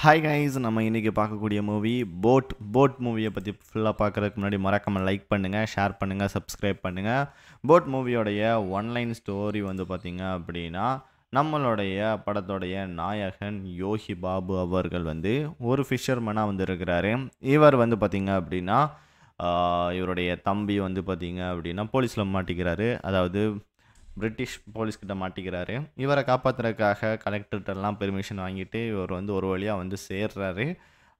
Hi guys நம்ம இன்றைக்கி பார்க்கக்கூடிய மூவி போட் போட் மூவியை பற்றி ஃபுல்லாக பார்க்குறதுக்கு முன்னாடி மறக்காமல் லைக் பண்ணுங்கள் ஷேர் பண்ணுங்கள் சப்ஸ்கிரைப் பண்ணுங்கள் போட் மூவியோடைய ஒன்லைன் ஸ்டோரி வந்து பார்த்திங்க அப்படின்னா நம்மளுடைய படத்துடைய நாயகன் யோகி பாபு அவர்கள் வந்து ஒரு ஃபிஷர்மனாக வந்துருக்கிறாரு இவர் வந்து பார்த்திங்க அப்படின்னா இவருடைய தம்பி வந்து பார்த்திங்க அப்படின்னா போலீஸில் மாட்டிக்கிறாரு அதாவது பிரிட்டிஷ் போலீஸ்கிட்ட மாட்டிக்கிறாரு இவரை காப்பாற்றுறதுக்காக கலெக்டர்கிட்டலாம் பெர்மிஷன் வாங்கிட்டு இவர் வந்து ஒரு வழியாக வந்து சேர்றாரு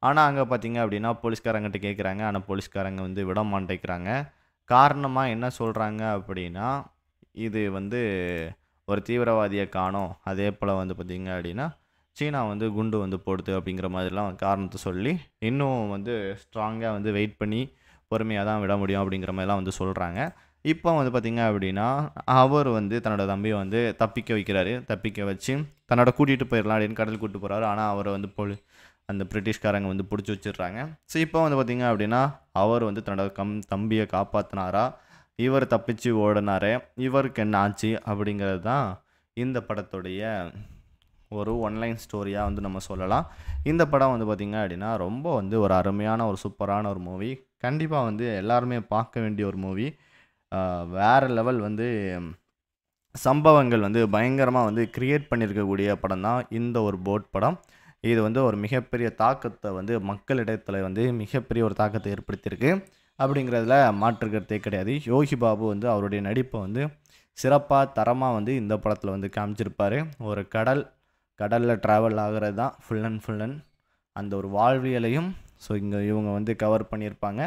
ஆனால் அங்கே பார்த்திங்க அப்படின்னா போலீஸ்காரங்கிட்ட கேட்குறாங்க ஆனால் போலீஸ்காரங்க வந்து விட மாட்டேங்கிறாங்க காரணமாக என்ன சொல்கிறாங்க அப்படின்னா இது வந்து ஒரு தீவிரவாதியை காணோம் அதே போல் வந்து பார்த்திங்க அப்படின்னா சீனா வந்து குண்டு வந்து போடுது அப்படிங்கிற மாதிரிலாம் காரணத்தை சொல்லி இன்னும் வந்து ஸ்ட்ராங்காக வந்து வெயிட் பண்ணி பொறுமையாக தான் விட முடியும் அப்படிங்கிற மாதிரிலாம் வந்து சொல்கிறாங்க இப்போ வந்து பார்த்திங்க அப்படின்னா அவர் வந்து தன்னோட தம்பியை வந்து தப்பிக்க வைக்கிறாரு தப்பிக்க வச்சு தன்னோட கூட்டிகிட்டு போயிடலாம் அப்படின்னு கடல் கூட்டு போகிறாரு ஆனால் அவரை வந்து பொழு அந்த பிரிட்டிஷ்காரங்க வந்து பிடிச்சி வச்சிடுறாங்க ஸோ இப்போ வந்து பார்த்திங்க அப்படின்னா அவர் வந்து தன்னோட கம் தம்பியை காப்பாற்றினாரா இவர் தப்பிச்சு ஓடினாரு இவருக்கு என்ன ஆச்சு அப்படிங்கிறது தான் இந்த படத்துடைய ஒரு ஒன்லைன் ஸ்டோரியாக வந்து நம்ம சொல்லலாம் இந்த படம் வந்து பார்த்திங்க அப்படின்னா ரொம்ப வந்து ஒரு அருமையான ஒரு சூப்பரான ஒரு மூவி கண்டிப்பாக வந்து எல்லாருமே பார்க்க வேண்டிய ஒரு மூவி வேறு லெவல் வந்து சம்பவங்கள் வந்து பயங்கரமாக வந்து க்ரியேட் பண்ணியிருக்கக்கூடிய படம் தான் இந்த ஒரு போட் படம் இது வந்து ஒரு மிகப்பெரிய தாக்கத்தை வந்து மக்களிடத்தில் வந்து மிகப்பெரிய ஒரு தாக்கத்தை ஏற்படுத்தியிருக்கு அப்படிங்கிறதுல மாற்றுக்கிறதே கிடையாது யோகி பாபு வந்து அவருடைய நடிப்பை வந்து சிறப்பாக தரமாக வந்து இந்த படத்தில் வந்து காமிச்சிருப்பார் ஒரு கடல் கடலில் ட்ராவல் ஆகிறது தான் ஃபுல் அண்ட் ஃபுல் அண்ட் அந்த ஒரு வாழ்வியலையும் ஸோ இங்கே இவங்க வந்து கவர் பண்ணியிருப்பாங்க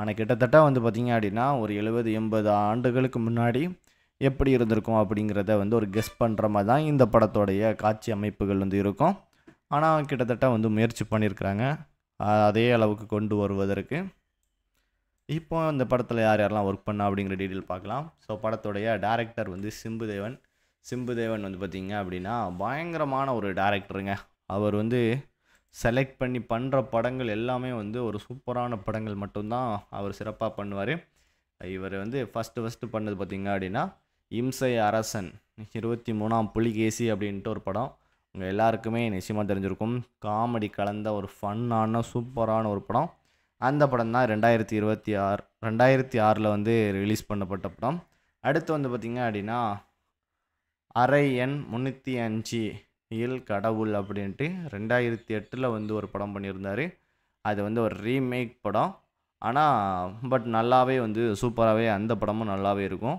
ஆனால் கிட்டத்தட்ட வந்து பார்த்திங்க அப்படின்னா ஒரு எழுபது எண்பது ஆண்டுகளுக்கு முன்னாடி எப்படி இருந்திருக்கும் அப்படிங்கிறத வந்து ஒரு கெஸ் பண்ணுற மாதிரி தான் இந்த படத்தோடைய காட்சி அமைப்புகள் வந்து இருக்கும் ஆனால் கிட்டத்தட்ட வந்து முயற்சி பண்ணியிருக்கிறாங்க அதே அளவுக்கு கொண்டு வருவதற்கு இப்போ இந்த படத்தில் யார் யாரெல்லாம் ஒர்க் பண்ணா அப்படிங்கிற டீட்டெயில் பார்க்கலாம் ஸோ படத்துடைய டேரக்டர் வந்து சிம்புதேவன் சிம்புதேவன் வந்து பார்த்திங்க அப்படின்னா பயங்கரமான ஒரு டேரக்டருங்க அவர் வந்து செலக்ட் பண்ணி பண்ணுற படங்கள் எல்லாமே வந்து ஒரு சூப்பரான படங்கள் மட்டும்தான் அவர் சிறப்பாக பண்ணுவார் இவர் வந்து ஃபஸ்ட்டு ஃபஸ்ட்டு பண்ணது பார்த்திங்க அப்படின்னா இம்சை அரசன் இருபத்தி மூணாம் புலிகேசி அப்படின்ட்டு ஒரு படம் உங்கள் எல்லாருக்குமே நிச்சயமாக தெரிஞ்சிருக்கும் காமெடி கலந்த ஒரு ஃபன்னான சூப்பரான ஒரு படம் அந்த படம் தான் ரெண்டாயிரத்தி இருபத்தி ஆறு ரெண்டாயிரத்தி ஆறில் வந்து ரிலீஸ் பண்ணப்பட்ட படம் அடுத்து வந்து பார்த்திங்க அப்படின்னா அரை எண் முந்நூற்றி அஞ்சு இல் கடவுள் அப்படின்ட்டு ரெண்டாயிரத்தி எட்டில் வந்து ஒரு படம் பண்ணியிருந்தார் அது வந்து ஒரு ரீமேக் படம் ஆனால் பட் நல்லாவே வந்து சூப்பராகவே அந்த படமும் நல்லாவே இருக்கும்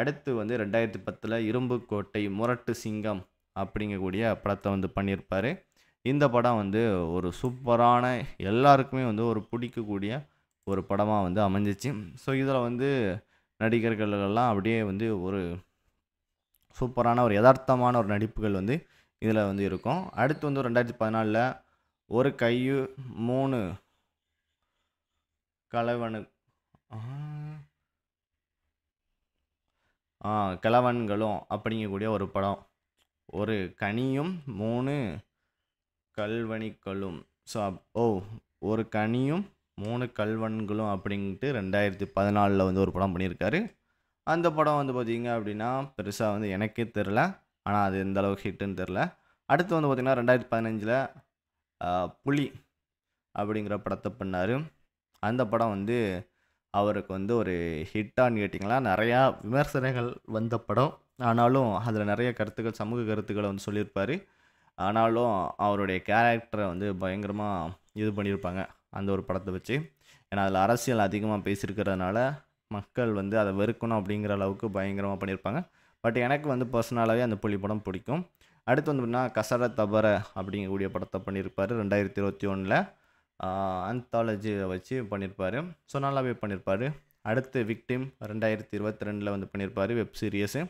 அடுத்து வந்து ரெண்டாயிரத்தி பத்தில் இரும்பு கோட்டை முரட்டு சிங்கம் அப்படிங்கக்கூடிய படத்தை வந்து பண்ணியிருப்பார் இந்த படம் வந்து ஒரு சூப்பரான எல்லாருக்குமே வந்து ஒரு பிடிக்கக்கூடிய ஒரு படமாக வந்து அமைஞ்சிச்சு ஸோ இதில் வந்து நடிகர்களெல்லாம் அப்படியே வந்து ஒரு சூப்பரான ஒரு யதார்த்தமான ஒரு நடிப்புகள் வந்து இதில் வந்து இருக்கும் அடுத்து வந்து ரெண்டாயிரத்தி பதினாலில் ஒரு கையு மூணு கலவனு கிழவன்களும் அப்படிங்கக்கூடிய ஒரு படம் ஒரு கனியும் மூணு கல்வனிகளும் ஸோ ஓ ஒரு கனியும் மூணு கல்வன்களும் அப்படின்ட்டு ரெண்டாயிரத்தி பதினாலில் வந்து ஒரு படம் பண்ணியிருக்காரு அந்த படம் வந்து பார்த்திங்க அப்படின்னா பெருசாக வந்து எனக்கே தெரில ஆனால் அது எந்த அளவுக்கு ஹிட்டுன்னு தெரில அடுத்து வந்து பார்த்திங்கன்னா ரெண்டாயிரத்தி பதினஞ்சில் புலி அப்படிங்கிற படத்தை பண்ணார் அந்த படம் வந்து அவருக்கு வந்து ஒரு ஹிட்டான்னு கேட்டிங்களா நிறையா விமர்சனங்கள் வந்த படம் ஆனாலும் அதில் நிறைய கருத்துக்கள் சமூக கருத்துக்களை வந்து சொல்லியிருப்பார் ஆனாலும் அவருடைய கேரக்டரை வந்து பயங்கரமாக இது பண்ணியிருப்பாங்க அந்த ஒரு படத்தை வச்சு ஏன்னா அதில் அரசியல் அதிகமாக பேசியிருக்கிறதுனால மக்கள் வந்து அதை வெறுக்கணும் அப்படிங்கிற அளவுக்கு பயங்கரமாக பண்ணியிருப்பாங்க பட் எனக்கு வந்து பர்சனலாகவே அந்த புள்ளி படம் பிடிக்கும் அடுத்து வந்து பார்த்தீங்கன்னா கசர தபர அப்படிங்கக்கூடிய படத்தை பண்ணியிருப்பார் ரெண்டாயிரத்தி இருபத்தி ஒன்றில் அந்தாலஜியை வச்சு பண்ணியிருப்பார் ஸோ நல்லாவே பண்ணியிருப்பார் அடுத்து விக்டிம் ரெண்டாயிரத்தி இருபத்தி ரெண்டில் வந்து பண்ணியிருப்பார் வெப் சீரியஸு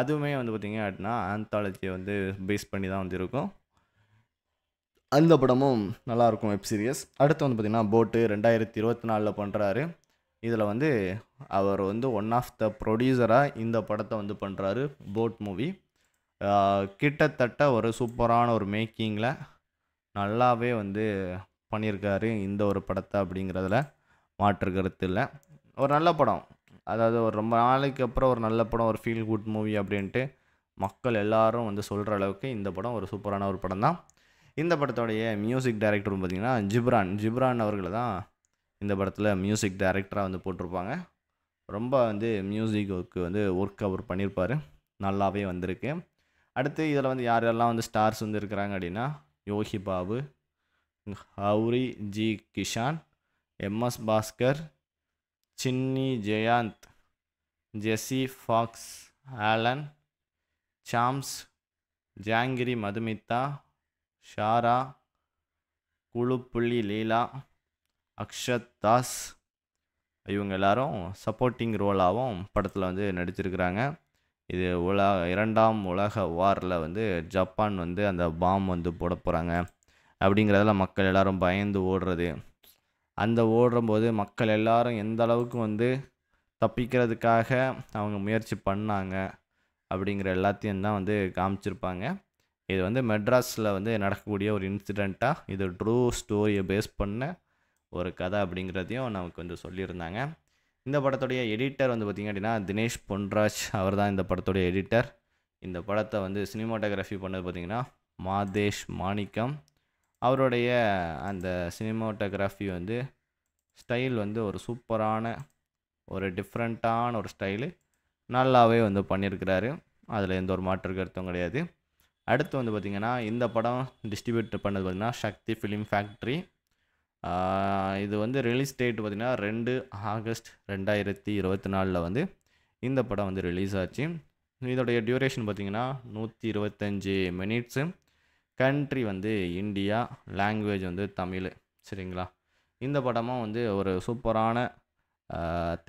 அதுவுமே வந்து பார்த்திங்க அப்படின்னா ஆந்தாலஜியை வந்து பேஸ் பண்ணி தான் வந்து இருக்கும் அந்த படமும் நல்லாயிருக்கும் வெப் சீரியஸ் அடுத்து வந்து பார்த்திங்கன்னா போட்டு ரெண்டாயிரத்தி இருபத்தி நாலில் பண்ணுறாரு இதில் வந்து அவர் வந்து ஒன் ஆஃப் த ப்ரொடியூசராக இந்த படத்தை வந்து பண்ணுறாரு போட் மூவி கிட்டத்தட்ட ஒரு சூப்பரான ஒரு மேக்கிங்கில் நல்லாவே வந்து பண்ணியிருக்காரு இந்த ஒரு படத்தை அப்படிங்கிறதுல மாற்று கருத்து இல்லை ஒரு நல்ல படம் அதாவது ஒரு ரொம்ப நாளைக்கு அப்புறம் ஒரு நல்ல படம் ஒரு ஃபீல் குட் மூவி அப்படின்ட்டு மக்கள் எல்லாரும் வந்து சொல்கிற அளவுக்கு இந்த படம் ஒரு சூப்பரான ஒரு படம் தான் இந்த படத்தோடைய மியூசிக் டைரக்டர் பார்த்திங்கன்னா ஜிப்ரான் ஜிப்ரான் அவர்களை தான் இந்த படத்தில் மியூசிக் டைரக்டராக வந்து போட்டிருப்பாங்க ரொம்ப வந்து மியூசிக்கு வந்து ஒர்க் அவர் பண்ணியிருப்பார் நல்லாவே வந்திருக்கு அடுத்து இதில் வந்து யார் யாரெல்லாம் வந்து ஸ்டார்ஸ் வந்து இருக்கிறாங்க அப்படின்னா Yogi Babu ஹவுரி G Kishan MS Bhaskar Chinni Jayanth Jesse Fox Allen Sam's Jangiri Madhumitha ஷாரா Kulappulli Leela Akshath Das இவங்க எல்லாரும் சப்போர்ட்டிங் ரோலாகவும் படத்தில் வந்து நடிச்சிருக்கிறாங்க இது உலக இரண்டாம் உலக வாரில் வந்து ஜப்பான் வந்து அந்த பாம் வந்து போட போகிறாங்க அப்படிங்கிறதுல மக்கள் எல்லோரும் பயந்து ஓடுறது அந்த போது மக்கள் எல்லாரும் எந்த அளவுக்கு வந்து தப்பிக்கிறதுக்காக அவங்க முயற்சி பண்ணாங்க அப்படிங்கிற எல்லாத்தையும் தான் வந்து காமிச்சிருப்பாங்க இது வந்து மெட்ராஸில் வந்து நடக்கக்கூடிய ஒரு இன்சிடெண்ட்டாக இது ட்ரூ ஸ்டோரியை பேஸ் பண்ண ஒரு கதை அப்படிங்கிறதையும் நமக்கு வந்து சொல்லியிருந்தாங்க இந்த படத்துடைய எடிட்டர் வந்து பார்த்திங்க அப்படின்னா தினேஷ் பொன்ராஜ் அவர் தான் இந்த படத்துடைய எடிட்டர் இந்த படத்தை வந்து சினிமாட்டோகிராஃபி பண்ணது பார்த்திங்கன்னா மாதேஷ் மாணிக்கம் அவருடைய அந்த சினிமோட்டோகிராஃபி வந்து ஸ்டைல் வந்து ஒரு சூப்பரான ஒரு டிஃப்ரெண்ட்டான ஒரு ஸ்டைலு நல்லாவே வந்து பண்ணியிருக்கிறாரு அதில் எந்த ஒரு மாற்று கருத்தும் கிடையாது அடுத்து வந்து பார்த்திங்கன்னா இந்த படம் டிஸ்ட்ரிபியூட் பண்ணது பார்த்திங்கன்னா சக்தி ஃபிலிம் ஃபேக்ட்ரி இது வந்து ரிலீஸ் டேட் பார்த்திங்கன்னா ரெண்டு ஆகஸ்ட் ரெண்டாயிரத்தி இருபத்தி நாலில் வந்து இந்த படம் வந்து ரிலீஸ் ஆச்சு இதோடைய டியூரேஷன் பார்த்திங்கன்னா நூற்றி இருபத்தஞ்சி மினிட்ஸு கண்ட்ரி வந்து இந்தியா லாங்குவேஜ் வந்து தமிழ் சரிங்களா இந்த படமும் வந்து ஒரு சூப்பரான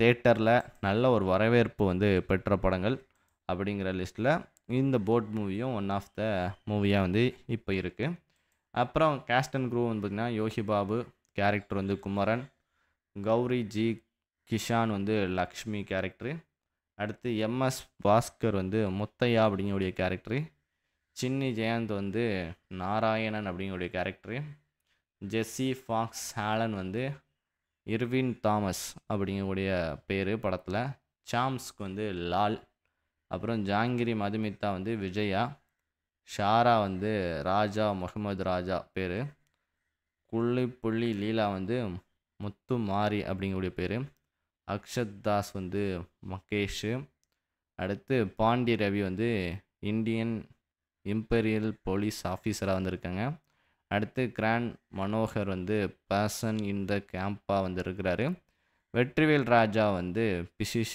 தேட்டரில் நல்ல ஒரு வரவேற்பு வந்து பெற்ற படங்கள் அப்படிங்கிற லிஸ்ட்டில் இந்த போட் மூவியும் ஒன் ஆஃப் த மூவியாக வந்து இப்போ இருக்குது அப்புறம் கேஸ்ட் அண்ட் குரூவ் வந்து பார்த்திங்கன்னா யோகி பாபு கேரக்டர் வந்து குமரன் கௌரி ஜி கிஷான் வந்து லக்ஷ்மி கேரக்டரு அடுத்து எம்எஸ் பாஸ்கர் வந்து முத்தையா அப்படிங்கக்கூடிய கேரக்டரு சின்னி ஜெயந்த் வந்து நாராயணன் அப்படிங்கிற கேரக்டரு ஜெஸ்ஸி ஃபாக்ஸ் ஹேலன் வந்து இர்வின் தாமஸ் அப்படிங்கக்கூடிய பேர் படத்தில் சாம்ஸ்க்கு வந்து லால் அப்புறம் ஜாங்கிரி மதுமிதா வந்து விஜயா ஷாரா வந்து ராஜா முகமது ராஜா பேர் குள்ளி புள்ளி லீலா வந்து முத்து மாரி அப்படிங்கக்கூடிய பேர் அக்ஷத் தாஸ் வந்து மகேஷு அடுத்து பாண்டி ரவி வந்து இந்தியன் இம்பீரியல் போலீஸ் ஆஃபீஸராக வந்திருக்காங்க அடுத்து கிராண்ட் மனோகர் வந்து பர்சன் இன் த கேம்பாக வந்துருக்கிறாரு வெற்றிவேல் ராஜா வந்து பிசிஷ்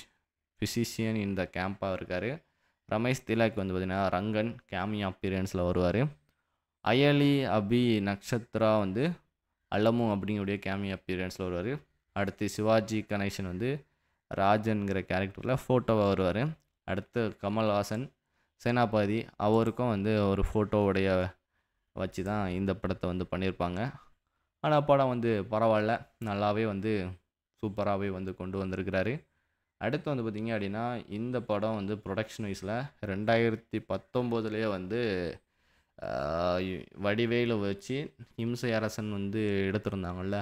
பிசிஷியன் இன் த கேம்பாக இருக்கார் ரமேஷ் திலக் வந்து பார்த்திங்கன்னா ரங்கன் கேமியா அப்பியரன்ஸில் வருவார் அயலி அபி நக்ஷத்ரா வந்து அலமு அப்படிங்கக்கூடிய கேமியா அப்பியரன்ஸில் வருவார் அடுத்து சிவாஜி கணேசன் வந்து ராஜன்கிற கேரக்டரில் ஃபோட்டோவாக வருவார் அடுத்து கமல்ஹாசன் சேனாபாதி அவருக்கும் வந்து ஒரு ஃபோட்டோவுடைய வச்சு தான் இந்த படத்தை வந்து பண்ணியிருப்பாங்க ஆனால் படம் வந்து பரவாயில்ல நல்லாவே வந்து சூப்பராகவே வந்து கொண்டு வந்திருக்கிறாரு அடுத்து வந்து பார்த்திங்க அப்படின்னா இந்த படம் வந்து ப்ரொடக்ஷன் வைஸில் ரெண்டாயிரத்தி பத்தொம்போதுலேயே வந்து வடிவேல வச்சு இம்சை அரசன் வந்து எடுத்திருந்தாங்கள்ல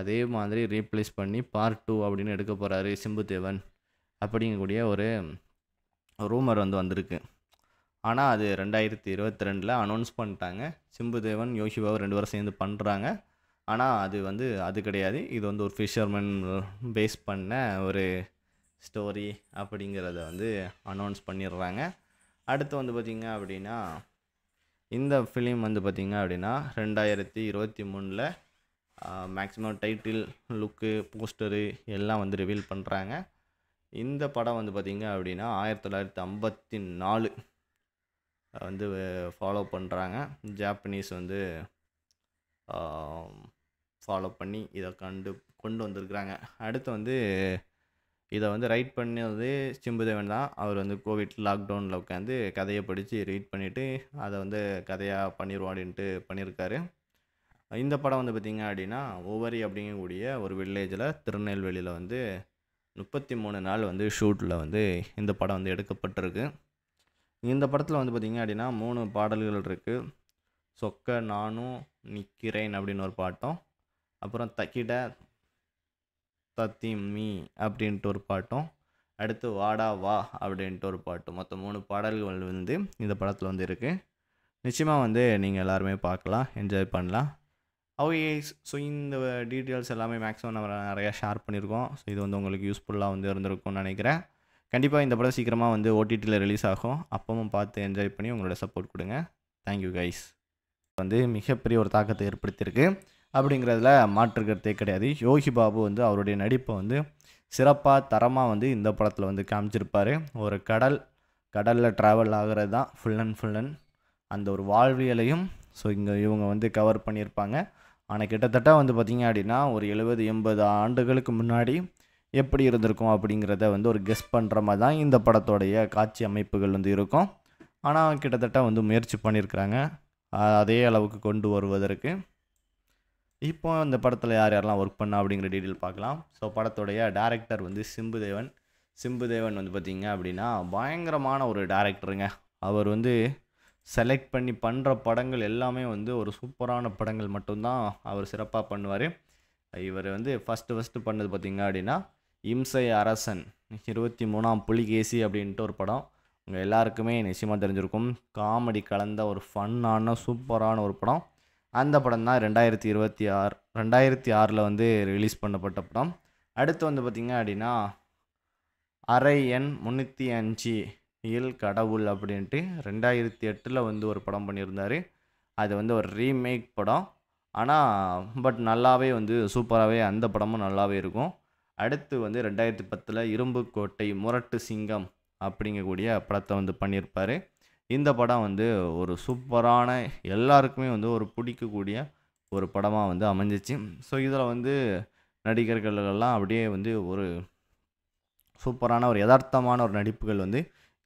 அதே மாதிரி ரீப்ளேஸ் பண்ணி பார்ட் டூ அப்படின்னு எடுக்க போகிறாரு சிம்புதேவன் அப்படிங்கக்கூடிய ஒரு ரூமர் வந்து வந்திருக்கு ஆனால் அது ரெண்டாயிரத்தி இருபத்தி ரெண்டில் அனௌன்ஸ் பண்ணிட்டாங்க சிம்பு தேவன் யோசிபாவும் ரெண்டு பேரும் சேர்ந்து பண்ணுறாங்க ஆனால் அது வந்து அது கிடையாது இது வந்து ஒரு ஃபிஷர்மேன் பேஸ் பண்ண ஒரு ஸ்டோரி அப்படிங்கிறத வந்து அனௌன்ஸ் பண்ணிடுறாங்க அடுத்து வந்து பார்த்திங்க அப்படின்னா இந்த ஃபிலிம் வந்து பார்த்திங்க அப்படின்னா ரெண்டாயிரத்தி இருபத்தி மூணில் மேக்ஸிமம் டைட்டில் லுக்கு போஸ்டரு எல்லாம் வந்து ரிவீல் பண்ணுறாங்க இந்த படம் வந்து பார்த்திங்க அப்படின்னா ஆயிரத்தி தொள்ளாயிரத்தி ஐம்பத்தி நாலு வந்து ஃபாலோ பண்ணுறாங்க ஜாப்பனீஸ் வந்து ஃபாலோ பண்ணி இதை கண்டு கொண்டு வந்திருக்கிறாங்க அடுத்து வந்து இதை வந்து ரைட் பண்ணது சிம்புதேவன் தான் அவர் வந்து கோவிட் லாக்டவுனில் உட்காந்து கதையை படித்து ரீட் பண்ணிவிட்டு அதை வந்து கதையாக பண்ணிடுவோம் அப்படின்ட்டு பண்ணியிருக்காரு இந்த படம் வந்து பார்த்திங்க அப்படின்னா ஒவ்வொரு அப்படிங்கக்கூடிய ஒரு வில்லேஜில் திருநெல்வேலியில் வந்து முப்பத்தி மூணு நாள் வந்து ஷூட்டில் வந்து இந்த படம் வந்து எடுக்கப்பட்டிருக்கு இந்த படத்தில் வந்து பார்த்திங்க அப்படின்னா மூணு பாடல்கள் இருக்குது சொக்க நானும் நிற்கிறேன் அப்படின்னு ஒரு பாட்டம் அப்புறம் தக்கிட தத்தி மீ அப்படின்ட்டு ஒரு பாட்டும் அடுத்து வாடா வா அப்படின்ட்டு ஒரு பாட்டு மொத்தம் மூணு பாடல்கள் வந்து இந்த படத்தில் வந்து இருக்குது நிச்சயமாக வந்து நீங்கள் எல்லாருமே பார்க்கலாம் என்ஜாய் பண்ணலாம் ஓகே ஸோ இந்த டீட்டெயில்ஸ் எல்லாமே மேக்ஸிமம் நம்ம நிறையா ஷேர் பண்ணியிருக்கோம் ஸோ இது வந்து உங்களுக்கு யூஸ்ஃபுல்லாக வந்து இருந்திருக்கும்னு நினைக்கிறேன் கண்டிப்பாக இந்த படம் சீக்கிரமாக வந்து ஓடிடியில் ரிலீஸ் ஆகும் அப்பவும் பார்த்து என்ஜாய் பண்ணி உங்களோட சப்போர்ட் கொடுங்க தேங்க்யூ கைஸ் வந்து மிகப்பெரிய ஒரு தாக்கத்தை ஏற்படுத்தியிருக்கு அப்படிங்கிறதுல மாற்றுக்கிறதே கிடையாது யோகி பாபு வந்து அவருடைய நடிப்பை வந்து சிறப்பாக தரமாக வந்து இந்த படத்தில் வந்து காமிச்சிருப்பார் ஒரு கடல் கடலில் ட்ராவல் ஆகிறது தான் ஃபுல் அண்ட் ஃபுல் அண்ட் அந்த ஒரு வாழ்வியலையும் ஸோ இங்கே இவங்க வந்து கவர் பண்ணியிருப்பாங்க ஆனால் கிட்டத்தட்ட வந்து பார்த்திங்க அப்படின்னா ஒரு எழுபது எண்பது ஆண்டுகளுக்கு முன்னாடி எப்படி இருந்திருக்கும் அப்படிங்கிறத வந்து ஒரு கெஸ் பண்ணுற மாதிரி தான் இந்த படத்தோடைய காட்சி அமைப்புகள் வந்து இருக்கும் ஆனால் கிட்டத்தட்ட வந்து முயற்சி பண்ணியிருக்கிறாங்க அதே அளவுக்கு கொண்டு வருவதற்கு இப்போ இந்த படத்தில் யார் யாரெல்லாம் ஒர்க் பண்ணா அப்படிங்கிற டீட்டெயில் பார்க்கலாம் ஸோ படத்துடைய டேரக்டர் வந்து சிம்புதேவன் சிம்புதேவன் வந்து பார்த்திங்க அப்படின்னா பயங்கரமான ஒரு டேரக்டருங்க அவர் வந்து செலக்ட் பண்ணி பண்ணுற படங்கள் எல்லாமே வந்து ஒரு சூப்பரான படங்கள் மட்டும்தான் அவர் சிறப்பாக பண்ணுவார் இவர் வந்து ஃபஸ்ட்டு ஃபஸ்ட்டு பண்ணது பார்த்திங்க அப்படின்னா இம்சை அரசன் இருபத்தி மூணாம் புலிகேசி அப்படின்ட்டு ஒரு படம் உங்கள் எல்லாருக்குமே நிச்சயமாக தெரிஞ்சிருக்கும் காமெடி கலந்த ஒரு ஃபன்னான சூப்பரான ஒரு படம் அந்த படம் தான் ரெண்டாயிரத்தி இருபத்தி ஆறு ரெண்டாயிரத்தி ஆறில் வந்து ரிலீஸ் பண்ணப்பட்ட படம் அடுத்து வந்து பார்த்திங்க அப்படின்னா அரை எண் முந்நூற்றி அஞ்சு இல் கடவுள் அப்படின்ட்டு ரெண்டாயிரத்தி எட்டில் வந்து ஒரு படம் பண்ணியிருந்தார் அது வந்து ஒரு ரீமேக் படம் ஆனால் பட் நல்லாவே வந்து சூப்பராகவே அந்த படமும் நல்லாவே இருக்கும் அடுத்து வந்து ரெண்டாயிரத்தி பத்தில் இரும்புக்கோட்டை முரட்டு சிங்கம் அப்படிங்கக்கூடிய படத்தை வந்து பண்ணியிருப்பார் இந்த படம் வந்து ஒரு சூப்பரான எல்லாருக்குமே வந்து ஒரு பிடிக்கக்கூடிய ஒரு படமாக வந்து அமைஞ்சிச்சு ஸோ இதில் வந்து நடிகர்கள் எல்லாம் அப்படியே வந்து ஒரு சூப்பரான ஒரு யதார்த்தமான ஒரு நடிப்புகள் வந்து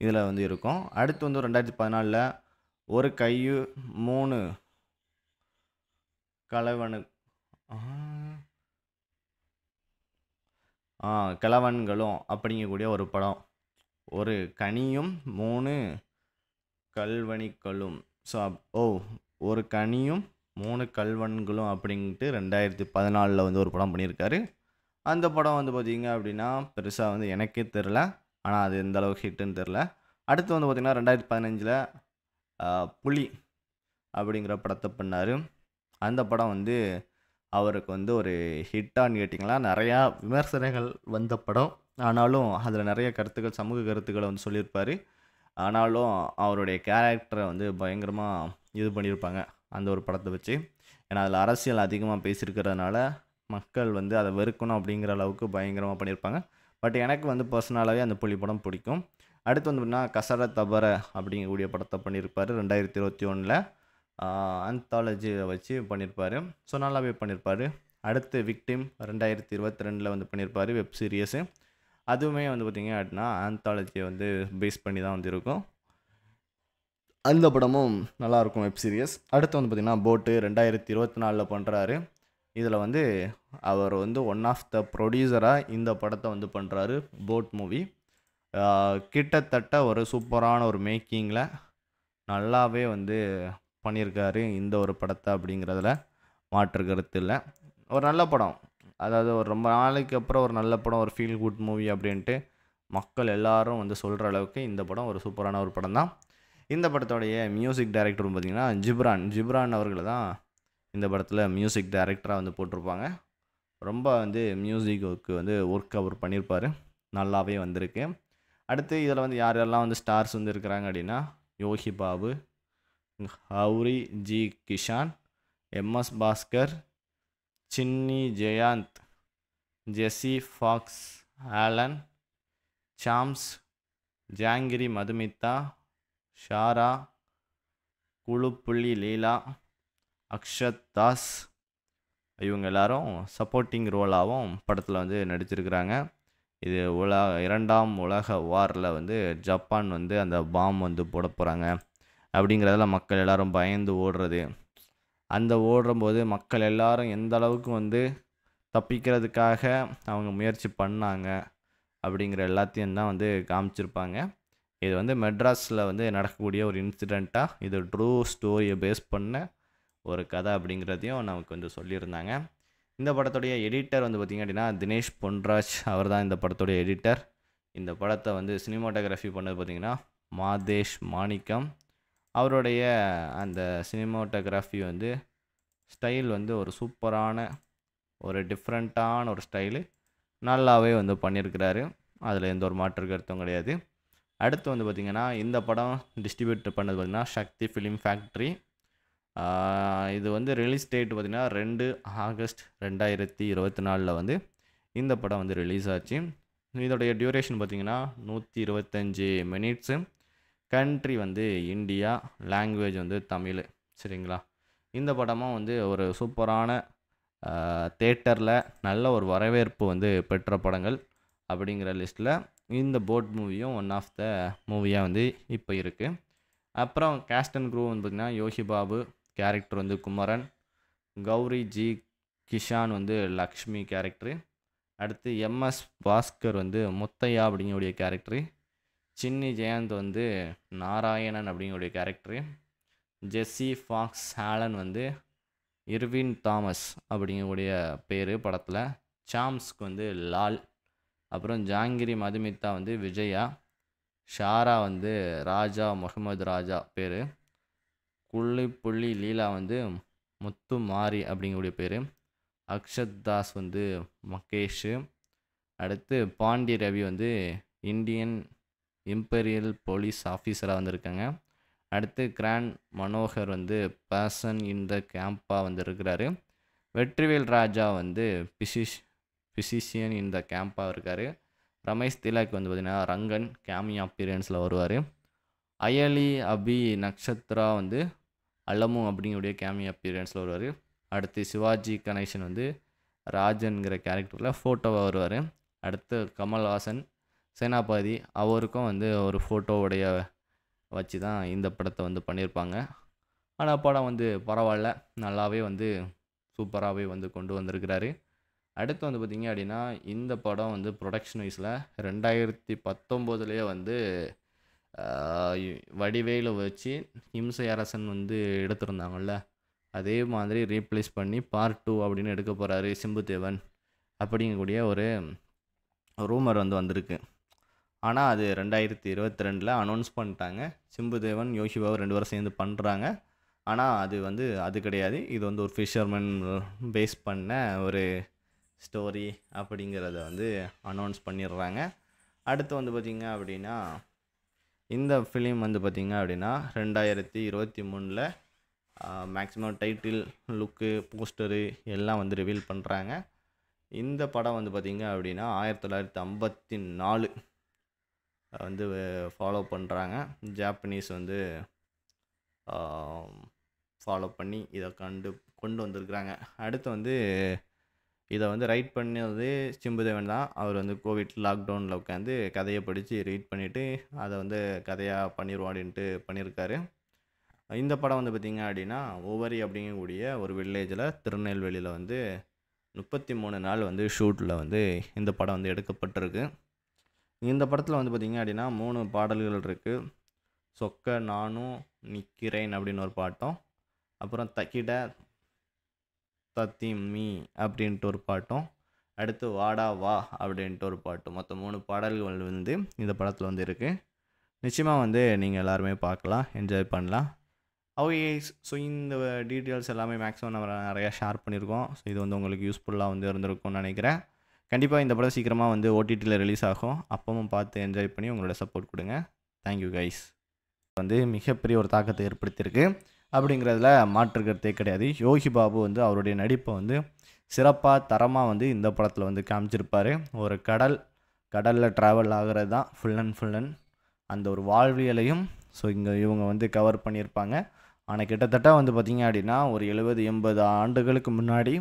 இதில் வந்து இருக்கும் அடுத்து வந்து ரெண்டாயிரத்தி பதினாலில் ஒரு கையு மூணு கலவனு கிழவன்களும் அப்படிங்கக்கூடிய ஒரு படம். ஒரு கனியும் மூணு கள்வனிகளும். ஸோ ஓ! ஒரு கனியும் மூணு கல்வன்களும் அப்படின்ட்டு பதினாலில் வந்து ஒரு படம் பண்ணியிருக்காரு. அந்த படம் வந்து பார்த்திங்க அப்படின்னா, பெருசாக வந்து எனக்கே தெரில. ஆனால் அது எந்த அளவுக்கு ஹிட்டுன்னு தெரில. அடுத்து வந்து பார்த்திங்கன்னா ரெண்டாயிரத்தி பதினஞ்சில் புலி அப்படிங்கிற படத்தை பண்ணார் அந்த படம் வந்து அவருக்கு வந்து ஒரு ஹிட்டான்னு கேட்டிங்களா நிறையா விமர்சனங்கள் வந்த படம் ஆனாலும் அதில் நிறைய கருத்துக்கள் சமூக கருத்துக்களை வந்து சொல்லியிருப்பார் ஆனாலும் அவருடைய கேரக்டரை வந்து பயங்கரமாக இது பண்ணியிருப்பாங்க அந்த ஒரு படத்தை வச்சு ஏன்னா அதில் அரசியல் அதிகமாக பேசியிருக்கிறதுனால மக்கள் வந்து அதை வெறுக்கணும் அப்படிங்கிற அளவுக்கு பயங்கரமாக பண்ணியிருப்பாங்க பட் எனக்கு வந்து பர்சனலாகவே அந்த புலி படம் பிடிக்கும் அடுத்து வந்து பார்த்தீங்கன்னா கசர தபர அப்படிங்கக்கூடிய படத்தை பண்ணியிருப்பார் ரெண்டாயிரத்தி இருபத்தி ஒன்றில் ஆந்தாலஜியை வச்சு பண்ணியிருப்பார் ஸோ நல்லாவே பண்ணியிருப்பார் அடுத்து விக்டிம் ரெண்டாயிரத்தி இருபத்தி ரெண்டில் வந்து பண்ணியிருப்பார் வெப் சீரியஸு அதுவுமே வந்து பார்த்திங்க அப்படின்னா ஆந்தாலஜியை வந்து பேஸ் பண்ணி தான் வந்து இருக்கும் அந்த படமும் நல்லாயிருக்கும் வெப் சீரியஸ் அடுத்து வந்து பார்த்திங்கன்னா போட்டு ரெண்டாயிரத்தி இருபத்தி நாலில் பண்ணுறாரு இதில் வந்து அவர் வந்து ஒன் ஆஃப் த ப்ரொடியூசராக இந்த படத்தை வந்து பண்ணுறாரு போட் மூவி கிட்டத்தட்ட ஒரு சூப்பரான ஒரு மேக்கிங்கில் நல்லாவே வந்து பண்ணியிருக்காரு இந்த ஒரு படத்தை அப்படிங்கிறதுல மாற்று கருத்து இல்லை ஒரு நல்ல படம் அதாவது ஒரு ரொம்ப நாளைக்கு அப்புறம் ஒரு நல்ல படம் ஒரு ஃபீல் குட் மூவி அப்படின்ட்டு மக்கள் எல்லாரும் வந்து சொல்கிற அளவுக்கு இந்த படம் ஒரு சூப்பரான ஒரு படம் தான் இந்த படத்தோடைய மியூசிக் டைரக்டர்னு பார்த்திங்கன்னா ஜிப்ரான் ஜிப்ரான் அவர்கள் தான் இந்த படத்தில் மியூசிக் டைரக்டராக வந்து போட்டிருப்பாங்க ரொம்ப வந்து மியூசிக்கு வந்து ஒர்க் அவர் பண்ணியிருப்பார் நல்லாவே வந்திருக்கு அடுத்து இதில் வந்து யார் யாரெல்லாம் வந்து ஸ்டார்ஸ் வந்து இருக்கிறாங்க அப்படின்னா Yogi Babu ஹவுரி G Kishan MS Bhaskar Chinni Jayanth Jesse Fox Allen Sam's Jangiri Madhumitha ஷாரா Kulappulli Leela Akshath Das இவங்க எல்லாரும் சப்போர்ட்டிங் ரோலாகவும் படத்தில் வந்து நடிச்சிருக்கிறாங்க இது உலக இரண்டாம் உலக வாரில் வந்து ஜப்பான் வந்து அந்த பாம் வந்து போட போகிறாங்க அப்படிங்கிறதால மக்கள் எல்லோரும் பயந்து ஓடுறது அந்த ஓடும்போது மக்கள் எல்லாரும் எந்த அளவுக்கு வந்து தப்பிக்கிறதுக்காக அவங்க முயற்சி பண்ணாங்க அப்படிங்கிற எல்லாத்தையும் தான் வந்து காமிச்சிருப்பாங்க இது வந்து மெட்ராஸில் வந்து நடக்கக்கூடிய ஒரு இன்சிடெண்ட்டாக இது ட்ரூ ஸ்டோரியை பேஸ் பண்ண ஒரு கதை அப்படிங்கிறதையும் நமக்கு வந்து சொல்லியிருந்தாங்க இந்த படத்துடைய எடிட்டர் வந்து பார்த்திங்க அப்படின்னா தினேஷ் பொன்ராஜ் அவர் தான் இந்த படத்துடைய எடிட்டர் இந்த படத்தை வந்து சினிமாட்டோகிராஃபி பண்ணது பார்த்திங்கன்னா மாதேஷ் மாணிக்கம் அவருடைய அந்த சினிமோட்டோகிராஃபி வந்து ஸ்டைல் வந்து ஒரு சூப்பரான ஒரு டிஃப்ரெண்ட்டான ஒரு ஸ்டைலு நல்லாவே வந்து பண்ணியிருக்கிறாரு அதில் எந்த ஒரு மாற்று கருத்தும் கிடையாது அடுத்து வந்து பார்த்திங்கன்னா இந்த படம் டிஸ்ட்ரிபியூட் பண்ணது பார்த்திங்கன்னா சக்தி ஃபிலிம் ஃபேக்ட்ரி இது வந்து ரிலீஸ் டேட் பார்த்திங்கன்னா ரெண்டு ஆகஸ்ட் ரெண்டாயிரத்தி இருபத்தி நாலில் வந்து இந்த படம் வந்து ரிலீஸ் ஆச்சு இதோடைய டியூரேஷன் பார்த்திங்கன்னா நூற்றி இருபத்தஞ்சி மினிட்ஸு கண்ட்ரி வந்து இந்தியா லாங்குவேஜ் வந்து தமிழ் சரிங்களா இந்த படமும் வந்து ஒரு சூப்பரான தேட்டரில் நல்ல ஒரு வரவேற்பு வந்து பெற்ற படங்கள் அப்படிங்கிற லிஸ்ட்டில் இந்த போட் மூவியும் ஒன் ஆஃப் த மூவியாக வந்து இப்போ இருக்குது அப்புறம் கேஸ்ட் அண்ட் குரூவ் வந்து பார்த்திங்கன்னா யோகி பாபு கேரக்டர் வந்து குமரன் கௌரி ஜி கிஷான் வந்து லக்ஷ்மி கேரக்டரு அடுத்து எம்எஸ் பாஸ்கர் வந்து முத்தையா அப்படிங்கக்கூடிய கேரக்டரு சின்னி ஜெயந்த் வந்து நாராயணன் அப்படிங்கிற கேரக்டரு ஜெஸ்ஸி ஃபாக்ஸ் ஹாலன் வந்து இர்வின் தாமஸ் அப்படிங்கக்கூடிய பேர் படத்தில் சாம்ஸ்க்கு வந்து லால் அப்புறம் ஜாங்கிரி மதுமிதா வந்து விஜயா ஷாரா வந்து ராஜா முகமது ராஜா பேர் குள்ளி புள்ளி லீலா வந்து முத்து மாரி அப்படிங்கக்கூடிய பேர் அக்ஷத் தாஸ் வந்து மகேஷு அடுத்து பாண்டி ரவி வந்து இந்தியன் இம்பீரியல் போலீஸ் ஆஃபீஸராக வந்திருக்காங்க அடுத்து கிராண்ட் மனோகர் வந்து பேர்சன் இன் த கேம்பாக வந்து இருக்கிறாரு வெற்றிவேல் ராஜா வந்து பிசிஷ் பிசிஷியன் இன் த கேம்பாக இருக்கார் ரமேஷ் திலக் வந்து பார்த்திங்கன்னா ரங்கன் கேமியா பீரியன்ஸில் வருவார் அயலி அபி நக்ஷத்ரா வந்து அல்லமு அப்படிங்கக்கூடிய கேமியா அப்பீரியன்ஸில் வருவார் அடுத்து சிவாஜி கணேசன் வந்து ராஜன்கிற கேரக்டரில் ஃபோட்டோவாக வருவார் அடுத்து கமல்ஹாசன் சேனாபாதி அவருக்கும் வந்து ஒரு ஃபோட்டோவுடைய வச்சு தான் இந்த படத்தை வந்து பண்ணியிருப்பாங்க ஆனால் படம் வந்து பரவாயில்ல நல்லாவே வந்து சூப்பராகவே வந்து கொண்டு வந்திருக்கிறாரு அடுத்து வந்து பார்த்திங்க அப்படின்னா இந்த படம் வந்து ப்ரொடக்ஷன் வைஸில் ரெண்டாயிரத்தி பத்தொம்போதுலேயே வந்து வடிவேலு வச்சு இம்சை அரசன் வந்து எடுத்திருந்தாங்கள்ல அதே மாதிரி ரீப்ளேஸ் பண்ணி பார்ட் டூ அப்படின்னு எடுக்க போகிறாரு சிம்புதேவன் அப்படிங்கக்கூடிய ஒரு ரூமர் வந்து வந்திருக்கு ஆனால் அது ரெண்டாயிரத்தி இருபத்தி ரெண்டில் அனௌன்ஸ் பண்ணிட்டாங்க சிம்புதேவன் யோசிபாவும் ரெண்டு பேரும் சேர்ந்து பண்ணுறாங்க ஆனால் அது வந்து அது கிடையாது இது வந்து ஒரு ஃபிஷர்மேன் பேஸ் பண்ண ஒரு ஸ்டோரி அப்படிங்கிறத வந்து அனௌன்ஸ் பண்ணிடுறாங்க அடுத்து வந்து பார்த்திங்க அப்படின்னா இந்த ஃபிலிம் வந்து பார்த்திங்க அப்படின்னா ரெண்டாயிரத்தி இருபத்தி மூணில் மேக்ஸிமம் டைட்டில் லுக்கு போஸ்டரு எல்லாம் வந்து ரிவீல் பண்ணுறாங்க இந்த படம் வந்து பார்த்திங்க அப்படின்னா ஆயிரத்தி தொள்ளாயிரத்தி ஐம்பத்தி நாலு வந்து ஃபாலோ பண்ணுறாங்க ஜாப்பனீஸ் வந்து ஃபாலோ பண்ணி இதை கண்டு கொண்டு வந்திருக்கிறாங்க அடுத்து வந்து இதை வந்து ரைட் பண்ணது சிம்புதேவன் தான் அவர் வந்து கோவிட் லாக்டவுனில் உட்காந்து கதையை படித்து ரீட் பண்ணிவிட்டு அதை வந்து கதையாக பண்ணிடுவோம் அப்படின்ட்டு பண்ணியிருக்காரு இந்த படம் வந்து பார்த்திங்க அப்படின்னா ஒவ்வொரு அப்படிங்கக்கூடிய ஒரு வில்லேஜில் திருநெல்வேலியில் வந்து முப்பத்தி மூணு நாள் வந்து ஷூட்டில் வந்து இந்த படம் வந்து எடுக்கப்பட்டிருக்கு இந்த படத்தில் வந்து பார்த்திங்க அப்படின்னா மூணு பாடல்கள் இருக்குது சொக்க நானும் நிற்கிறேன் அப்படின்னு ஒரு பாட்டம் அப்புறம் தக்கிட தத்தி மீ அப்படின்ட்டு ஒரு பாட்டம் அடுத்து வாடா வா அப்படின்ட்டு ஒரு பாட்டு மொத்தம் மூணு பாடல்கள் வந்து இந்த படத்தில் வந்து இருக்குது நிச்சயமாக வந்து நீங்கள் எல்லாருமே பார்க்கலாம் என்ஜாய் பண்ணலாம் ஓகே ஸோ இந்த டீட்டெயில்ஸ் எல்லாமே மேக்ஸிமம் நம்ம நிறையா ஷேர் பண்ணியிருக்கோம் ஸோ இது வந்து உங்களுக்கு யூஸ்ஃபுல்லாக வந்து இருந்திருக்கும்னு நினைக்கிறேன் கண்டிப்பாக இந்த படம் சீக்கிரமாக வந்து ஓடிடியில் ரிலீஸ் ஆகும் அப்பவும் பார்த்து என்ஜாய் பண்ணி உங்களோட சப்போர்ட் கொடுங்க தேங்க்யூ கைஸ் வந்து மிகப்பெரிய ஒரு தாக்கத்தை ஏற்படுத்தியிருக்கு அப்படிங்கிறதுல மாற்றுக்கிறதே கிடையாது யோகி பாபு வந்து அவருடைய நடிப்பை வந்து சிறப்பாக தரமாக வந்து இந்த படத்தில் வந்து காமிச்சிருப்பார் ஒரு கடல் கடலில் ட்ராவல் ஆகிறது தான் ஃபுல் அண்ட் ஃபுல் அண்ட் அந்த ஒரு வாழ்வியலையும் ஸோ இங்கே இவங்க வந்து கவர் பண்ணியிருப்பாங்க ஆனால் கிட்டத்தட்ட வந்து பார்த்திங்க அப்படின்னா ஒரு எழுபது எண்பது ஆண்டுகளுக்கு முன்னாடி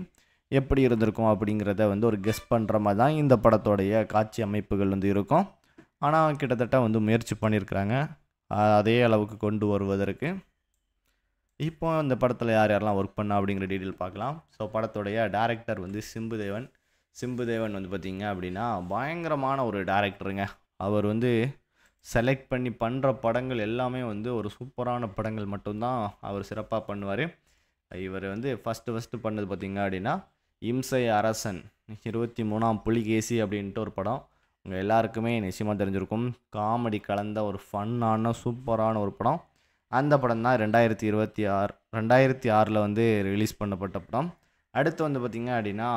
எப்படி இருந்திருக்கும் அப்படிங்கிறத வந்து ஒரு கெஸ் பண்ணுற மாதிரி தான் இந்த படத்தோடைய காட்சி அமைப்புகள் வந்து இருக்கும் ஆனால் கிட்டத்தட்ட வந்து முயற்சி பண்ணியிருக்கிறாங்க அதே அளவுக்கு கொண்டு வருவதற்கு இப்போ இந்த படத்தில் யார் யாரெல்லாம் ஒர்க் பண்ணா அப்படிங்கிற டீட்டெயில் பார்க்கலாம் ஸோ படத்துடைய டேரக்டர் வந்து சிம்புதேவன் சிம்புதேவன் வந்து பார்த்திங்க அப்படின்னா பயங்கரமான ஒரு டேரக்டருங்க அவர் வந்து செலக்ட் பண்ணி பண்ணுற படங்கள் எல்லாமே வந்து ஒரு சூப்பரான படங்கள் மட்டும்தான் அவர் சிறப்பாக பண்ணுவார் இவர் வந்து ஃபஸ்ட்டு ஃபஸ்ட்டு பண்ணது பார்த்திங்க அப்படின்னா இம்சை அரசன் இருபத்தி மூணாம் புலிகேசி அப்படின்ட்டு ஒரு படம் உங்கள் எல்லாருக்குமே நிச்சயமாக தெரிஞ்சிருக்கும் காமெடி கலந்த ஒரு ஃபன்னான சூப்பரான ஒரு படம் அந்த படம் தான் ரெண்டாயிரத்தி இருபத்தி ஆறு ரெண்டாயிரத்தி ஆறில் வந்து ரிலீஸ் பண்ணப்பட்ட படம் அடுத்து வந்து பார்த்திங்க அப்படின்னா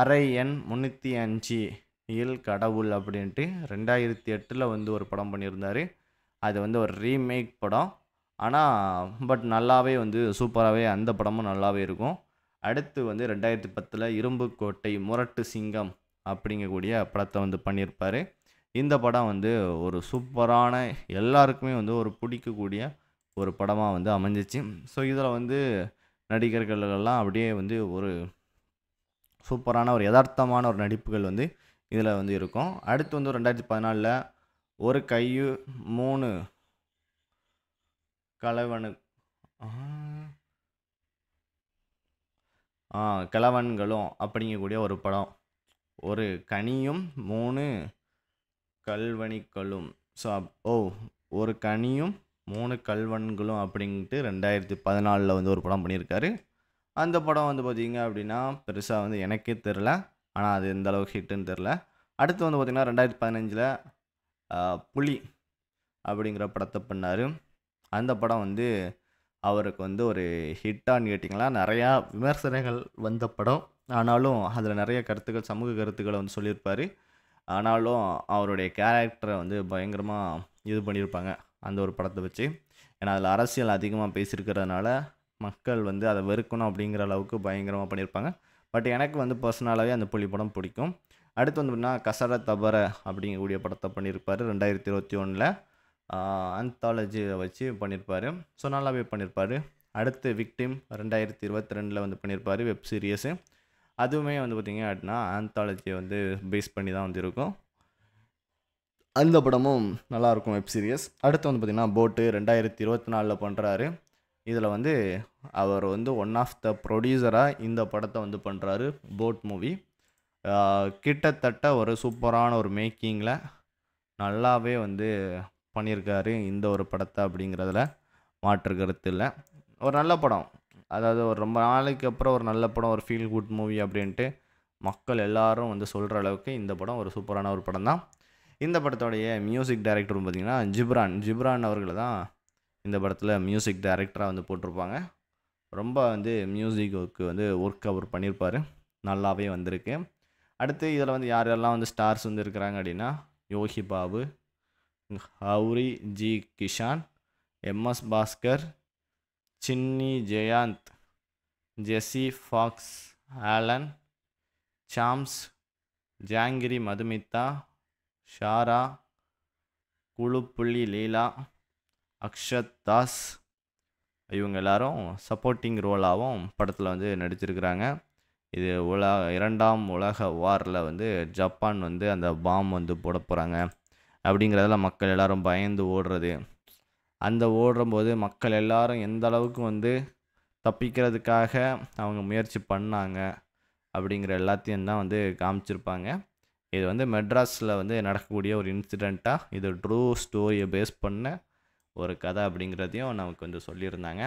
அரை எண் முந்நூற்றி அஞ்சு இல் கடவுள் அப்படின்ட்டு ரெண்டாயிரத்தி எட்டில் வந்து ஒரு படம் பண்ணியிருந்தார் அது வந்து ஒரு ரீமேக் படம் ஆனால் பட் நல்லாவே வந்து சூப்பராகவே அந்த படமும் நல்லாவே இருக்கும் அடுத்து வந்து ரெண்டாயிரத்தி பத்தில் இரும்பு கோட்டை முரட்டு சிங்கம் அப்படிங்கக்கூடிய படத்தை வந்து பண்ணியிருப்பார் இந்த படம் வந்து ஒரு சூப்பரான எல்லாருக்குமே வந்து ஒரு பிடிக்கக்கூடிய ஒரு படமாக வந்து அமைஞ்சிச்சு ஸோ இதில் வந்து நடிகர்களெல்லாம் அப்படியே வந்து ஒரு சூப்பரான ஒரு யதார்த்தமான ஒரு நடிப்புகள் வந்து இதில் வந்து இருக்கும் அடுத்து வந்து ரெண்டாயிரத்தி பதினாலில் ஒரு கையு மூணு கலவனு கிழவன்களும் அப்படிங்கக்கூடிய ஒரு படம் ஒரு கனியும் மூணு கல்வனிக்களும் ஸோ ஓ ஒரு கனியும் மூணு கல்வன்களும் அப்படின்ட்டு ரெண்டாயிரத்தி பதினாலில் வந்து ஒரு படம் பண்ணியிருக்காரு அந்த படம் வந்து பார்த்திங்க அப்படின்னா பெருசாக வந்து எனக்கே தெரில ஆனால் அது எந்த அளவுக்கு ஹிட்டுன்னு தெரில அடுத்து வந்து பார்த்திங்கன்னா ரெண்டாயிரத்தி பதினஞ்சில் புலி அப்படிங்கிற படத்தை பண்ணார் அந்த படம் வந்து அவருக்கு வந்து ஒரு ஹிட்டான்னு கேட்டிங்களா நிறையா விமர்சனங்கள் வந்த படம் ஆனாலும் அதில் நிறைய கருத்துக்கள் சமூக கருத்துக்களை வந்து சொல்லியிருப்பார் ஆனாலும் அவருடைய கேரக்டரை வந்து பயங்கரமாக இது பண்ணியிருப்பாங்க அந்த ஒரு படத்தை வச்சு ஏன்னா அதில் அரசியல் அதிகமாக பேசியிருக்கிறதுனால மக்கள் வந்து அதை வெறுக்கணும் அப்படிங்கிற அளவுக்கு பயங்கரமாக பண்ணியிருப்பாங்க பட் எனக்கு வந்து பர்சனலாகவே அந்த புலி படம் பிடிக்கும் அடுத்து வந்து பார்த்தீங்கன்னா கசர தபர அப்படிங்கக்கூடிய படத்தை பண்ணியிருப்பார் ரெண்டாயிரத்தி இருபத்தி ஒன்றில் ஆந்தாலஜியை வச்சு பண்ணியிருப்பார் ஸோ நல்லாவே பண்ணியிருப்பார் அடுத்து விக்டிம் ரெண்டாயிரத்தி இருபத்தி ரெண்டில் வந்து பண்ணியிருப்பார் வெப் சீரியஸு அதுவுமே வந்து பார்த்திங்க அப்படின்னா ஆந்தாலஜியை வந்து பேஸ் பண்ணி தான் வந்து இருக்கும் அந்த படமும் நல்லாயிருக்கும் வெப் சீரியஸ் அடுத்து வந்து பார்த்திங்கன்னா போட்டு ரெண்டாயிரத்தி இருபத்தி நாலில் பண்ணுறாரு இதில் வந்து அவர் வந்து ஒன் ஆஃப் த ப்ரொடியூசராக இந்த படத்தை வந்து பண்ணுறாரு போட் மூவி கிட்டத்தட்ட ஒரு சூப்பரான ஒரு மேக்கிங்கில் நல்லாவே வந்து பண்ணியிருக்காரு இந்த ஒரு படத்தை அப்படிங்கிறதுல மாற்று கருத்து இல்லை ஒரு நல்ல படம் அதாவது ஒரு ரொம்ப நாளைக்கு அப்புறம் ஒரு நல்ல படம் ஒரு ஃபீல் குட் மூவி அப்படின்ட்டு மக்கள் எல்லாரும் வந்து சொல்கிற அளவுக்கு இந்த படம் ஒரு சூப்பரான ஒரு படம் தான் இந்த படத்தோடைய மியூசிக் டைரக்டர் பார்த்திங்கன்னா ஜிப்ரான் ஜிப்ரான் அவர்கள் தான் இந்த படத்தில் மியூசிக் டைரக்டராக வந்து போட்டிருப்பாங்க ரொம்ப வந்து மியூசிக்கு வந்து ஒர்க் அவர் பண்ணியிருப்பார் நல்லாவே வந்திருக்கு அடுத்து இதில் வந்து யார் யாரெல்லாம் வந்து ஸ்டார்ஸ் வந்து இருக்கிறாங்க அப்படின்னா Yogi Babu ஹவுரி G Kishan MS Bhaskar Chinni Jayanth Jesse Fox Allen Sam's Jangiri Madhumitha ஷாரா Kulappulli Leela Akshath Das இவங்க எல்லாரும் சப்போர்ட்டிங் ரோலாகவும் படத்தில் வந்து நடிச்சிருக்கிறாங்க இது உலக இரண்டாம் உலக வாரில் வந்து ஜப்பான் வந்து அந்த பாம் வந்து போட போகிறாங்க அப்படிங்கிறதுல மக்கள் எல்லோரும் பயந்து ஓடுறது அந்த ஓடும்போது மக்கள் எல்லாரும் எந்த அளவுக்கு வந்து தப்பிக்கிறதுக்காக அவங்க முயற்சி பண்ணாங்க அப்படிங்கிற எல்லாத்தையும் தான் வந்து காமிச்சிருப்பாங்க இது வந்து மெட்ராஸில் வந்து நடக்கக்கூடிய ஒரு இன்சிடெண்ட்டாக இது ட்ரூ ஸ்டோரியை பேஸ் பண்ண ஒரு கதை அப்படிங்கிறதையும் நமக்கு வந்து சொல்லியிருந்தாங்க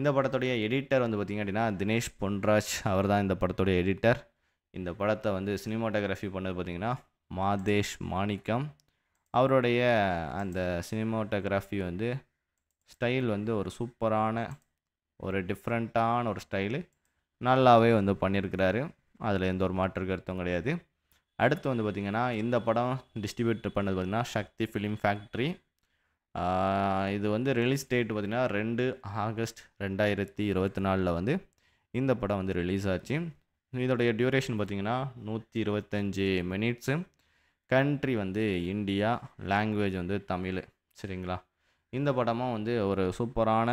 இந்த படத்துடைய எடிட்டர் வந்து பார்த்திங்க அப்படின்னா தினேஷ் பொன்ராஜ் அவர் தான் இந்த படத்துடைய எடிட்டர் இந்த படத்தை வந்து சினிமாட்டோகிராஃபி பண்ணது பார்த்திங்கன்னா மாதேஷ் மாணிக்கம் அவருடைய அந்த சினிமோட்டோகிராஃபி வந்து ஸ்டைல் வந்து ஒரு சூப்பரான ஒரு டிஃப்ரெண்ட்டான ஒரு ஸ்டைலு நல்லாவே வந்து பண்ணியிருக்கிறாரு அதில் எந்த ஒரு மாற்று கருத்தும் கிடையாது அடுத்து வந்து பார்த்திங்கன்னா இந்த படம் டிஸ்ட்ரிபியூட் பண்ணது பார்த்திங்கன்னா சக்தி ஃபிலிம் ஃபேக்ட்ரி இது வந்து ரிலீஸ் டேட் பார்த்திங்கன்னா ரெண்டு ஆகஸ்ட் ரெண்டாயிரத்தி இருபத்தி நாலில் வந்து இந்த படம் வந்து ரிலீஸ் ஆச்சு இதோடைய டியூரேஷன் பார்த்திங்கன்னா நூற்றி இருபத்தஞ்சி மினிட்ஸு கண்ட்ரி வந்து இந்தியா லாங்குவேஜ் வந்து தமிழ் சரிங்களா இந்த படமும் வந்து ஒரு சூப்பரான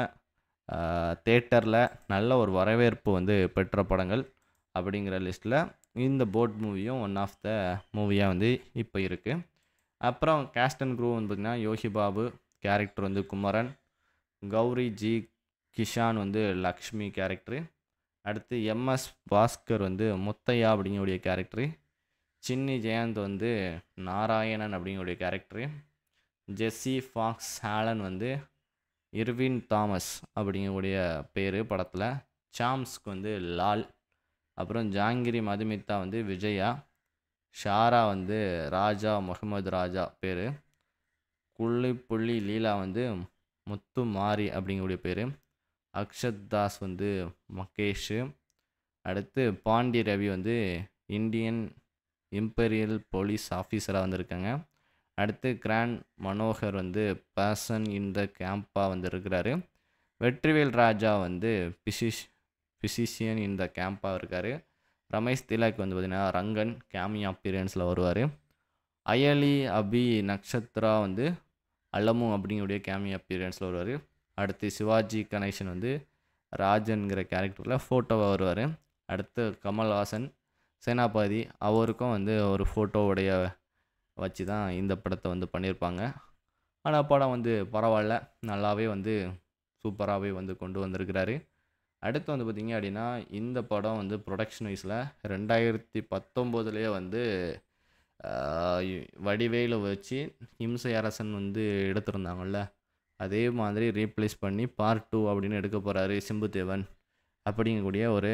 தேட்டரில் நல்ல ஒரு வரவேற்பு வந்து பெற்ற படங்கள் அப்படிங்கிற லிஸ்ட்டில் இந்த போட் மூவியும் ஒன் ஆஃப் த மூவியாக வந்து இப்போ இருக்குது அப்புறம் கேஸ்ட் அண்ட் குரூவ் வந்து பார்த்திங்கன்னா யோகி பாபு கேரக்டர் வந்து குமரன் கௌரி ஜி கிஷான் வந்து லக்ஷ்மி கேரக்டரு அடுத்து எம்எஸ் பாஸ்கர் வந்து முத்தையா அப்படிங்கக்கூடிய கேரக்டரு சின்னி ஜெயந்த் வந்து நாராயணன் அப்படிங்கிற கேரக்டரு ஜெஸ்ஸி ஃபாக்ஸ் ஹாலன் வந்து இர்வின் தாமஸ் அப்படிங்கக்கூடிய பேர் படத்தில் சாம்ஸ்க்கு வந்து லால் அப்புறம் ஜாங்கிரி மதுமிதா வந்து விஜயா ஷாரா வந்து ராஜா முகமது ராஜா பேர் குள்ளி புள்ளி லீலா வந்து முத்து மாரி அப்படிங்கக்கூடிய பேர் அக்ஷத் தாஸ் வந்து மகேஷு அடுத்து பாண்டி ரவி வந்து இந்தியன் இம்பீரியல் போலீஸ் ஆஃபீஸராக வந்திருக்காங்க அடுத்து கிராண்ட் மனோகர் வந்து பர்சன் இன் த கேம்பாக வந்து வெற்றிவேல் ராஜா வந்து பிசிஷ் பிசிஷியன் இன் த கேம்பாக இருக்கார் ரமேஷ் திலக் வந்து பார்த்திங்கன்னா ரங்கன் கேமியா அப்பியரன்ஸில் வருவார் அயலி அபி நக்ஷத்ரா வந்து அலமு அப்படிங்கக்கூடிய கேமியா அப்பியரன்ஸில் வருவார் அடுத்து சிவாஜி கணேசன் வந்து ராஜன்கிற கேரக்டரில் ஃபோட்டோவாக வருவார் அடுத்து கமல்ஹாசன் சேனாபாதி அவருக்கும் வந்து ஒரு ஃபோட்டோவுடைய வச்சு தான் இந்த படத்தை வந்து பண்ணியிருப்பாங்க ஆனால் படம் வந்து பரவாயில்ல நல்லாவே வந்து சூப்பராகவே வந்து கொண்டு வந்திருக்கிறாரு அடுத்து வந்து பார்த்திங்க அப்படின்னா இந்த படம் வந்து ப்ரொடக்ஷன் வைஸில் ரெண்டாயிரத்தி பத்தொம்போதுலேயே வந்து வடிவேல வச்சு இம்சை அரசன் வந்து எடுத்திருந்தாங்கள்ல அதே மாதிரி ரீப்ளேஸ் பண்ணி பார்ட் டூ அப்படின்னு எடுக்க போகிறாரு சிம்புதேவன் அப்படிங்கக்கூடிய ஒரு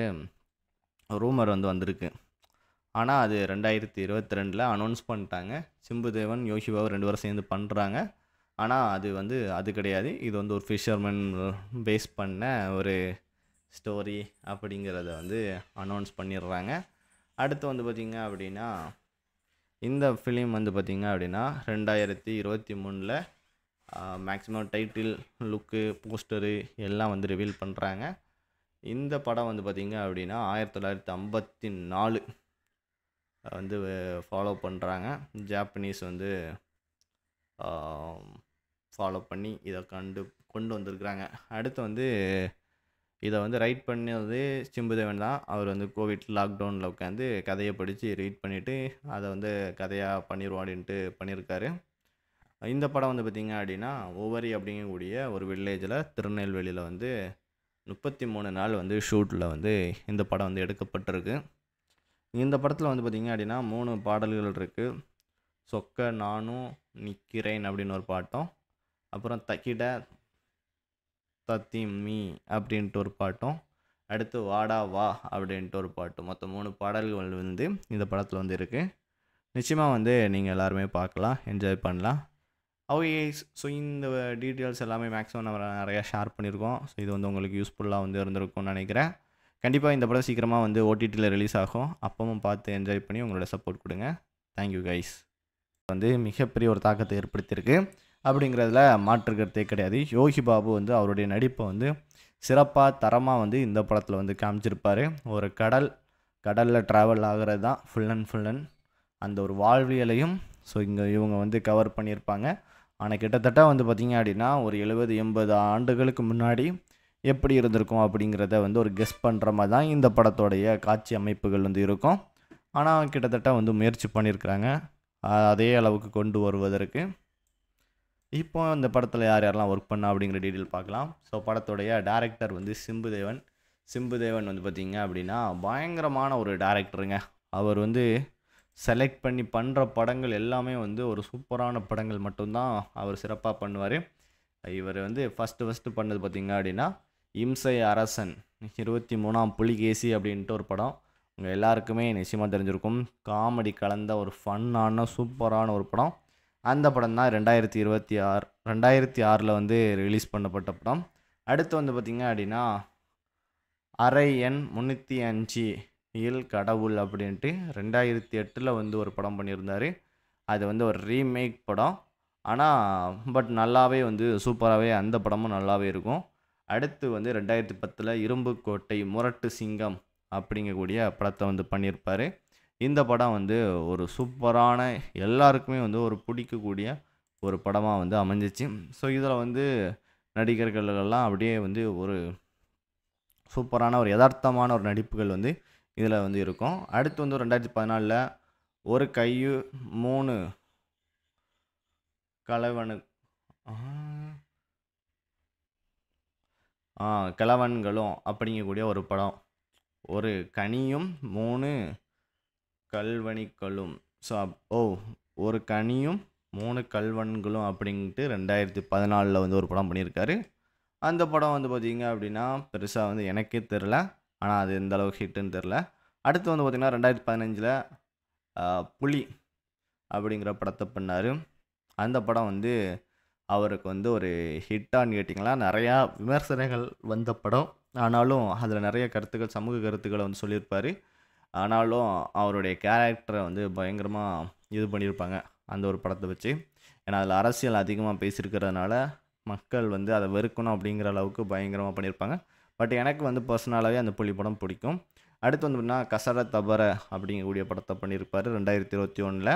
ரூமர் வந்து வந்திருக்கு ஆனால் அது ரெண்டாயிரத்தி இருபத்தி ரெண்டில் அனௌன்ஸ் பண்ணிட்டாங்க சிம்பு தேவன் யோசிபாவும் ரெண்டு பேரும் சேர்ந்து பண்ணுறாங்க ஆனால் அது வந்து அது கிடையாது இது வந்து ஒரு ஃபிஷர்மேன் பேஸ் பண்ண ஒரு ஸ்டோரி அப்படிங்கிறத வந்து அனௌன்ஸ் பண்ணிடுறாங்க அடுத்து வந்து பார்த்திங்க அப்படின்னா இந்த ஃபிலிம் வந்து பார்த்திங்க அப்படின்னா ரெண்டாயிரத்தி இருபத்தி மூணில் மேக்ஸிமம் டைட்டில் லுக்கு போஸ்டரு எல்லாம் வந்து ரிவீல் பண்ணுறாங்க இந்த படம் வந்து பார்த்திங்க அப்படின்னா ஆயிரத்தி தொள்ளாயிரத்தி ஐம்பத்தி நாலு வந்து ஃபாலோ பண்ணுறாங்க ஜாப்பனீஸ் வந்து ஃபாலோ பண்ணி இதை கண்டு கொண்டு வந்திருக்கிறாங்க அடுத்து வந்து இதை வந்து ரைட் பண்ணது சிம்புதேவன் தான் அவர் வந்து கோவிட் லாக்டவுனில் உட்காந்து கதையை படித்து ரீட் பண்ணிவிட்டு அதை வந்து கதையாக பண்ணிடுவோம் அப்படின்ட்டு பண்ணியிருக்காரு இந்த படம் வந்து பார்த்திங்க அப்படின்னா ஒவ்வொரு அப்படிங்கக்கூடிய ஒரு வில்லேஜில் திருநெல்வேலியில் வந்து முப்பத்தி மூணு நாள் வந்து ஷூட்டில் வந்து இந்த படம் வந்து எடுக்கப்பட்டிருக்கு இந்த படத்தில் வந்து பார்த்திங்க அப்படின்னா மூணு பாடல்கள் இருக்குது சொக்க நானும் நிற்கிறேன் அப்படின்னு ஒரு பாட்டம் அப்புறம் தக்கிட தத்தி மீ அப்படின்ட்டு ஒரு பாட்டும் அடுத்து வாடா வா அப்படின்ட்டு ஒரு பாட்டம் மொத்தம் மூணு பாடல்கள் வந்து இந்த படத்தில் வந்து இருக்குது நிச்சயமாக வந்து நீங்கள் எல்லாருமே பார்க்கலாம் என்ஜாய் பண்ணலாம் ஓகே ஸோ இந்த டீட்டெயில்ஸ் எல்லாமே மேக்ஸிமம் நம்ம நிறையா ஷேர் பண்ணியிருக்கோம் ஸோ இது வந்து உங்களுக்கு யூஸ்ஃபுல்லாக வந்து இருந்திருக்கும்னு நினைக்கிறேன் கண்டிப்பாக இந்த படம் சீக்கிரமாக வந்து ஓடிடியில் ரிலீஸ் ஆகும் அப்பவும் பார்த்து என்ஜாய் பண்ணி உங்களோட சப்போர்ட் கொடுங்க தேங்க்யூ கைஸ் வந்து மிகப்பெரிய ஒரு தாக்கத்தை ஏற்படுத்தியிருக்கு அப்படிங்கிறதுல மாற்றுக்கிறதே கிடையாது யோகி பாபு வந்து அவருடைய நடிப்பை வந்து சிறப்பாக தரமாக வந்து இந்த படத்தில் வந்து காமிச்சிருப்பார் ஒரு கடல் கடலில் ட்ராவல் ஆகிறது தான் ஃபுல் அண்ட் ஃபுல் அண்ட் அந்த ஒரு வாழ்வியலையும் ஸோ இங்கே இவங்க வந்து கவர் பண்ணியிருப்பாங்க ஆனால் கிட்டத்தட்ட வந்து பார்த்திங்க அப்படின்னா ஒரு எழுபது எண்பது ஆண்டுகளுக்கு முன்னாடி எப்படி இருந்திருக்கும் அப்படிங்கிறத வந்து ஒரு கெஸ் பண்ணுற மாதிரி தான் இந்த படத்தோடைய காட்சி அமைப்புகள் வந்து இருக்கும் ஆனால் கிட்டத்தட்ட வந்து முயற்சி பண்ணியிருக்கிறாங்க அதே அளவுக்கு கொண்டு வருவதற்கு இப்போ இந்த படத்தில் யார் யாரெல்லாம் ஒர்க் பண்ணா அப்படிங்கிற டீட்டெயில் பார்க்கலாம் ஸோ படத்துடைய டேரக்டர் வந்து சிம்புதேவன் சிம்புதேவன் வந்து பார்த்திங்க அப்படின்னா பயங்கரமான ஒரு டேரக்டருங்க அவர் வந்து செலக்ட் பண்ணி பண்ணுற படங்கள் எல்லாமே வந்து ஒரு சூப்பரான படங்கள் மட்டும்தான் அவர் சிறப்பாக பண்ணுவார் இவர் வந்து ஃபஸ்ட்டு ஃபஸ்ட்டு பண்ணது பார்த்திங்க அப்படின்னா இம்சை அரசன் இருபத்தி மூணாம் புலிகேசி அப்படின்ட்டு ஒரு படம் உங்கள் எல்லாருக்குமே நிச்சயமாக தெரிஞ்சிருக்கும் காமெடி கலந்த ஒரு ஃபன்னான சூப்பரான ஒரு படம் அந்த படம் தான் ரெண்டாயிரத்தி இருபத்தி ஆறு ரெண்டாயிரத்தி ஆறில் வந்து ரிலீஸ் பண்ணப்பட்ட படம் அடுத்து வந்து பார்த்திங்க அப்படின்னா அரை எண் முந்நூற்றி அஞ்சு இல் கடவுள் அப்படின்ட்டு ரெண்டாயிரத்தி எட்டில் வந்து ஒரு படம் பண்ணியிருந்தார் அது வந்து ஒரு ரீமேக் படம் ஆனால் பட் நல்லாவே வந்து சூப்பராகவே அந்த படமும் நல்லாவே இருக்கும் அடுத்து வந்து ரெண்டாயிரத்தி பத்தில் இரும்புக்கோட்டை முரட்டு சிங்கம் அப்படிங்கக்கூடிய படத்தை வந்து பண்ணியிருப்பார் இந்த படம் வந்து ஒரு சூப்பரான எல்லாருக்குமே வந்து ஒரு பிடிக்கக்கூடிய ஒரு படமாக வந்து அமைஞ்சிச்சு ஸோ இதில் வந்து நடிகர்கள் எல்லாம் அப்படியே வந்து ஒரு சூப்பரான ஒரு யதார்த்தமான ஒரு நடிப்புகள் வந்து இதில் வந்து இருக்கும் அடுத்து வந்து ரெண்டாயிரத்தி பதினாலில் ஒரு கையு மூணு கலவனு கிழவன்களும் அப்படிங்கக்கூடிய ஒரு படம் ஒரு கனியும் மூணு கல்வனிக்களும் ஸோ ஓ ஒரு கனியும் மூணு கல்வன்களும் அப்படின்ட்டு ரெண்டாயிரத்தி பதினாலில் வந்து ஒரு படம் பண்ணியிருக்காரு அந்த படம் வந்து பார்த்திங்க அப்படின்னா பெருசாக வந்து எனக்கே தெரில ஆனால் அது எந்த அளவுக்கு ஹிட்டுன்னு தெரில அடுத்து வந்து பார்த்திங்கன்னா ரெண்டாயிரத்தி பதினஞ்சில் புலி அப்படிங்கிற படத்தை பண்ணார் அந்த படம் வந்து அவருக்கு வந்து ஒரு ஹிட்டான்னு கேட்டிங்களா நிறையா விமர்சனங்கள் வந்த படம் ஆனாலும் அதில் நிறைய கருத்துக்கள் சமூக கருத்துக்களை வந்து சொல்லியிருப்பார் ஆனாலும் அவருடைய கேரக்டரை வந்து பயங்கரமாக இது பண்ணியிருப்பாங்க அந்த ஒரு படத்தை வச்சு ஏன்னா அதில் அரசியல் அதிகமாக பேசியிருக்கிறதுனால மக்கள் வந்து அதை வெறுக்கணும் அப்படிங்கிற அளவுக்கு பயங்கரமாக பண்ணியிருப்பாங்க பட் எனக்கு வந்து பர்சனலாகவே அந்த புள்ளி படம் பிடிக்கும் அடுத்து வந்து பார்த்தீங்கன்னா கசர தபர அப்படிங்கக்கூடிய படத்தை பண்ணியிருப்பார் ரெண்டாயிரத்தி இருபத்தி ஒன்றில்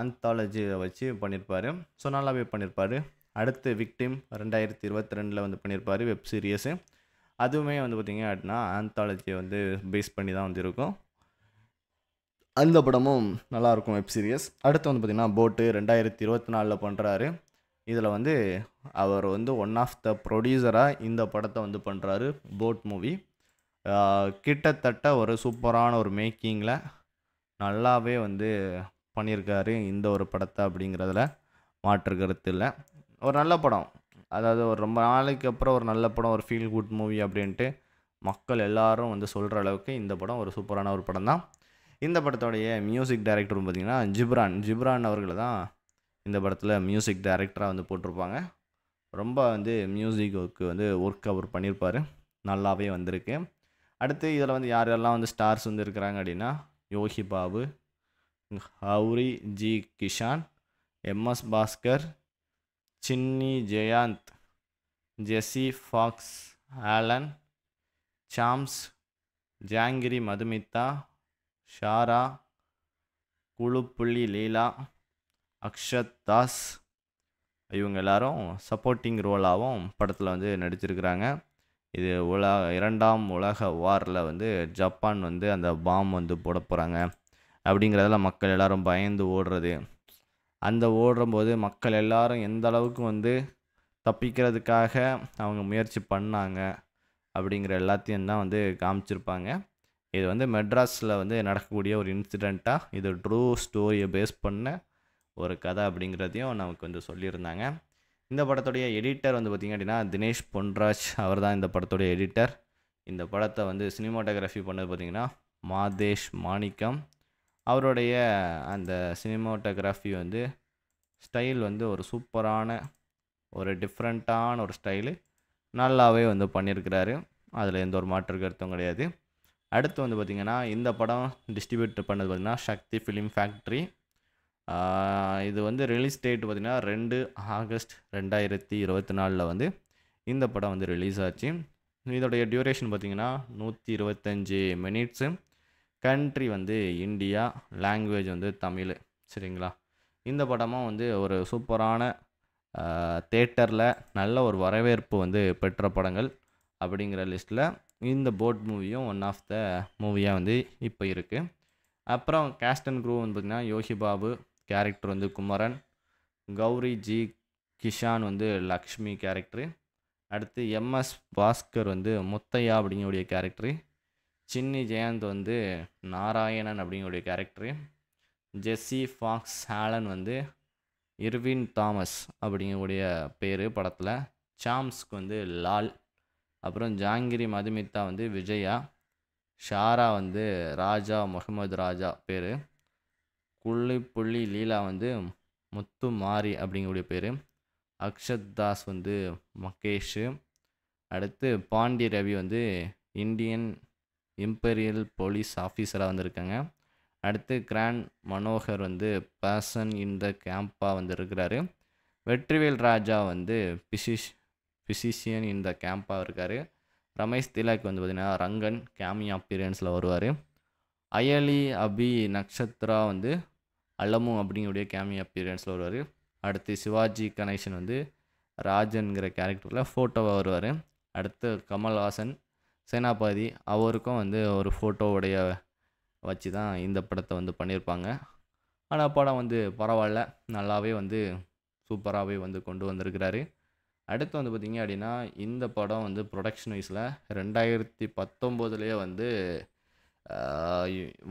அந்தாலஜியை வச்சு பண்ணியிருப்பார் ஸோ நல்லாவே பண்ணியிருப்பார் அடுத்து விக்டிம் ரெண்டாயிரத்தி இருபத்தி ரெண்டில் வந்து பண்ணியிருப்பார் வெப் சீரியஸு அதுவுமே வந்து பார்த்திங்க அப்படின்னா ஆந்தாலஜியை வந்து பேஸ் பண்ணி தான் வந்து இருக்கும் அந்த படமும் நல்லாயிருக்கும் வெப் சீரியஸ் அடுத்து வந்து பார்த்திங்கன்னா போட்டு ரெண்டாயிரத்தி இருபத்தி நாலில் பண்ணுறாரு இதில் வந்து அவர் வந்து ஒன் ஆஃப் த ப்ரொடியூசராக இந்த படத்தை வந்து பண்ணுறாரு போட் மூவி கிட்டத்தட்ட ஒரு சூப்பரான ஒரு மேக்கிங்கில் நல்லாவே வந்து பண்ணியிருக்காரு இந்த ஒரு படத்தை அப்படிங்கிறதுல மாற்று கருத்து இல்லை ஒரு நல்ல படம் அதாவது ஒரு ரொம்ப நாளைக்கு அப்புறம் ஒரு நல்ல படம் ஒரு ஃபீல் குட் மூவி அப்படின்ட்டு மக்கள் எல்லாரும் வந்து சொல்கிற அளவுக்கு இந்த படம் ஒரு சூப்பரான ஒரு படம் தான் இந்த படத்தோடைய மியூசிக் டைரக்டரும் பார்த்திங்கன்னா ஜிப்ரான் ஜிப்ரான் அவர்களை தான் இந்த படத்தில் மியூசிக் டைரக்டராக வந்து போட்டிருப்பாங்க ரொம்ப வந்து மியூசிக்கு வந்து ஒர்க் அவர் பண்ணியிருப்பார் நல்லாவே வந்திருக்கு அடுத்து இதில் வந்து யார் யாரெல்லாம் வந்து ஸ்டார்ஸ் வந்து இருக்கிறாங்க அப்படின்னா Yogi Babu ஹவுரி G Kishan MS Bhaskar Chinni Jayanth Jesse Fox Allen Sam's Jangiri Madhumitha ஷாரா Kulappulli Leela Akshath Das இவங்க எல்லாரும் சப்போர்ட்டிங் ரோலாகவும் படத்தில் வந்து நடிச்சிருக்கிறாங்க இது உலக இரண்டாம் உலக வாரில் வந்து ஜப்பான் வந்து அந்த பாம் வந்து போட போகிறாங்க அப்படிங்கிறதால மக்கள் எல்லோரும் பயந்து ஓடுறது அந்த ஓடும்போது மக்கள் எல்லாரும் எந்த அளவுக்கு வந்து தப்பிக்கிறதுக்காக அவங்க முயற்சி பண்ணாங்க அப்படிங்கிற எல்லாத்தையும் தான் வந்து காமிச்சிருப்பாங்க இது வந்து மெட்ராஸில் வந்து நடக்கக்கூடிய ஒரு இன்சிடெண்ட்டாக இது ட்ரூ ஸ்டோரியை பேஸ் பண்ண ஒரு கதை அப்படிங்கிறதையும் நமக்கு வந்து சொல்லியிருந்தாங்க இந்த படத்துடைய எடிட்டர் வந்து பார்த்திங்க அப்படின்னா தினேஷ் பொன்ராஜ் அவர் தான் இந்த படத்துடைய எடிட்டர் இந்த படத்தை வந்து சினிமாட்டோகிராஃபி பண்ணது பார்த்திங்கன்னா மாதேஷ் மாணிக்கம் அவருடைய அந்த சினிமோட்டோகிராஃபி வந்து ஸ்டைல் வந்து ஒரு சூப்பரான ஒரு டிஃப்ரெண்ட்டான ஒரு ஸ்டைலு நல்லாவே வந்து பண்ணியிருக்கிறாரு அதில் எந்த ஒரு மாற்று கருத்தும் கிடையாது அடுத்து வந்து பார்த்திங்கன்னா இந்த படம் டிஸ்ட்ரிபியூட் பண்ணது பார்த்திங்கன்னா சக்தி ஃபிலிம் ஃபேக்ட்ரி இது வந்து ரிலீஸ் டேட் பார்த்திங்கன்னா ரெண்டு ஆகஸ்ட் ரெண்டாயிரத்தி இருபத்தி நாலில் வந்து இந்த படம் வந்து ரிலீஸ் ஆச்சு இதோடைய டியூரேஷன் பார்த்திங்கன்னா நூற்றி இருபத்தஞ்சி மினிட்ஸு கண்ட்ரி வந்து இந்தியா லாங்குவேஜ் வந்து தமிழ் சரிங்களா இந்த படமும் வந்து ஒரு சூப்பரான தேட்டரில் நல்ல ஒரு வரவேற்பு வந்து பெற்ற படங்கள் அப்படிங்கிற லிஸ்ட்டில் இந்த போட் மூவியும் ஒன் ஆஃப் த மூவியாக வந்து இப்போ இருக்குது அப்புறம் கேஸ்ட் அண்ட் குரூவ் வந்து பார்த்திங்கன்னா யோகி பாபு கேரக்டர் வந்து குமரன் கௌரி ஜி கிஷான் வந்து லக்ஷ்மி கேரக்டரு அடுத்து எம்எஸ் பாஸ்கர் வந்து முத்தையா அப்படிங்கக்கூடிய கேரக்டரு சின்னி ஜெயந்த் வந்து நாராயணன் அப்படிங்கிற கேரக்டரு ஜெஸ்ஸி ஃபாக்ஸ் ஹாலன் வந்து இர்வின் தாமஸ் அப்படிங்கக்கூடிய பேர் படத்தில் சாம்ஸ்க்கு வந்து லால் அப்புறம் ஜாங்கிரி மதுமிதா வந்து விஜயா ஷாரா வந்து ராஜா முகமது ராஜா பேர் குள்ளி புள்ளி லீலா வந்து முத்து மாரி அப்படிங்கக்கூடிய பேர் அக்ஷத் தாஸ் வந்து மகேஷு அடுத்து பாண்டி ரவி வந்து இந்தியன் இம்பீரியல் போலீஸ் ஆஃபீஸராக வந்திருக்காங்க அடுத்து கிராண்ட் மனோகர் வந்து பர்சன் இன் த கேம்பாக வந்து இருக்கிறாரு வெற்றிவேல் ராஜா வந்து பிசிஷ் பிசிஷியன் இன் த கேம்பாக இருக்கார் ரமேஷ் திலக் வந்து பார்த்திங்கன்னா ரங்கன் கேமி பீரியன்ஸில் வருவார் அயலி அபி நக்ஷத்ரா வந்து அல்லமு அப்படிங்கக்கூடிய கேமி அப்பியரன்ஸில் வருவார் அடுத்து சிவாஜி கணேசன் வந்து ராஜன்கிற கேரக்டரில் ஃபோட்டோவாக வருவார் அடுத்து கமல்ஹாசன் சேனாபாதி அவருக்கும் வந்து ஒரு ஃபோட்டோவுடைய வச்சு தான் இந்த படத்தை வந்து பண்ணியிருப்பாங்க ஆனால் படம் வந்து பரவாயில்ல நல்லாவே வந்து சூப்பராகவே வந்து கொண்டு வந்திருக்கிறாரு அடுத்து வந்து பார்த்திங்க அப்படின்னா இந்த படம் வந்து ப்ரொடக்ஷன் வைஸில் ரெண்டாயிரத்தி பத்தொம்போதுலேயே வந்து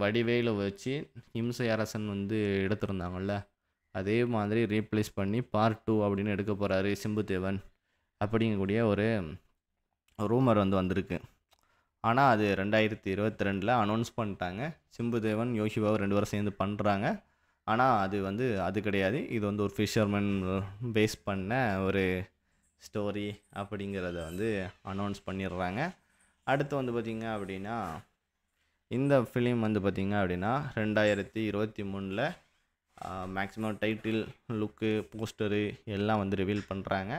வடிவேல வச்சு இம்சை அரசன் வந்து எடுத்திருந்தாங்கள்ல அதே மாதிரி ரீப்ளேஸ் பண்ணி பார்ட் டூ அப்படின்னு எடுக்க போகிறாரு சிம்புதேவன் அப்படிங்கக்கூடிய ஒரு ரூமர் வந்து வந்திருக்கு ஆனால் அது ரெண்டாயிரத்தி இருபத்தி ரெண்டில் அனௌன்ஸ் பண்ணிட்டாங்க சிம்புதேவன் யோசிபாவை ரெண்டு பேரும் சேர்ந்து பண்ணுறாங்க ஆனால் அது வந்து அது கிடையாது இது வந்து ஒரு ஃபிஷர்மேன் பேஸ் பண்ண ஒரு ஸ்டோரி அப்படிங்கிறத வந்து அனௌன்ஸ் பண்ணிடுறாங்க அடுத்து வந்து பார்த்திங்க அப்படின்னா இந்த ஃபிலிம் வந்து பார்த்திங்க அப்படின்னா ரெண்டாயிரத்தி இருபத்தி மூணில் மேக்ஸிமம் டைட்டில் லுக்கு போஸ்டரு எல்லாம் வந்து ரிவீல் பண்ணுறாங்க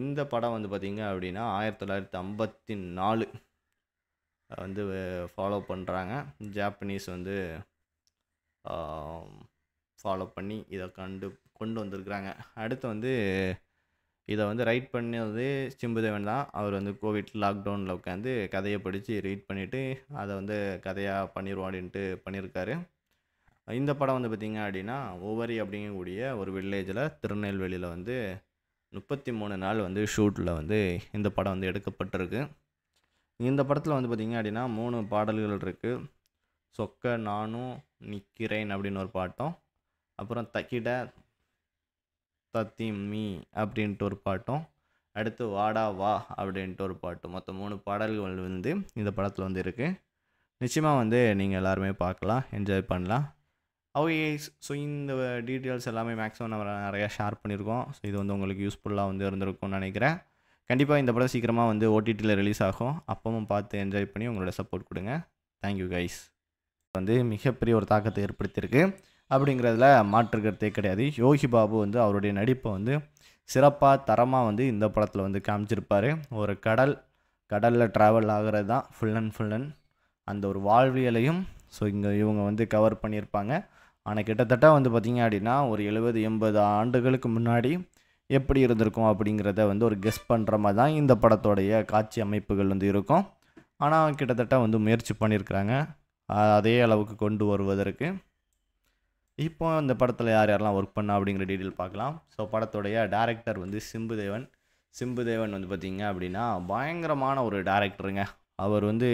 இந்த படம் வந்து பார்த்திங்க அப்படின்னா ஆயிரத்தி தொள்ளாயிரத்தி ஐம்பத்தி நாலு வந்து ஃபாலோ பண்ணுறாங்க ஜாப்பனீஸ் வந்து ஃபாலோ பண்ணி இதை கண்டு கொண்டு வந்திருக்கிறாங்க அடுத்து வந்து இதை வந்து ரைட் பண்ணது சிம்புதேவன் தான் அவர் வந்து கோவிட் லாக்டவுனில் உட்காந்து கதையை படித்து ரீட் பண்ணிவிட்டு அதை வந்து கதையாக பண்ணிடுவோம் அப்படின்ட்டு பண்ணியிருக்காரு இந்த படம் வந்து பார்த்திங்க அப்படின்னா ஒவ்வொரு அப்படிங்கக்கூடிய ஒரு வில்லேஜில் திருநெல்வேலியில் வந்து முப்பத்தி மூணு நாள் வந்து ஷூட்டில் வந்து இந்த படம் வந்து எடுக்கப்பட்டிருக்கு இந்த படத்தில் வந்து பார்த்திங்க அப்படின்னா மூணு பாடல்கள் இருக்குது சொக்க நானும் நிற்கிறேன் அப்படின்னு ஒரு பாட்டம் அப்புறம் தக்கிட தத்தி மீ அப்படின்ட்டு ஒரு பாட்டம் அடுத்து வாடா வா அப்படின்ட்டு ஒரு பாட்டு மொத்தம் மூணு பாடல்கள் வந்து இந்த படத்தில் வந்து இருக்குது நிச்சயமாக வந்து நீங்கள் எல்லாருமே பார்க்கலாம் என்ஜாய் பண்ணலாம் ஓகே ஸோ இந்த டீட்டெயில்ஸ் எல்லாமே மேக்ஸிமம் நம்ம நிறையா ஷேர் பண்ணியிருக்கோம் ஸோ இது வந்து உங்களுக்கு யூஸ்ஃபுல்லாக வந்து இருந்திருக்கும்னு நினைக்கிறேன் கண்டிப்பாக இந்த படம் சீக்கிரமாக வந்து ஓடிடியில் ரிலீஸ் ஆகும் அப்பவும் பார்த்து என்ஜாய் பண்ணி உங்களோட சப்போர்ட் கொடுங்க தேங்க்யூ கைஸ் வந்து மிகப்பெரிய ஒரு தாக்கத்தை ஏற்படுத்தியிருக்கு அப்படிங்கிறதுல மாற்றுக்கிறதே கிடையாது யோகி பாபு வந்து அவருடைய நடிப்பை வந்து சிறப்பாக தரமாக வந்து இந்த படத்தில் வந்து காமிச்சிருப்பார் ஒரு கடல் கடலில் ட்ராவல் ஆகிறது தான் ஃபுல் அண்ட் ஃபுல் அண்ட் அந்த ஒரு வாழ்வியலையும் ஸோ இங்கே இவங்க வந்து கவர் பண்ணியிருப்பாங்க ஆனால் கிட்டத்தட்ட வந்து பார்த்திங்க அப்படின்னா ஒரு எழுபது எண்பது ஆண்டுகளுக்கு முன்னாடி எப்படி இருந்திருக்கும் அப்படிங்கிறத வந்து ஒரு கெஸ் பண்ணுற மாதிரி தான் இந்த படத்தோடைய காட்சி அமைப்புகள் வந்து இருக்கும் ஆனால் கிட்டத்தட்ட வந்து முயற்சி பண்ணியிருக்கிறாங்க அதே அளவுக்கு கொண்டு வருவதற்கு இப்போ இந்த படத்தில் யார் யாரெல்லாம் ஒர்க் பண்ணா அப்படிங்கிற டீட்டெயில் பார்க்கலாம் ஸோ படத்துடைய டேரக்டர் வந்து சிம்புதேவன் சிம்புதேவன் வந்து பார்த்திங்க அப்படின்னா பயங்கரமான ஒரு டேரக்டருங்க அவர் வந்து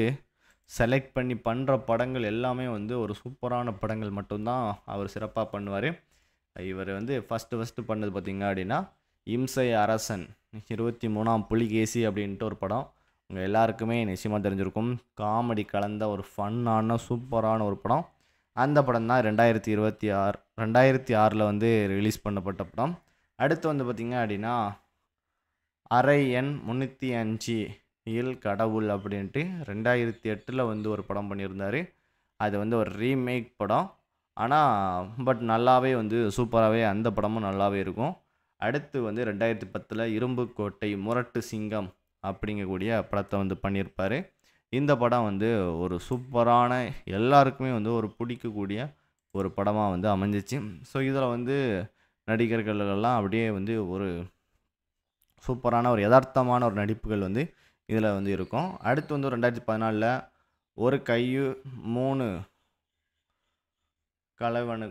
செலக்ட் பண்ணி பண்ணுற படங்கள் எல்லாமே வந்து ஒரு சூப்பரான படங்கள் மட்டும்தான் அவர் சிறப்பாக பண்ணுவார் இவர் வந்து ஃபஸ்ட்டு ஃபஸ்ட்டு பண்ணது பார்த்திங்க அப்படின்னா இம்சை அரசன் இருபத்தி மூணாம் புலிகேசி அப்படின்ட்டு ஒரு படம் உங்கள் எல்லாருக்குமே நிச்சயமாக தெரிஞ்சிருக்கும் காமெடி கலந்த ஒரு ஃபன்னான சூப்பரான ஒரு படம் அந்த படம் தான் ரெண்டாயிரத்தி இருபத்தி ஆறு ரெண்டாயிரத்தி ஆறில் வந்து ரிலீஸ் பண்ணப்பட்ட படம் அடுத்து வந்து பார்த்திங்க அப்படின்னா அரை எண் முந்நூற்றி அஞ்சு இல் கடவுள் அப்படின்ட்டு ரெண்டாயிரத்தி எட்டில் வந்து ஒரு படம் பண்ணியிருந்தார் அது வந்து ஒரு ரீமேக் படம் ஆனால் பட் நல்லாவே வந்து சூப்பராகவே அந்த படமும் நல்லாவே இருக்கும் அடுத்து வந்து ரெண்டாயிரத்தி பத்தில் இரும்பு கோட்டை முரட்டு சிங்கம் அப்படிங்கக்கூடிய படத்தை வந்து பண்ணியிருப்பார் இந்த படம் வந்து ஒரு சூப்பரான எல்லாருக்குமே வந்து ஒரு பிடிக்கக்கூடிய ஒரு படமாக வந்து அமைஞ்சிச்சு ஸோ இதில் வந்து நடிகர்களெல்லாம் அப்படியே வந்து ஒரு சூப்பரான ஒரு யதார்த்தமான ஒரு நடிப்புகள் வந்து இதில் வந்து இருக்கும் அடுத்து வந்து ரெண்டாயிரத்தி பதினாலில் ஒரு கையு மூணு கலவனு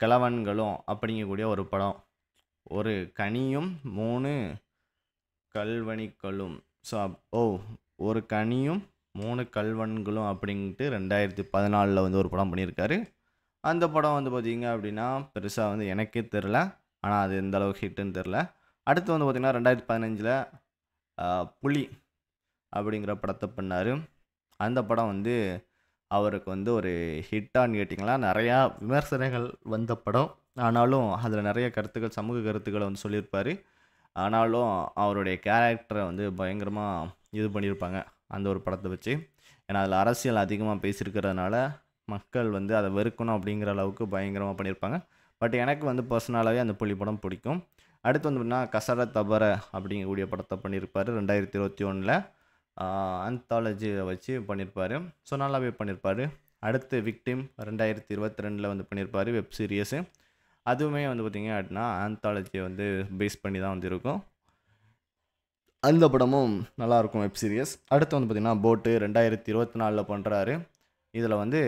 கிழவன்களும் அப்படிங்கக்கூடிய ஒரு படம் ஒரு கனியும் மூணு கல்வனிக்களும் ஸோ ஓ ஒரு கனியும் மூணு கல்வன்களும் அப்படின்ட்டு ரெண்டாயிரத்தி பதினாலில் வந்து ஒரு படம் பண்ணியிருக்காரு அந்த படம் வந்து பார்த்திங்க அப்படின்னா பெருசாக வந்து எனக்கே தெரில ஆனால் அது எந்த அளவுக்கு ஹிட்டுன்னு தெரில அடுத்து வந்து பார்த்திங்கன்னா ரெண்டாயிரத்தி பதினஞ்சில் புலி அப்படிங்கிற படத்தை பண்ணார் அந்த படம் வந்து அவருக்கு வந்து ஒரு ஹிட்டான்னு கேட்டிங்களா நிறையா விமர்சனங்கள் வந்த படம் ஆனாலும் அதில் நிறைய கருத்துக்கள் சமூக கருத்துக்களை வந்து சொல்லியிருப்பார் ஆனாலும் அவருடைய கேரக்டரை வந்து பயங்கரமாக இது பண்ணியிருப்பாங்க அந்த ஒரு படத்தை வச்சு ஏன்னா அதில் அரசியல் அதிகமாக பேசியிருக்கிறதுனால மக்கள் வந்து அதை வெறுக்கணும் அப்படிங்கிற அளவுக்கு பயங்கரமாக பண்ணியிருப்பாங்க பட் எனக்கு வந்து பர்சனலாகவே அந்த புள்ளி படம் பிடிக்கும் அடுத்து வந்து பார்த்தீங்கன்னா கசர தபர அப்படிங்கக்கூடிய படத்தை பண்ணியிருப்பார் ரெண்டாயிரத்தி இருபத்தி ஒன்றில் ஆந்தாலஜியை வச்சு பண்ணியிருப்பார் ஸோ நல்லாவே பண்ணியிருப்பார் அடுத்து விக்டிம் ரெண்டாயிரத்தி இருபத்தி ரெண்டில் வந்து பண்ணியிருப்பார் வெப் சீரியஸு அதுவுமே வந்து பார்த்திங்க அப்படின்னா ஆந்தாலஜியை வந்து பேஸ் பண்ணி தான் வந்து இருக்கும் அந்த படமும் நல்லாயிருக்கும் வெப் சீரியஸ் அடுத்து வந்து பார்த்திங்கன்னா போட்டு ரெண்டாயிரத்தி இருபத்தி நாலில் பண்ணுறாரு இதில் வந்து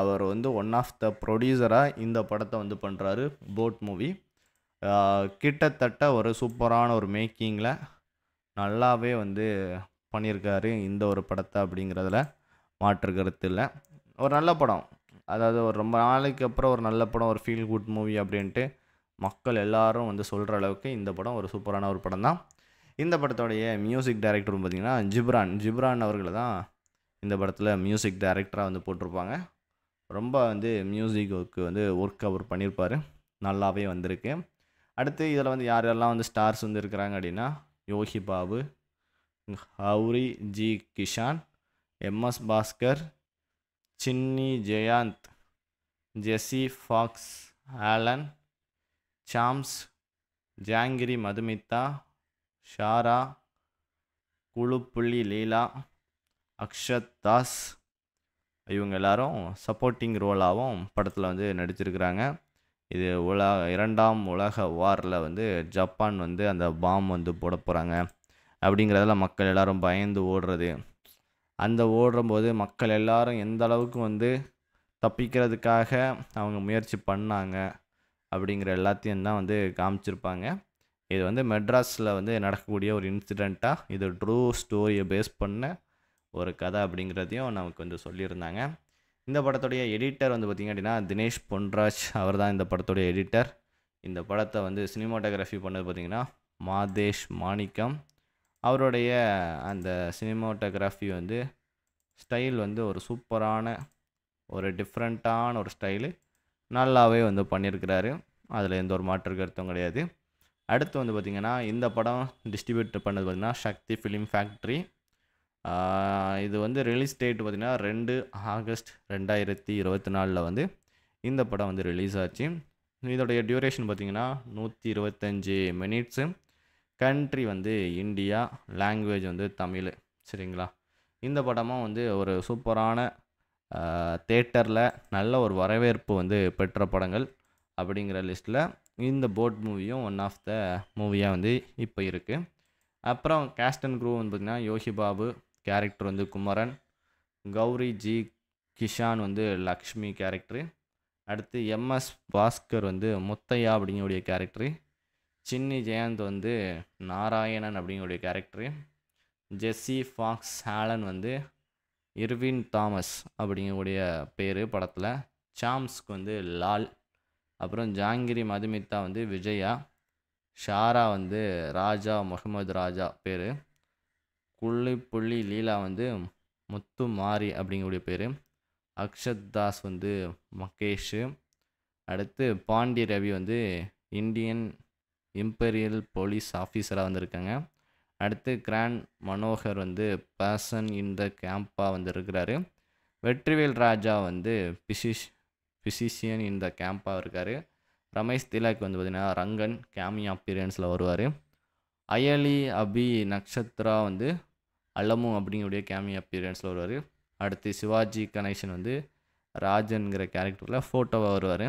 அவர் வந்து ஒன் ஆஃப் த ப்ரொடியூசராக இந்த படத்தை வந்து பண்ணுறாரு போட் மூவி கிட்டத்தட்ட ஒரு சூப்பரான ஒரு மேக்கிங்கில் நல்லாவே வந்து பண்ணியிருக்காரு இந்த ஒரு படத்தை அப்படிங்கிறதுல மாற்று கருத்து இல்லை ஒரு நல்ல படம் அதாவது ஒரு ரொம்ப நாளைக்கு அப்புறம் ஒரு நல்ல படம் ஒரு ஃபீல் குட் மூவி அப்படின்ட்டு மக்கள் எல்லாரும் வந்து சொல்கிற அளவுக்கு இந்த படம் ஒரு சூப்பரான ஒரு படம் தான் இந்த படத்தோடைய மியூசிக் டைரக்டர்னு பார்த்திங்கன்னா ஜிப்ரான் ஜிப்ரான் அவர்கள் தான் இந்த படத்தில் மியூசிக் டைரக்டராக வந்து போட்டிருப்பாங்க ரொம்ப வந்து மியூசிக்கு வந்து ஒர்க் அவர் பண்ணியிருப்பார் நல்லாவே வந்திருக்கு அடுத்து இதில் வந்து யார் யாரெல்லாம் வந்து ஸ்டார்ஸ் வந்து இருக்கிறாங்க அப்படின்னா Yogi Babu ஹவுரி G Kishan MS Bhaskar Chinni Jayanth Jesse Fox Allen Sam's Jangiri Madhumitha ஷாரா Kulappulli Leela Akshath Das இவங்க எல்லாரும் சப்போர்ட்டிங் ரோலாகவும் படத்தில் வந்து நடிச்சிருக்கிறாங்க இது உலக இரண்டாம் உலக வாரில் வந்து ஜப்பான் வந்து அந்த பாம் வந்து போட போகிறாங்க அப்படிங்கிறதெல்லாம் மக்கள் எல்லோரும் பயந்து ஓடுறது அந்த ஓடுறம்போது மக்கள் எல்லோரும் எந்த அளவுக்கு வந்து தப்பிக்கிறதுக்காக அவங்க முயற்சி பண்ணாங்க அப்படிங்கிற எல்லாத்தையும் தான் வந்து காமிச்சிருப்பாங்க இது வந்து மெட்ராஸில் வந்து நடக்கக்கூடிய ஒரு இன்சிடெண்ட்டாக இது ட்ரூ ஸ்டோரியை பேஸ் பண்ண ஒரு கதை அப்படிங்கிறதையும் நமக்கு வந்து சொல்லியிருந்தாங்க இந்த படத்துடைய எடிட்டர் வந்து பார்த்திங்க அப்படின்னா தினேஷ் பொன்ராஜ் அவர் தான் இந்த படத்துடைய எடிட்டர் இந்த படத்தை வந்து சினிமாட்டோகிராஃபி பண்ணது பார்த்திங்கன்னா மாதேஷ் மாணிக்கம் அவருடைய அந்த சினிமோட்டோகிராஃபி வந்து ஸ்டைல் வந்து ஒரு சூப்பரான ஒரு டிஃப்ரெண்ட்டான ஒரு ஸ்டைலு நல்லாவே வந்து பண்ணியிருக்கிறாரு அதில் எந்த ஒரு மாற்று கருத்தும் கிடையாது அடுத்து வந்து பார்த்திங்கன்னா இந்த படம் டிஸ்ட்ரிபியூட் பண்ணது பார்த்திங்கன்னா சக்தி ஃபிலிம் ஃபேக்ட்ரி இது வந்து ரிலீஸ் டேட் பார்த்திங்கன்னா ரெண்டு ஆகஸ்ட் ரெண்டாயிரத்தி இருபத்தி நாலில் வந்து இந்த படம் வந்து ரிலீஸ் ஆச்சு இதோடைய டியூரேஷன் பார்த்திங்கன்னா நூற்றி இருபத்தஞ்சி மினிட்ஸு கண்ட்ரி வந்து இந்தியா லாங்குவேஜ் வந்து தமிழ் சரிங்களா இந்த படமும் வந்து ஒரு சூப்பரான தேட்டரில் நல்ல ஒரு வரவேற்பு வந்து பெற்ற படங்கள் அப்படிங்கிற லிஸ்ட்டில் இந்த போட் மூவியும் ஒன் ஆஃப் த மூவியாக வந்து இப்போ இருக்குது அப்புறம் கேஸ்ட் அண்ட் குரூவ் வந்து பார்த்திங்கன்னா யோகி பாபு கேரக்டர் வந்து குமரன் கௌரி ஜி கிஷான் வந்து லக்ஷ்மி கேரக்டரு அடுத்து எம்எஸ் பாஸ்கர் வந்து முத்தையா அப்படிங்கக்கூடிய கேரக்டரு சின்னி ஜெயந்த் வந்து நாராயணன் அப்படிங்கிற கேரக்டரு ஜெஸ்ஸி ஃபாக்ஸ் ஹாலன் வந்து இர்வின் தாமஸ் அப்படிங்கக்கூடிய பேர் படத்தில் சாம்ஸ்க்கு வந்து லால் அப்புறம் ஜாங்கிரி மதுமிதா வந்து விஜயா ஷாரா வந்து ராஜா முகமது ராஜா பேர் புள்ளி புள்ளி லீலா வந்து முத்து மாரி அப்படிங்கக்கூடிய பேர் அக்ஷத் தாஸ் வந்து மகேஷு அடுத்து பாண்டி ரவி வந்து இந்தியன் இம்பீரியல் போலீஸ் ஆஃபீஸராக வந்திருக்காங்க அடுத்து கிராண்ட் மனோகர் வந்து பர்சன் இன் த கேம்பாக வந்துருக்கிறாரு வெற்றிவேல் ராஜா வந்து பிசிஷ் பிசிஷியன் இன் த கேம்பாக இருக்கார் ரமேஷ் திலக் வந்து பார்த்திங்கன்னா ரங்கன் கேமி அப்பியரன்ஸில் வருவார் அயலி அபி நக்ஷத்ரா வந்து அலமு அப்படிங்கக்கூடிய கேமி அப்பியரன்ஸில் வருவார் அடுத்து சிவாஜி கணேசன் வந்து ராஜன்கிற கேரக்டரில் ஃபோட்டோவாக வருவார்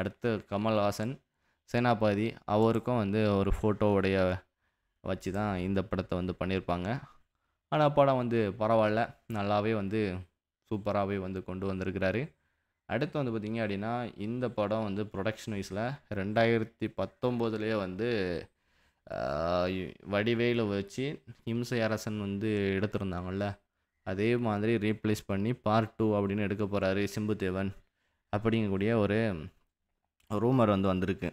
அடுத்து கமல்ஹாசன் சேனாபாதி அவருக்கும் வந்து ஒரு ஃபோட்டோவுடைய வச்சு தான் இந்த படத்தை வந்து பண்ணியிருப்பாங்க ஆனால் படம் வந்து பரவாயில்ல நல்லாவே வந்து சூப்பராகவே வந்து கொண்டு வந்திருக்கிறாரு அடுத்து வந்து பார்த்திங்க அப்படின்னா இந்த படம் வந்து ப்ரொடக்ஷன் வைஸில் ரெண்டாயிரத்தி பத்தொம்போதுலேயே வந்து வடிவேல வச்சு இம்சை அரசன் வந்து எடுத்திருந்தாங்கள்ல அதே மாதிரி ரீப்ளேஸ் பண்ணி பார்ட் டூ அப்படின்னு எடுக்க போகிறாரு சிம்புதேவன் அப்படிங்கக்கூடிய ஒரு ரூமர் வந்து வந்திருக்கு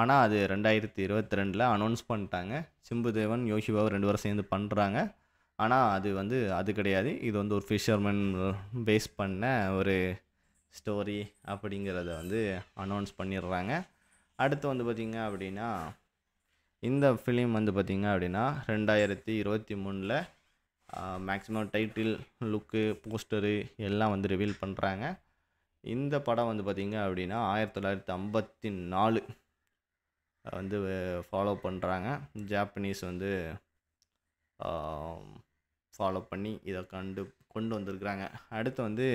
ஆனால் அது ரெண்டாயிரத்தி இருபத்தி ரெண்டில் அனௌன்ஸ் பண்ணிட்டாங்க சிம்புதேவன் யோசிபாவும் ரெண்டு பேரும் சேர்ந்து பண்ணுறாங்க ஆனால் அது வந்து அது கிடையாது இது வந்து ஒரு ஃபிஷர்மேன் பேஸ் பண்ண ஒரு ஸ்டோரி அப்படிங்கிறத வந்து அனௌன்ஸ் பண்ணிடுறாங்க அடுத்து வந்து பார்த்திங்க அப்படின்னா இந்த ஃபிலிம் வந்து பார்த்திங்க அப்படின்னா ரெண்டாயிரத்தி இருபத்தி மூணில் மேக்ஸிமம் டைட்டில் லுக்கு போஸ்டரு எல்லாம் வந்து ரிவீல் பண்ணுறாங்க இந்த படம் வந்து பார்த்திங்க அப்படின்னா ஆயிரத்தி தொள்ளாயிரத்தி ஐம்பத்தி நாலு வந்து ஃபாலோ பண்ணுறாங்க ஜாப்பனீஸ் வந்து ஃபாலோ பண்ணி இதை கண்டு கொண்டு வந்திருக்கிறாங்க அடுத்து வந்து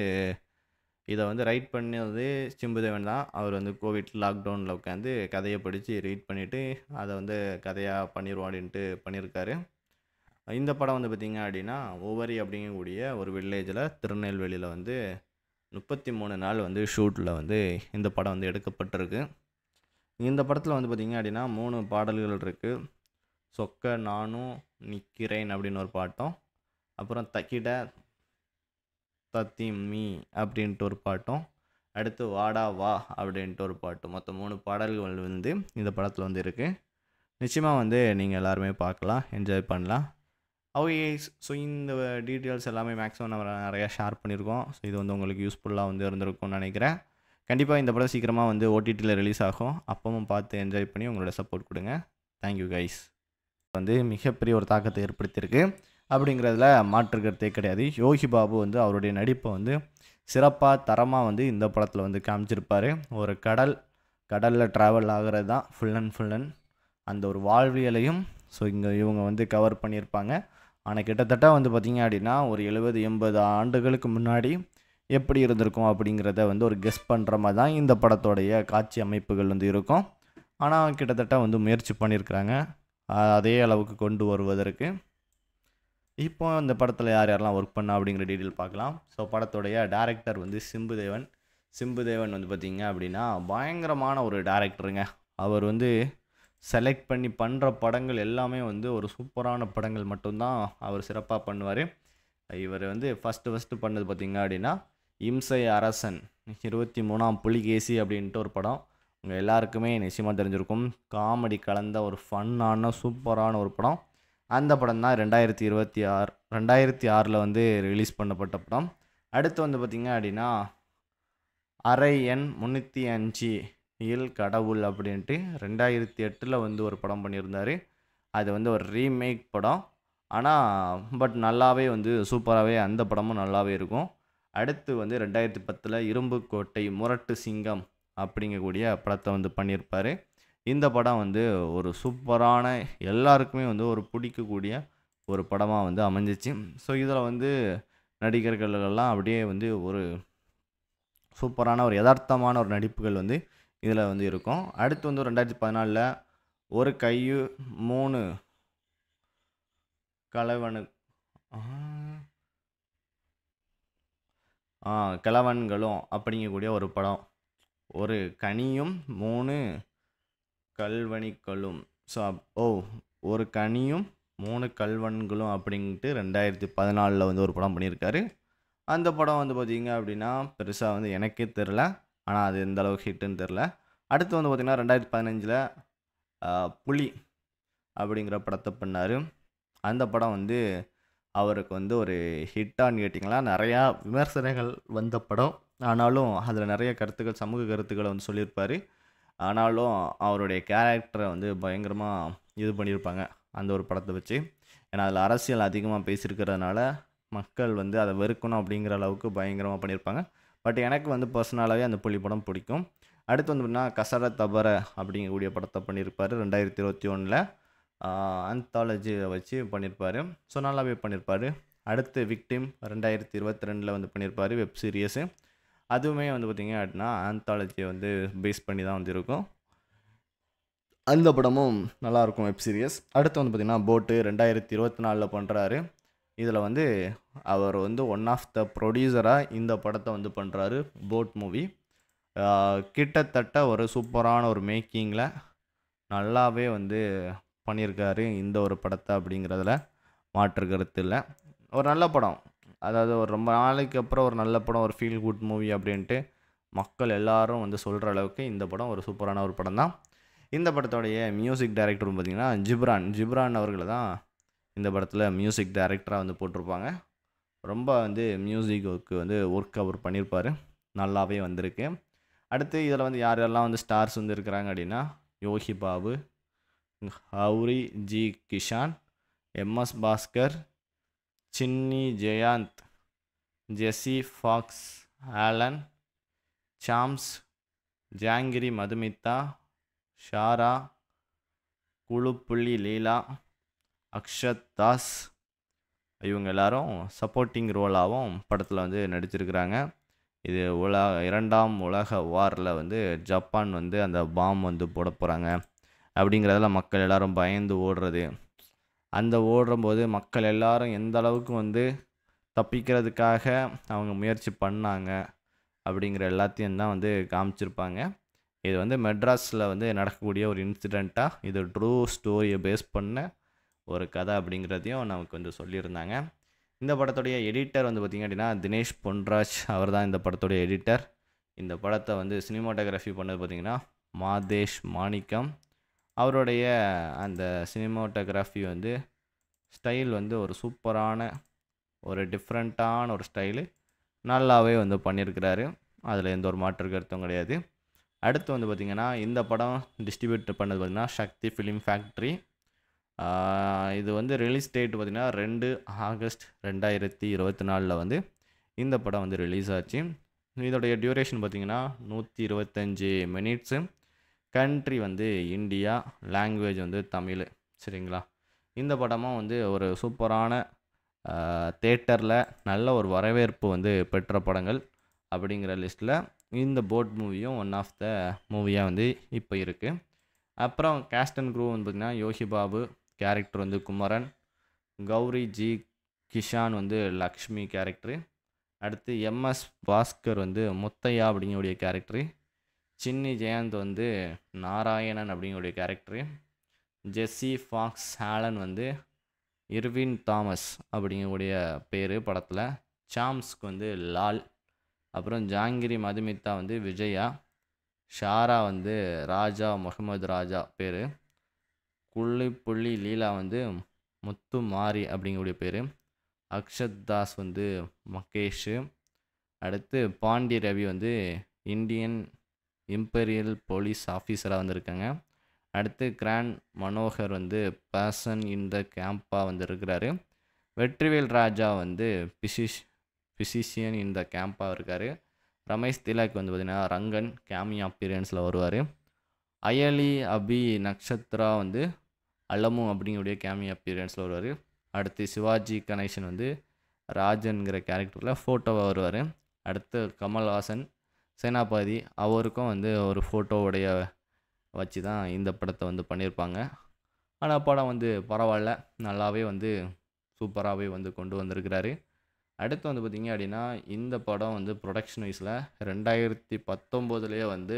இதை வந்து ரைட் பண்ணது சிம்புதேவன் தான் அவர் வந்து கோவிட் லாக்டவுனில் உட்காந்து கதையை படித்து ரீட் பண்ணிவிட்டு அதை வந்து கதையாக பண்ணிடுவோம் அப்படின்ட்டு பண்ணியிருக்காரு இந்த படம் வந்து பார்த்திங்க அப்படின்னா ஒவ்வொரு அப்படிங்கக்கூடிய ஒரு வில்லேஜில் திருநெல்வேலியில் வந்து முப்பத்தி மூணு நாள் வந்து ஷூட்டில் வந்து இந்த படம் வந்து எடுக்கப்பட்டிருக்கு இந்த படத்தில் வந்து பார்த்திங்க அப்படின்னா மூணு பாடல்கள் இருக்குது சொக்க நானும் நிற்கிறேன் அப்படின்னு ஒரு பாட்டம் அப்புறம் தக்கிட தத்தி மீ அப்படின்ட்டு ஒரு பாட்டும் அடுத்து வாடா வா அப்படின்ட்டு ஒரு பாட்டம் மொத்தம் மூணு பாடல்கள் வந்து இந்த படத்தில் வந்து இருக்குது நிச்சயமாக வந்து நீங்கள் எல்லாருமே பார்க்கலாம் என்ஜாய் பண்ணலாம் ஓகே ஸோ இந்த டீட்டெயில்ஸ் எல்லாமே மேக்ஸிமம் நம்ம நிறையா ஷேர் பண்ணியிருக்கோம் ஸோ இது வந்து உங்களுக்கு யூஸ்ஃபுல்லாக வந்து இருந்திருக்கும்னு நினைக்கிறேன் கண்டிப்பாக இந்த படம் சீக்கிரமாக வந்து ஓடிடியில் ரிலீஸ் ஆகும் அப்பவும் பார்த்து என்ஜாய் பண்ணி உங்களோட சப்போர்ட் கொடுங்க தேங்க்யூ கைஸ் வந்து மிகப்பெரிய ஒரு தாக்கத்தை ஏற்படுத்தியிருக்கு அப்படிங்கிறதுல மாற்றுக்கிறதே கிடையாது யோகி பாபு வந்து அவருடைய நடிப்பை வந்து சிறப்பாக தரமாக வந்து இந்த படத்தில் வந்து காமிச்சிருப்பார் ஒரு கடல் கடலில் ட்ராவல் ஆகிறது தான் ஃபுல் அண்ட் ஃபுல் அண்ட் அந்த ஒரு வாழ்வியலையும் ஸோ இங்கே இவங்க வந்து கவர் பண்ணியிருப்பாங்க ஆனால் கிட்டத்தட்ட வந்து பார்த்திங்க அப்படின்னா ஒரு எழுபது எண்பது ஆண்டுகளுக்கு முன்னாடி எப்படி இருந்திருக்கும் அப்படிங்கிறத வந்து ஒரு கெஸ் பண்ணுற மாதிரி தான் இந்த படத்தோடைய காட்சி அமைப்புகள் வந்து இருக்கும் ஆனால் கிட்டத்தட்ட வந்து முயற்சி பண்ணியிருக்கிறாங்க அதே அளவுக்கு கொண்டு வருவதற்கு இப்போ இந்த படத்தில் யார் யாரெல்லாம் ஒர்க் பண்ணா அப்படிங்கிற டீட்டெயில் பார்க்கலாம் ஸோ படத்துடைய டேரக்டர் வந்து சிம்புதேவன் சிம்புதேவன் வந்து பார்த்திங்க அப்படின்னா பயங்கரமான ஒரு டேரக்டருங்க அவர் வந்து செலக்ட் பண்ணி பண்ணுற படங்கள் எல்லாமே வந்து ஒரு சூப்பரான படங்கள் மட்டும்தான் அவர் சிறப்பாக பண்ணுவார் இவர் வந்து ஃபஸ்ட்டு ஃபஸ்ட்டு பண்ணது பார்த்திங்க அப்படின்னா இம்சை அரசன் இருபத்தி மூணாம் புலிகேசி அப்படின்ட்டு ஒரு படம் உங்கள் எல்லாருக்குமே நிச்சயமாக தெரிஞ்சிருக்கும் காமெடி கலந்த ஒரு ஃபன்னான சூப்பரான ஒரு படம் அந்த படம் தான் ரெண்டாயிரத்தி இருபத்தி ஆறு ரெண்டாயிரத்தி ஆறில் வந்து ரிலீஸ் பண்ணப்பட்ட படம் அடுத்து வந்து பார்த்திங்க அப்படின்னா அரை எண் முந்நூற்றி அஞ்சு இல் கடவுள் அப்படின்ட்டு ரெண்டாயிரத்தி எட்டில் வந்து ஒரு படம் பண்ணியிருந்தார் அது வந்து ஒரு ரீமேக் படம் ஆனால் பட் நல்லாவே வந்து சூப்பராகவே அந்த படமும் நல்லாவே இருக்கும் அடுத்து வந்து ரெண்டாயிரத்தி பத்தில் இரும்புக்கோட்டை முரட்டு சிங்கம் அப்படிங்கக்கூடிய படத்தை வந்து பண்ணியிருப்பார் இந்த படம் வந்து ஒரு சூப்பரான எல்லாருக்குமே வந்து ஒரு பிடிக்கக்கூடிய ஒரு படமாக வந்து அமைஞ்சிச்சு ஸோ இதில் வந்து நடிகர்கள் எல்லாம் அப்படியே வந்து ஒரு சூப்பரான ஒரு யதார்த்தமான ஒரு நடிப்புகள் வந்து இதில் வந்து இருக்கும் அடுத்து வந்து ரெண்டாயிரத்தி பதினாலில் ஒரு கையு மூணு கலைவனு கிழவன்களும் அப்படிங்கக்கூடிய ஒரு படம் ஒரு கனியும் மூணு கல்வனிக்களும் ஸோ ஓ ஒரு கனியும் மூணு கல்வன்களும் அப்படின்ட்டு ரெண்டாயிரத்தி பதினாலில் வந்து ஒரு படம் பண்ணியிருக்காரு அந்த படம் வந்து பார்த்திங்க அப்படின்னா பெருசாக வந்து எனக்கே தெரில ஆனால் அது எந்த அளவுக்கு ஹிட்டுன்னு தெரில அடுத்து வந்து பார்த்திங்கன்னா ரெண்டாயிரத்தி பதினஞ்சில் புலி அப்படிங்கிற படத்தை பண்ணார் அந்த படம் வந்து அவருக்கு வந்து ஒரு ஹிட்டான்னு கேட்டிங்களா நிறையா விமர்சனங்கள் வந்த படம் ஆனாலும் அதில் நிறைய கருத்துக்கள் சமூக கருத்துக்களை வந்து சொல்லியிருப்பார் ஆனாலும் அவருடைய கேரக்டரை வந்து பயங்கரமாக இது பண்ணியிருப்பாங்க அந்த ஒரு படத்தை வச்சு ஏன்னா அதில் அரசியல் அதிகமாக பேசியிருக்கிறதுனால மக்கள் வந்து அதை வெறுக்கணும் அப்படிங்கிற அளவுக்கு பயங்கரமாக பண்ணியிருப்பாங்க பட் எனக்கு வந்து பர்சனலாகவே அந்த புள்ளி படம் பிடிக்கும் அடுத்து வந்து பார்த்தீங்கன்னா கசர தபர அப்படிங்கக்கூடிய படத்தை பண்ணியிருப்பார் ரெண்டாயிரத்தி இருபத்தி ஒன்றில் ஆந்தாலஜியை வச்சு பண்ணியிருப்பார் ஸோ நல்லாவே பண்ணியிருப்பார் அடுத்து விக்டிம் ரெண்டாயிரத்தி இருபத்தி ரெண்டில் வந்து பண்ணியிருப்பார் வெப் சீரியஸு அதுவுமே வந்து பார்த்திங்க அப்படின்னா ஆந்தாலஜியை வந்து பேஸ் பண்ணி தான் வந்து இருக்கும் அந்த படமும் நல்லாயிருக்கும் வெப் சீரியஸ் அடுத்து வந்து பார்த்திங்கன்னா போட்டு ரெண்டாயிரத்தி இருபத்தி நாலில் பண்ணுறாரு இதில் வந்து அவர் வந்து ஒன் ஆஃப் த ப்ரொடியூசராக இந்த படத்தை வந்து பண்ணுறாரு போட் மூவி கிட்டத்தட்ட ஒரு சூப்பரான ஒரு மேக்கிங்கில் நல்லாவே வந்து பண்ணியிருக்காரு இந்த ஒரு படத்தை அப்படிங்கிறதுல மாற்று கருத்து இல்லை ஒரு நல்ல படம் அதாவது ஒரு ரொம்ப நாளைக்கு அப்புறம் ஒரு நல்ல படம் ஒரு ஃபீல் குட் மூவி அப்படின்ட்டு மக்கள் எல்லாரும் வந்து சொல்கிற அளவுக்கு இந்த படம் ஒரு சூப்பரான ஒரு படம் தான் இந்த படத்தோடைய மியூசிக் டைரக்டரும் பார்த்திங்கன்னா ஜிப்ரான் ஜிப்ரான் அவர்களை தான் இந்த படத்தில் மியூசிக் டைரக்டராக வந்து போட்டிருப்பாங்க ரொம்ப வந்து மியூசிக்கு வந்து ஒர்க் அவர் பண்ணியிருப்பார் நல்லாவே வந்திருக்கு அடுத்து இதில் வந்து யார் யாரெல்லாம் வந்து ஸ்டார்ஸ் வந்து இருக்கிறாங்க அப்படின்னா Yogi Babu ஹவுரி G Kishan MS Bhaskar Chinni Jayanth Jesse Fox Allen Sam's Jangiri Madhumitha ஷாரா Kulappulli Leela Akshath Das இவங்க எல்லாரும் சப்போர்ட்டிங் ரோலாகவும் படத்தில் வந்து நடிச்சிருக்கிறாங்க இது உலக இரண்டாம் உலக வாரில் வந்து ஜப்பான் வந்து அந்த பாம் வந்து போட போகிறாங்க அப்படிங்கிறதுல மக்கள் எல்லோரும் பயந்து ஓடுறது அந்த ஓடும்போது மக்கள் எல்லாரும் எந்த அளவுக்கு வந்து தப்பிக்கிறதுக்காக அவங்க முயற்சி பண்ணாங்க அப்படிங்கிற எல்லாத்தையும் தான் வந்து காமிச்சிருப்பாங்க இது வந்து மெட்ராஸில் வந்து நடக்கக்கூடிய ஒரு இன்சிடெண்ட்டாக இது ட்ரூ ஸ்டோரியை பேஸ் பண்ண ஒரு கதை அப்படிங்கிறதையும் நமக்கு வந்து சொல்லியிருந்தாங்க இந்த படத்துடைய எடிட்டர் வந்து பார்த்திங்க அப்படின்னா தினேஷ் பொன்ராஜ் அவர் தான் இந்த படத்துடைய எடிட்டர் இந்த படத்தை வந்து சினிமாட்டோகிராஃபி பண்ணது பார்த்திங்கன்னா மாதேஷ் மாணிக்கம் அவருடைய அந்த சினிமோட்டோகிராஃபி வந்து ஸ்டைல் வந்து ஒரு சூப்பரான ஒரு டிஃப்ரெண்ட்டான ஒரு ஸ்டைலு நல்லாவே வந்து பண்ணியிருக்கிறாரு அதில் எந்த ஒரு மாற்று கருத்தும் கிடையாது அடுத்து வந்து பார்த்திங்கன்னா இந்த படம் டிஸ்ட்ரிபியூட் பண்ணது பார்த்திங்கன்னா சக்தி ஃபிலிம் ஃபேக்ட்ரி இது வந்து ரிலீஸ் டேட் பார்த்திங்கன்னா ரெண்டு ஆகஸ்ட் ரெண்டாயிரத்தி இருபத்தி நாலில் வந்து இந்த படம் வந்து ரிலீஸ் ஆச்சு இதோடைய டியூரேஷன் பார்த்திங்கன்னா நூற்றி இருபத்தஞ்சி மினிட்ஸு கண்ட்ரி வந்து இந்தியா லாங்குவேஜ் வந்து தமிழ் சரிங்களா இந்த படமும் வந்து ஒரு சூப்பரான தேட்டரில் நல்ல ஒரு வரவேற்பு வந்து பெற்ற படங்கள் அப்படிங்கிற லிஸ்ட்டில் இந்த போட் மூவியும் ஒன் ஆஃப் த மூவியாக வந்து இப்போ இருக்குது அப்புறம் கேஸ்ட் அண்ட் குரூ வந்து பார்த்திங்கன்னா யோகி பாபு கேரக்டர் வந்து குமரன் கௌரி ஜி கிஷான் வந்து லக்ஷ்மி கேரக்டரு அடுத்து எம்எஸ் பாஸ்கர் வந்து முத்தையா அப்படிங்கக்கூடிய கேரக்டரு சின்னி ஜெயந்த் வந்து நாராயணன் அப்படிங்கிற கேரக்டரு ஜெஸ்ஸி ஃபாக்ஸ் ஹாலன் வந்து இர்வின் தாமஸ் அப்படிங்கக்கூடிய பேர் படத்தில் சாம்ஸ்க்கு வந்து லால் அப்புறம் ஜாங்கிரி மதுமிதா வந்து விஜயா ஷாரா வந்து ராஜா முகமது ராஜா பேர் குள்ளி புள்ளி லீலா வந்து முத்து மாரி அப்படிங்கக்கூடிய பேர் அக்ஷத் தாஸ் வந்து மகேஷு அடுத்து பாண்டி ரவி வந்து இந்தியன் இம்பீரியல் போலீஸ் ஆஃபீஸராக வந்திருக்காங்க அடுத்து கிராண்ட் மனோகர் வந்து பேசன் இன் த கேம்பாக வந்துருக்கிறாரு வெற்றிவேல் ராஜா வந்து பிசிஷ் பிசிஷியன் இன் த கேம்பாக இருக்கார் ரமேஷ் திலக் வந்து பார்த்திங்கன்னா ரங்கன் கேமி அப்பியரன்ஸில் வருவார் அயலி அபி நக்ஷத்ரா வந்து அல்லமு அப்படிங்கக்கூடிய கேமி அப்பியரன்ஸில் வருவார் அடுத்து சிவாஜி கணேசன் வந்து ராஜன்கிற கேரக்டரில் ஃபோட்டோவாக வருவார் அடுத்து கமல்ஹாசன் சேனாபாதி அவருக்கும் வந்து ஒரு ஃபோட்டோவுடைய வச்சு தான் இந்த படத்தை வந்து பண்ணியிருப்பாங்க ஆனால் படம் வந்து பரவாயில்ல நல்லாவே வந்து சூப்பராகவே வந்து கொண்டு வந்திருக்கிறாரு அடுத்து வந்து பார்த்திங்க அப்படின்னா இந்த படம் வந்து ப்ரொடக்ஷன் வைஸில் ரெண்டாயிரத்தி பத்தொம்போதுலேயே வந்து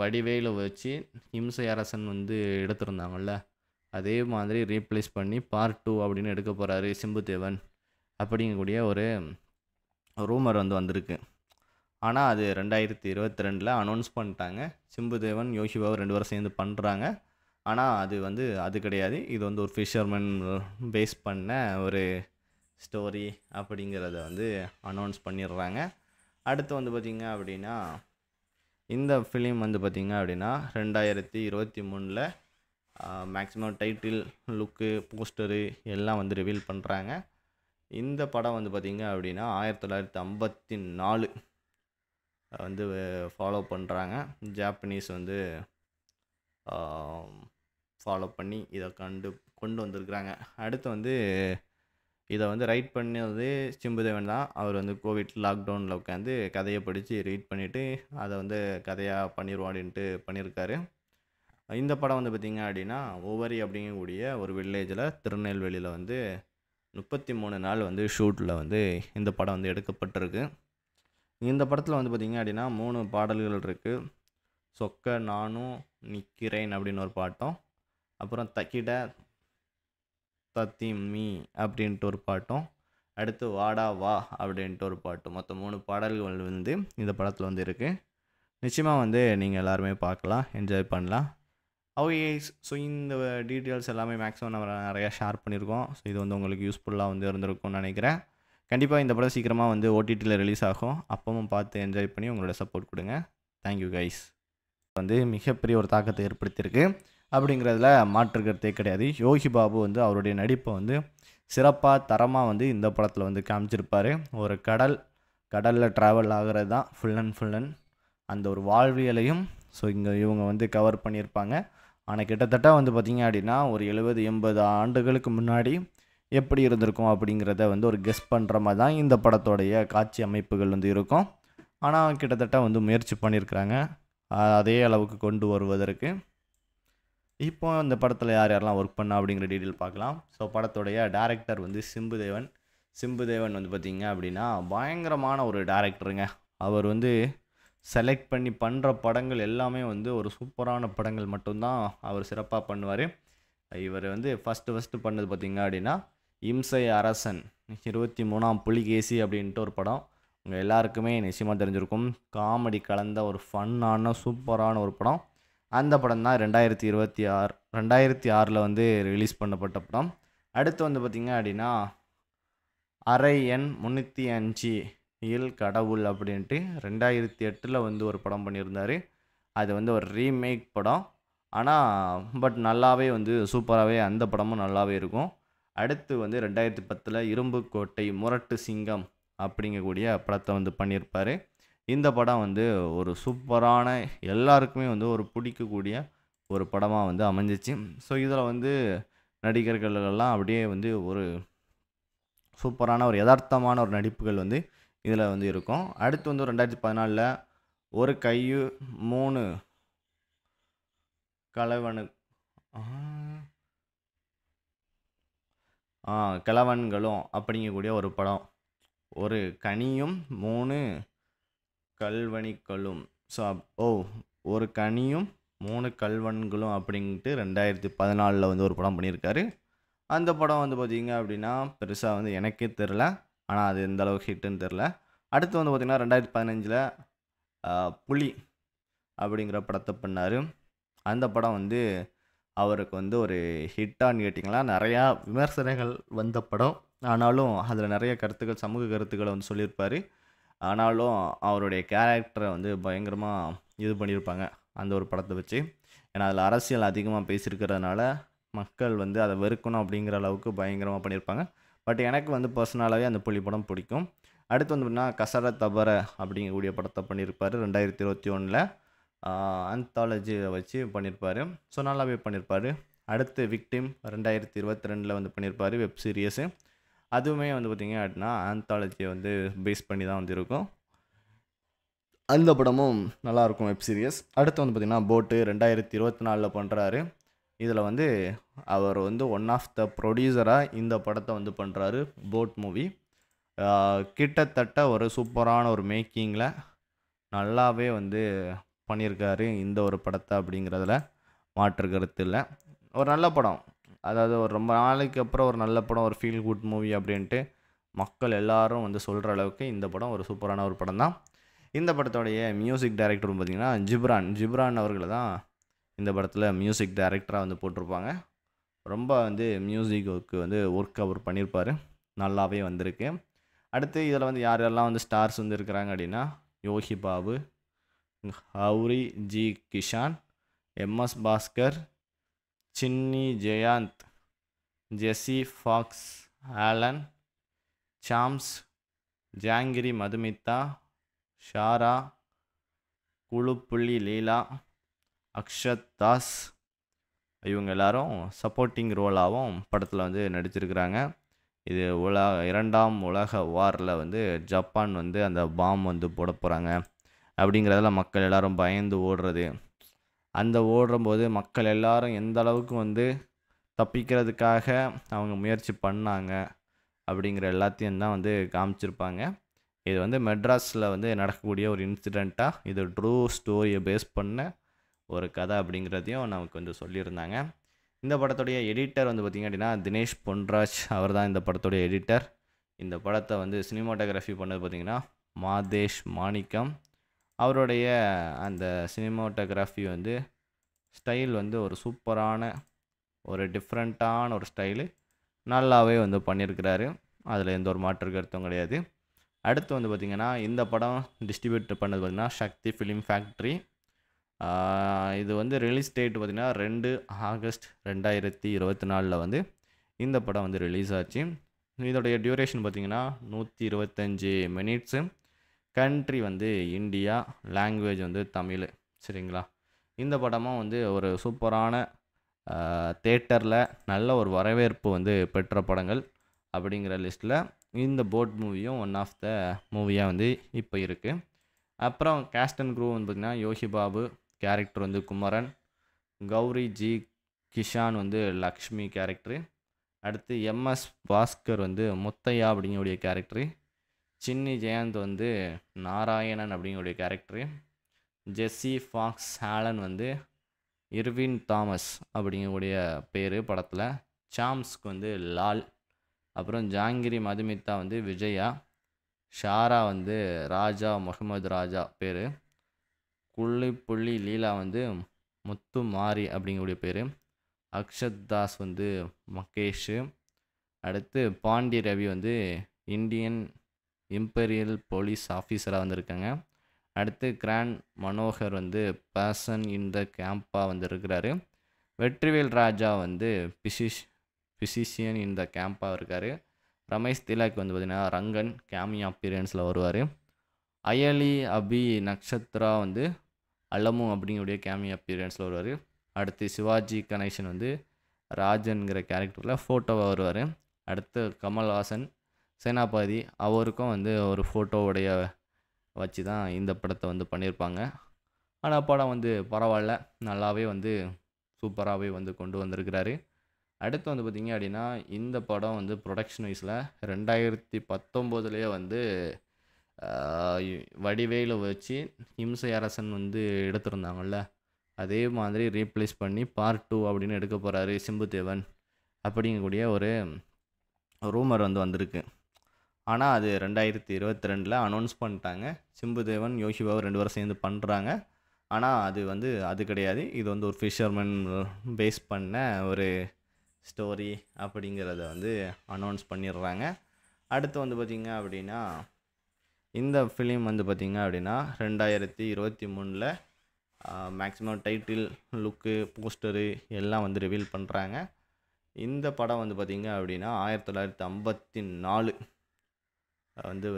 வடிவேல வச்சு இம்சை அரசன் வந்து எடுத்திருந்தாங்கள்ல அதே மாதிரி ரீப்ளேஸ் பண்ணி பார்ட் டூ அப்படின்னு எடுக்க போகிறாரு சிம்புதேவன் அப்படிங்கக்கூடிய ஒரு ரூமர் வந்து வந்திருக்கு ஆனால் அது ரெண்டாயிரத்தி இருபத்தி ரெண்டில் அனௌன்ஸ் பண்ணிட்டாங்க சிம்புதேவன் யோசிபாவை ரெண்டு பேரும் சேர்ந்து பண்ணுறாங்க ஆனால் அது வந்து அது கிடையாது இது வந்து ஒரு ஃபிஷர்மேன் பேஸ் பண்ண ஒரு ஸ்டோரி அப்படிங்கிறத வந்து அனௌன்ஸ் பண்ணிடுறாங்க அடுத்து வந்து பார்த்திங்க அப்படின்னா இந்த ஃபிலிம் வந்து பார்த்திங்க அப்படின்னா ரெண்டாயிரத்தி இருபத்தி மூணில் மேக்ஸிமம் டைட்டில் லுக்கு போஸ்டரு எல்லாம் வந்து ரிவீல் பண்ணுறாங்க இந்த படம் வந்து பார்த்திங்க அப்படின்னா ஆயிரத்தி தொள்ளாயிரத்தி ஐம்பத்தி நாலு வந்து ஃபாலோ பண்ணுறாங்க ஜாப்பனீஸ் வந்து ஃபாலோ பண்ணி இதை கண்டு கொண்டு வந்திருக்கிறாங்க அடுத்து வந்து இதை வந்து ரைட் பண்ணது சிம்புதேவன் தான் அவர் வந்து கோவிட் லாக்டவுனில் உட்காந்து கதையை படித்து ரீட் பண்ணிவிட்டு அதை வந்து கதையாக பண்ணிடுவோம் அப்படின்ட்டு பண்ணியிருக்காரு இந்த படம் வந்து பார்த்திங்க அப்படின்னா ஒவ்வொரு அப்படிங்கக்கூடிய ஒரு வில்லேஜில் திருநெல்வேலியில் வந்து முப்பத்தி மூணு நாள் வந்து ஷூட்டில் வந்து இந்த படம் வந்து எடுக்கப்பட்டிருக்கு இந்த படத்தில் வந்து பார்த்திங்க அப்படின்னா மூணு பாடல்கள் இருக்குது சொக்க நானும் நிற்கிறேன் அப்படின்னு ஒரு பாட்டம் அப்புறம் தக்கிட தத்தி மீ அப்படின்ட்டு ஒரு பாட்டம் அடுத்து வாடா வா அப்படின்ட்டு ஒரு பாட்டு மொத்தம் மூணு பாடல்கள் வந்து இந்த படத்தில் வந்து இருக்குது நிச்சயமாக வந்து நீங்கள் எல்லாருமே பார்க்கலாம் என்ஜாய் பண்ணலாம் ஓகே ஸோ இந்த டீட்டெயில்ஸ் எல்லாமே மேக்ஸிமம் நம்ம நிறையா ஷேர் பண்ணியிருக்கோம் ஸோ இது வந்து உங்களுக்கு யூஸ்ஃபுல்லாக வந்து இருந்திருக்கும்னு நினைக்கிறேன் கண்டிப்பாக இந்த படம் சீக்கிரமாக வந்து ஓடிடியில் ரிலீஸ் ஆகும் அப்பவும் பார்த்து என்ஜாய் பண்ணி உங்களோட சப்போர்ட் கொடுங்க தேங்க்யூ கைஸ் வந்து மிகப்பெரிய ஒரு தாக்கத்தை ஏற்படுத்தியிருக்கு அப்படிங்கிறதுல மாற்றுக்கிறதே கிடையாது யோகி பாபு வந்து அவருடைய நடிப்பை வந்து சிறப்பாக தரமாக வந்து இந்த படத்தில் வந்து காமிச்சிருப்பார் ஒரு கடல் கடலில் ட்ராவல் ஆகிறது தான் ஃபுல் அண்ட் ஃபுல் அண்ட் அந்த ஒரு வாழ்வியலையும் ஸோ இங்கே இவங்க வந்து கவர் பண்ணியிருப்பாங்க ஆனால் கிட்டத்தட்ட வந்து பார்த்திங்க அப்படின்னா ஒரு எழுபது எண்பது ஆண்டுகளுக்கு முன்னாடி எப்படி இருந்திருக்கும் அப்படிங்கிறத வந்து ஒரு கெஸ் பண்ணுற மாதிரி தான் இந்த படத்தோடைய காட்சி அமைப்புகள் வந்து இருக்கும் ஆனால் கிட்டத்தட்ட வந்து முயற்சி பண்ணியிருக்கிறாங்க அதே அளவுக்கு கொண்டு வருவதற்கு இப்போ இந்த படத்தில் யார் யாரெல்லாம் ஒர்க் பண்ணா அப்படிங்கிற டீட்டெயில் பார்க்கலாம் ஸோ படத்துடைய டேரக்டர் வந்து சிம்புதேவன் சிம்புதேவன் வந்து பார்த்திங்க அப்படின்னா பயங்கரமான ஒரு டேரக்டருங்க அவர் வந்து செலக்ட் பண்ணி பண்ணுற படங்கள் எல்லாமே வந்து ஒரு சூப்பரான படங்கள் மட்டும்தான் அவர் சிறப்பாக பண்ணுவார் இவர் வந்து ஃபஸ்ட்டு ஃபஸ்ட்டு பண்ணது பார்த்திங்க அப்படின்னா இம்சை அரசன் இருபத்தி மூணாம் புலிகேசி அப்படின்ட்டு ஒரு படம் உங்கள் எல்லாருக்குமே நிச்சயமாக தெரிஞ்சிருக்கும் காமெடி கலந்த ஒரு ஃபன்னான சூப்பரான ஒரு படம் அந்த படம் தான் ரெண்டாயிரத்தி இருபத்தி ஆறு ரெண்டாயிரத்தி ஆறில் வந்து ரிலீஸ் பண்ணப்பட்ட படம் அடுத்து வந்து பார்த்திங்க அப்படின்னா அரை எண் முந்நூற்றி அஞ்சு இல் கடவுள் அப்படின்ட்டு ரெண்டாயிரத்தி எட்டில் வந்து ஒரு படம் பண்ணியிருந்தார் அது வந்து ஒரு ரீமேக் படம் ஆனால் பட் நல்லாவே வந்து சூப்பராகவே அந்த படமும் நல்லாவே இருக்கும் அடுத்து வந்து ரெண்டாயிரத்தி பத்தில் இரும்பு கோட்டை முரட்டு சிங்கம் அப்படிங்கக்கூடிய படத்தை வந்து பண்ணியிருப்பார் இந்த படம் வந்து ஒரு சூப்பரான எல்லாருக்குமே வந்து ஒரு பிடிக்கக்கூடிய ஒரு படமாக வந்து அமைஞ்சிச்சு ஸோ இதில் வந்து நடிகர்களெல்லாம் அப்படியே வந்து ஒரு சூப்பரான ஒரு யதார்த்தமான ஒரு நடிப்புகள் வந்து இதில் வந்து இருக்கும் அடுத்து வந்து ரெண்டாயிரத்தி பதினாலில் ஒரு கையு மூணு கலவனு கிழவன்களும் அப்படிங்கக்கூடிய ஒரு படம் ஒரு கனியும் மூணு கல்வனிக்களும் ஸோ ஓ ஒரு கனியும் மூணு கல்வன்களும் அப்படின்ட்டு ரெண்டாயிரத்தி பதினாலில் வந்து ஒரு படம் பண்ணியிருக்காரு அந்த படம் வந்து பார்த்திங்க அப்படின்னா பெருசாக வந்து எனக்கே தெரில ஆனால் அது எந்த அளவுக்கு ஹிட்டுன்னு தெரில அடுத்து வந்து பார்த்திங்கன்னா ரெண்டாயிரத்தி பதினஞ்சில் புலி அப்படிங்கிற படத்தை பண்ணார் அந்த படம் வந்து அவருக்கு வந்து ஒரு ஹிட்டான்னு கேட்டிங்களா நிறையா விமர்சனங்கள் வந்த படம் ஆனாலும் அதில் நிறைய கருத்துக்கள் சமூக கருத்துக்களை வந்து சொல்லியிருப்பார் ஆனாலும் அவருடைய கேரக்டரை வந்து பயங்கரமாக இது பண்ணியிருப்பாங்க அந்த ஒரு படத்தை வச்சு ஏன்னா அதில் அரசியல் அதிகமாக பேசியிருக்கிறதுனால மக்கள் வந்து அதை வெறுக்கணும் அப்படிங்கிற அளவுக்கு பயங்கரமாக பண்ணியிருப்பாங்க பட் எனக்கு வந்து பர்சனலாகவே அந்த புள்ளி படம் பிடிக்கும் அடுத்து வந்து பார்த்தீங்கன்னா கசர தபர அப்படிங்கக்கூடிய படத்தை பண்ணியிருப்பார் ரெண்டாயிரத்தி இருபத்தி ஒன்றில் ஆந்தாலஜியை வச்சு பண்ணியிருப்பார் ஸோ நல்லாவே பண்ணியிருப்பார் அடுத்து விக்டிம் ரெண்டாயிரத்தி இருபத்தி ரெண்டில் வந்து பண்ணியிருப்பார் வெப் சீரியஸு அதுவுமே வந்து பார்த்திங்க அப்படின்னா ஆந்தாலஜியை வந்து பேஸ் பண்ணி தான் வந்து இருக்கும் அந்த படமும் நல்லாயிருக்கும் வெப் சீரியஸ் அடுத்து வந்து பார்த்திங்கன்னா போட்டு ரெண்டாயிரத்தி இருபத்தி நாலில் பண்ணுறாரு இதில் வந்து அவர் வந்து ஒன் ஆஃப் த ப்ரொடியூசராக இந்த படத்தை வந்து பண்ணுறாரு போட் மூவி கிட்டத்தட்ட ஒரு சூப்பரான ஒரு மேக்கிங்கில் நல்லாவே வந்து பண்ணியிருக்காரு இந்த ஒரு படத்தை அப்படிங்கிறதுல மாற்று கருத்து இல்லை ஒரு நல்ல படம் அதாவது ஒரு ரொம்ப நாளைக்கு அப்புறம் ஒரு நல்ல படம் ஒரு ஃபீல் குட் மூவி அப்படின்ட்டு மக்கள் எல்லாரும் வந்து சொல்கிற அளவுக்கு இந்த படம் ஒரு சூப்பரான ஒரு படம் தான் இந்த படத்தோடைய மியூசிக் டைரக்டர்னு பார்த்தீங்கன்னா ஜிப்ரான் ஜிப்ரான் அவர்கள் தான் இந்த படத்தில் மியூசிக் டைரக்டராக வந்து போட்டிருப்பாங்க ரொம்ப வந்து மியூசிக்கு வந்து ஒர்க் அவர் பண்ணியிருப்பார் நல்லாவே வந்திருக்கு அடுத்து இதில் வந்து யார் யாரெல்லாம் வந்து ஸ்டார்ஸ் வந்து இருக்கிறாங்க அப்படின்னா Yogi Babu ஹவுரி G Kishan MS Bhaskar Chinni Jayanth Jesse Fox Allen Sam's Jangiri Madhumitha ஷாரா Kulappulli Leela Akshath Das இவங்க எல்லாரும் சப்போர்ட்டிங் ரோலாகவும் படத்தில் வந்து நடிச்சிருக்கிறாங்க இது உலக இரண்டாம் உலக வாரில் வந்து ஜப்பான் வந்து அந்த பாம் வந்து போட போகிறாங்க அப்படிங்கிறதெல்லாம் மக்கள் எல்லோரும் பயந்து ஓடுறது அந்த ஓடும்போது மக்கள் எல்லாரும் எந்த அளவுக்கு வந்து தப்பிக்கிறதுக்காக அவங்க முயற்சி பண்ணாங்க அப்படிங்கிற எல்லாத்தையும் தான் வந்து காமிச்சிருப்பாங்க இது வந்து மெட்ராஸில் வந்து நடக்கக்கூடிய ஒரு இன்சிடெண்ட்டாக இது ட்ரூ ஸ்டோரியை பேஸ் பண்ண ஒரு கதை அப்படிங்கிறதையும் நமக்கு வந்து சொல்லியிருந்தாங்க இந்த படத்துடைய எடிட்டர் வந்து பார்த்திங்க அப்படின்னா தினேஷ் பொன்ராஜ் அவர் தான் இந்த படத்துடைய எடிட்டர் இந்த படத்தை வந்து சினிமாட்டோகிராஃபி பண்ணது பார்த்திங்கன்னா மாதேஷ் மாணிக்கம் அவருடைய அந்த சினிமோட்டோகிராஃபி வந்து ஸ்டைல் வந்து ஒரு சூப்பரான ஒரு டிஃப்ரெண்ட்டான ஒரு ஸ்டைலு நல்லாவே வந்து பண்ணியிருக்கிறாரு அதில் எந்த ஒரு மாற்று கருத்தும் கிடையாது அடுத்து வந்து பார்த்திங்கன்னா இந்த படம் டிஸ்ட்ரிபியூட் பண்ணது பார்த்திங்கன்னா சக்தி ஃபிலிம் ஃபேக்ட்ரி இது வந்து ரிலீஸ் டேட் பார்த்திங்கன்னா ரெண்டு ஆகஸ்ட் ரெண்டாயிரத்தி இருபத்தி நாலில் வந்து இந்த படம் வந்து ரிலீஸ் ஆச்சு இதோடைய டியூரேஷன் பார்த்திங்கன்னா நூற்றி இருபத்தஞ்சி மினிட்ஸு கண்ட்ரி வந்து இந்தியா லாங்குவேஜ் வந்து தமிழ் சரிங்களா இந்த படமும் வந்து ஒரு சூப்பரான தேட்டரில் நல்ல ஒரு வரவேற்பு வந்து பெற்ற படங்கள் அப்படிங்கிற லிஸ்ட்டில் இந்த போட் மூவியும் ஒன் ஆஃப் த மூவியாக வந்து இப்போ இருக்குது அப்புறம் கேஸ்ட் அண்ட் குரூவ் வந்து பார்த்திங்கன்னா யோகி பாபு கேரக்டர் வந்து குமரன் கௌரி ஜி கிஷான் வந்து லக்ஷ்மி கேரக்டரு அடுத்து எம்எஸ் பாஸ்கர் வந்து முத்தையா அப்படிங்கக்கூடிய கேரக்டரு சின்னி ஜெயந்த் வந்து நாராயணன் அப்படிங்கிற கேரக்டரு ஜெஸ்ஸி ஃபாக்ஸ் ஹாலன் வந்து இர்வின் தாமஸ் அப்படிங்கக்கூடிய பேர் படத்தில் சாம்ஸ்க்கு வந்து லால் அப்புறம் ஜாங்கிரி மதுமிதா வந்து விஜயா ஷாரா வந்து ராஜா முகமது ராஜா பேர் புள்ளி புள்ளி லீலா வந்து முத்து மாரி அப்படிங்கக்கூடிய பேர் அக்ஷத் தாஸ் வந்து மகேஷு அடுத்து பாண்டி ரவி வந்து இந்தியன் இம்பீரியல் போலீஸ் ஆஃபீஸராக வந்திருக்காங்க அடுத்து கிராண்ட் மனோகர் வந்து பேசன் இன் த கேம்பாக வந்துருக்கிறாரு வெற்றிவேல் ராஜா வந்து பிசிஷ் பிசிஷியன் இன் த கேம்பாக இருக்கார் ரமேஷ் திலாக் வந்து பார்த்திங்கன்னா ரங்கன் கேமியா அப்பியரன்ஸில் வருவார் அயலி அபி நக்ஷத்ரா வந்து அலமு அப்படிங்கிற கேமியா அப்பியரன்ஸில் வருவார் அடுத்து சிவாஜி கணேசன் வந்து ராஜன்கிற கேரக்டரில் ஃபோட்டோவாக வருவார் அடுத்து கமல்ஹாசன் சேனாபாதி அவருக்கும் வந்து ஒரு ஃபோட்டோவுடைய வச்சு தான் இந்த படத்தை வந்து பண்ணியிருப்பாங்க ஆனால் படம் வந்து பரவாயில்ல நல்லாவே வந்து சூப்பராகவே வந்து கொண்டு வந்திருக்கிறாரு அடுத்து வந்து பார்த்திங்க அப்படின்னா இந்த படம் வந்து ப்ரொடக்ஷன் வைஸில் ரெண்டாயிரத்தி பத்தொம்போதுலேயே வந்து வடிவேல வச்சு இம்சை அரசன் வந்து எடுத்திருந்தாங்கள்ல அதே மாதிரி ரீப்ளேஸ் பண்ணி பார்ட் டூ அப்படின்னு எடுக்க போகிறாரு சிம்புதேவன் அப்படிங்கக்கூடிய ஒரு ரூமர் வந்து வந்திருக்கு ஆனால் அது ரெண்டாயிரத்தி இருபத்தி ரெண்டில் அனௌன்ஸ் பண்ணிட்டாங்க சிம்பு தேவன் யோசிபாவும் ரெண்டு பேரும் சேர்ந்து பண்ணுறாங்க ஆனால் அது வந்து அது கிடையாது இது வந்து ஒரு ஃபிஷர்மேன் பேஸ் பண்ண ஒரு ஸ்டோரி அப்படிங்கிறத வந்து அனௌன்ஸ் பண்ணிடுறாங்க அடுத்து வந்து பார்த்திங்க அப்படின்னா இந்த ஃபிலிம் வந்து பார்த்திங்க அப்படின்னா ரெண்டாயிரத்தி இருபத்தி மூணில் மேக்ஸிமம் டைட்டில் லுக்கு போஸ்டரு எல்லாம் வந்து ரிவீல் பண்ணுறாங்க இந்த படம் வந்து பார்த்திங்க அப்படின்னா ஆயிரத்தி தொள்ளாயிரத்தி ஐம்பத்தி நாலு வந்து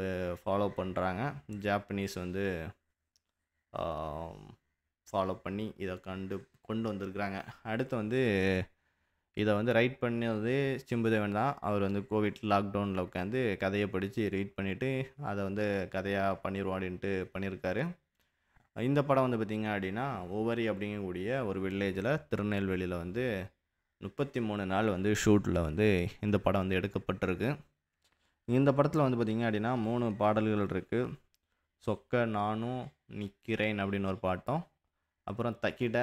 ஃபாலோ பண்ணுறாங்க ஜாப்பனீஸ் வந்து ஃபாலோ பண்ணி இதை கண்டு கொண்டு வந்திருக்கிறாங்க அடுத்து வந்து இதை வந்து ரைட் பண்ணது சிம்புதேவன் தான் அவர் வந்து கோவிட் லாக்டவுனில் உட்காந்து கதையை படித்து ரீட் பண்ணிவிட்டு அதை வந்து கதையாக பண்ணிடுவோம் அப்படின்ட்டு பண்ணியிருக்காரு இந்த படம் வந்து பார்த்திங்க அப்படின்னா ஒவ்வொரு அப்படிங்கக்கூடிய ஒரு வில்லேஜில் திருநெல்வேலியில் வந்து முப்பத்தி மூணு நாள் வந்து ஷூட்டில் வந்து இந்த படம் வந்து எடுக்கப்பட்டிருக்கு இந்த படத்தில் வந்து பார்த்திங்க அப்படின்னா மூணு பாடல்கள் இருக்குது சொக்க நானும் நிற்கிறேன் அப்படின்னு ஒரு பாட்டம் அப்புறம் தக்கிட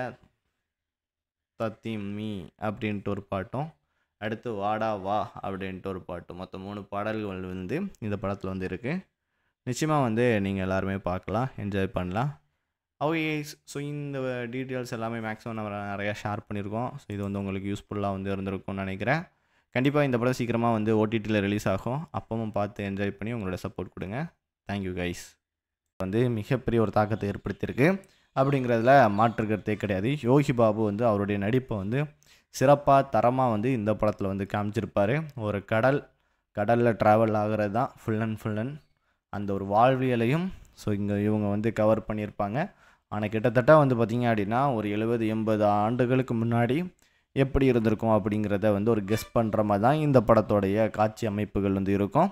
தத்தி மீ அப்படின்ட்டு ஒரு பாட்டும் அடுத்து வாடா வா அப்படின்ட்டு ஒரு பாட்டு மொத்தம் மூணு பாடல்கள் வந்து இந்த படத்தில் வந்து இருக்குது நிச்சயமாக வந்து நீங்கள் எல்லாருமே பார்க்கலாம் என்ஜாய் பண்ணலாம் ஓகே ஸோ இந்த டீட்டெயில்ஸ் எல்லாமே மேக்ஸிமம் நம்ம நிறையா ஷேர் பண்ணியிருக்கோம் ஸோ இது வந்து உங்களுக்கு யூஸ்ஃபுல்லாக வந்து இருந்திருக்கும்னு நினைக்கிறேன் கண்டிப்பாக இந்த படம் சீக்கிரமாக வந்து ஓடிடியில் ரிலீஸ் ஆகும் அப்பவும் பார்த்து என்ஜாய் பண்ணி உங்களோட சப்போர்ட் கொடுங்க தேங்க்யூ கைஸ் வந்து மிகப்பெரிய ஒரு தாக்கத்தை ஏற்படுத்தியிருக்கு அப்படிங்கிறதுல மாற்றுக்கிறதே கிடையாது யோகி பாபு வந்து அவருடைய நடிப்பை வந்து சிறப்பாக தரமாக வந்து இந்த படத்தில் வந்து காமிச்சிருப்பார் ஒரு கடல் கடலில் ட்ராவல் ஆகிறது தான் ஃபுல் அண்ட் ஃபுல் அண்ட் அந்த ஒரு வாழ்வியலையும் ஸோ இங்கே இவங்க வந்து கவர் பண்ணியிருப்பாங்க ஆனால் கிட்டத்தட்ட வந்து பார்த்திங்க அப்படின்னா ஒரு எழுபது எண்பது ஆண்டுகளுக்கு முன்னாடி எப்படி இருந்திருக்கும் அப்படிங்கிறத வந்து ஒரு கெஸ் பண்ணுற மாதிரி தான் இந்த படத்தோடைய காட்சி அமைப்புகள் வந்து இருக்கும்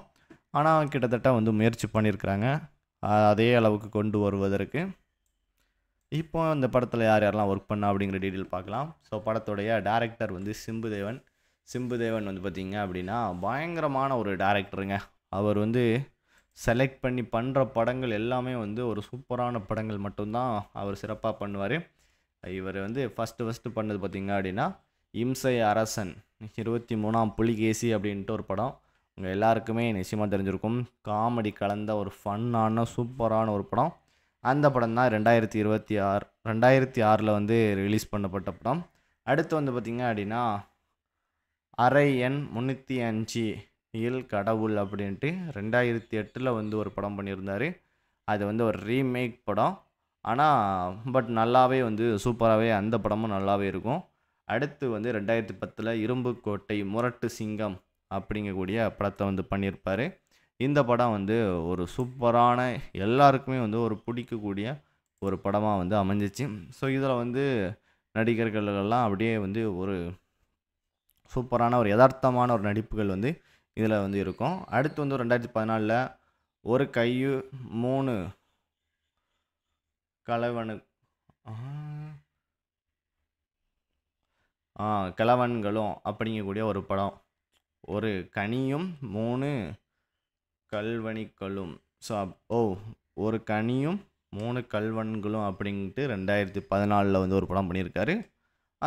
ஆனால் கிட்டத்தட்ட வந்து முயற்சி பண்ணியிருக்கிறாங்க அதே அளவுக்கு கொண்டு வருவதற்கு இப்போ இந்த படத்தில் யார் யாரெல்லாம் ஒர்க் பண்ணா அப்படிங்கிற டீட்டெயில் பார்க்கலாம் ஸோ படத்துடைய டேரக்டர் வந்து சிம்புதேவன் சிம்புதேவன் வந்து பார்த்திங்க அப்படின்னா பயங்கரமான ஒரு டேரக்டருங்க அவர் வந்து செலக்ட் பண்ணி பண்ணுற படங்கள் எல்லாமே வந்து ஒரு சூப்பரான படங்கள் மட்டும்தான் அவர் சிறப்பாக பண்ணுவார் இவர் வந்து ஃபஸ்ட்டு ஃபஸ்ட்டு பண்ணது பார்த்திங்க அப்படின்னா இம்சை அரசன் இருபத்தி மூணாம் புலிகேசி அப்படின்ட்டு ஒரு படம் உங்கள் எல்லாருக்குமே நிச்சயமாக தெரிஞ்சிருக்கும் காமெடி கலந்த ஒரு ஃபன்னான சூப்பரான ஒரு படம் அந்த படம் தான் ரெண்டாயிரத்தி இருபத்தி ஆறு ரெண்டாயிரத்தி ஆறில் வந்து ரிலீஸ் பண்ணப்பட்ட படம் அடுத்து வந்து பார்த்திங்க அப்படின்னா அரை எண் முந்நூற்றி அஞ்சு இல் கடவுள் அப்படின்ட்டு ரெண்டாயிரத்தி எட்டில் வந்து ஒரு படம் பண்ணியிருந்தார் அது வந்து ஒரு ரீமேக் படம் ஆனால் பட் நல்லாவே வந்து சூப்பராகவே அந்த படமும் நல்லாவே இருக்கும் அடுத்து வந்து ரெண்டாயிரத்தி பத்தில் இரும்புக்கோட்டை முரட்டு சிங்கம் அப்படிங்கக்கூடிய படத்தை வந்து பண்ணியிருப்பார் இந்த படம் வந்து ஒரு சூப்பரான எல்லாருக்குமே வந்து ஒரு பிடிக்கக்கூடிய ஒரு படமாக வந்து அமைஞ்சிச்சு ஸோ இதில் வந்து நடிகர்கள் எல்லாம் அப்படியே வந்து ஒரு சூப்பரான ஒரு யதார்த்தமான ஒரு நடிப்புகள் வந்து இதில் வந்து இருக்கும் அடுத்து வந்து ரெண்டாயிரத்தி பதினாலில் ஒரு கையு மூணு கலவனு கிழவன்களும் அப்படிங்கக்கூடிய ஒரு படம் ஒரு கனியும் மூணு கல்வனிக்களும் ஸோ ஓ ஒரு கனியும் மூணு கல்வன்களும் அப்படின்ட்டு ரெண்டாயிரத்தி பதினாலில் வந்து ஒரு படம் பண்ணியிருக்காரு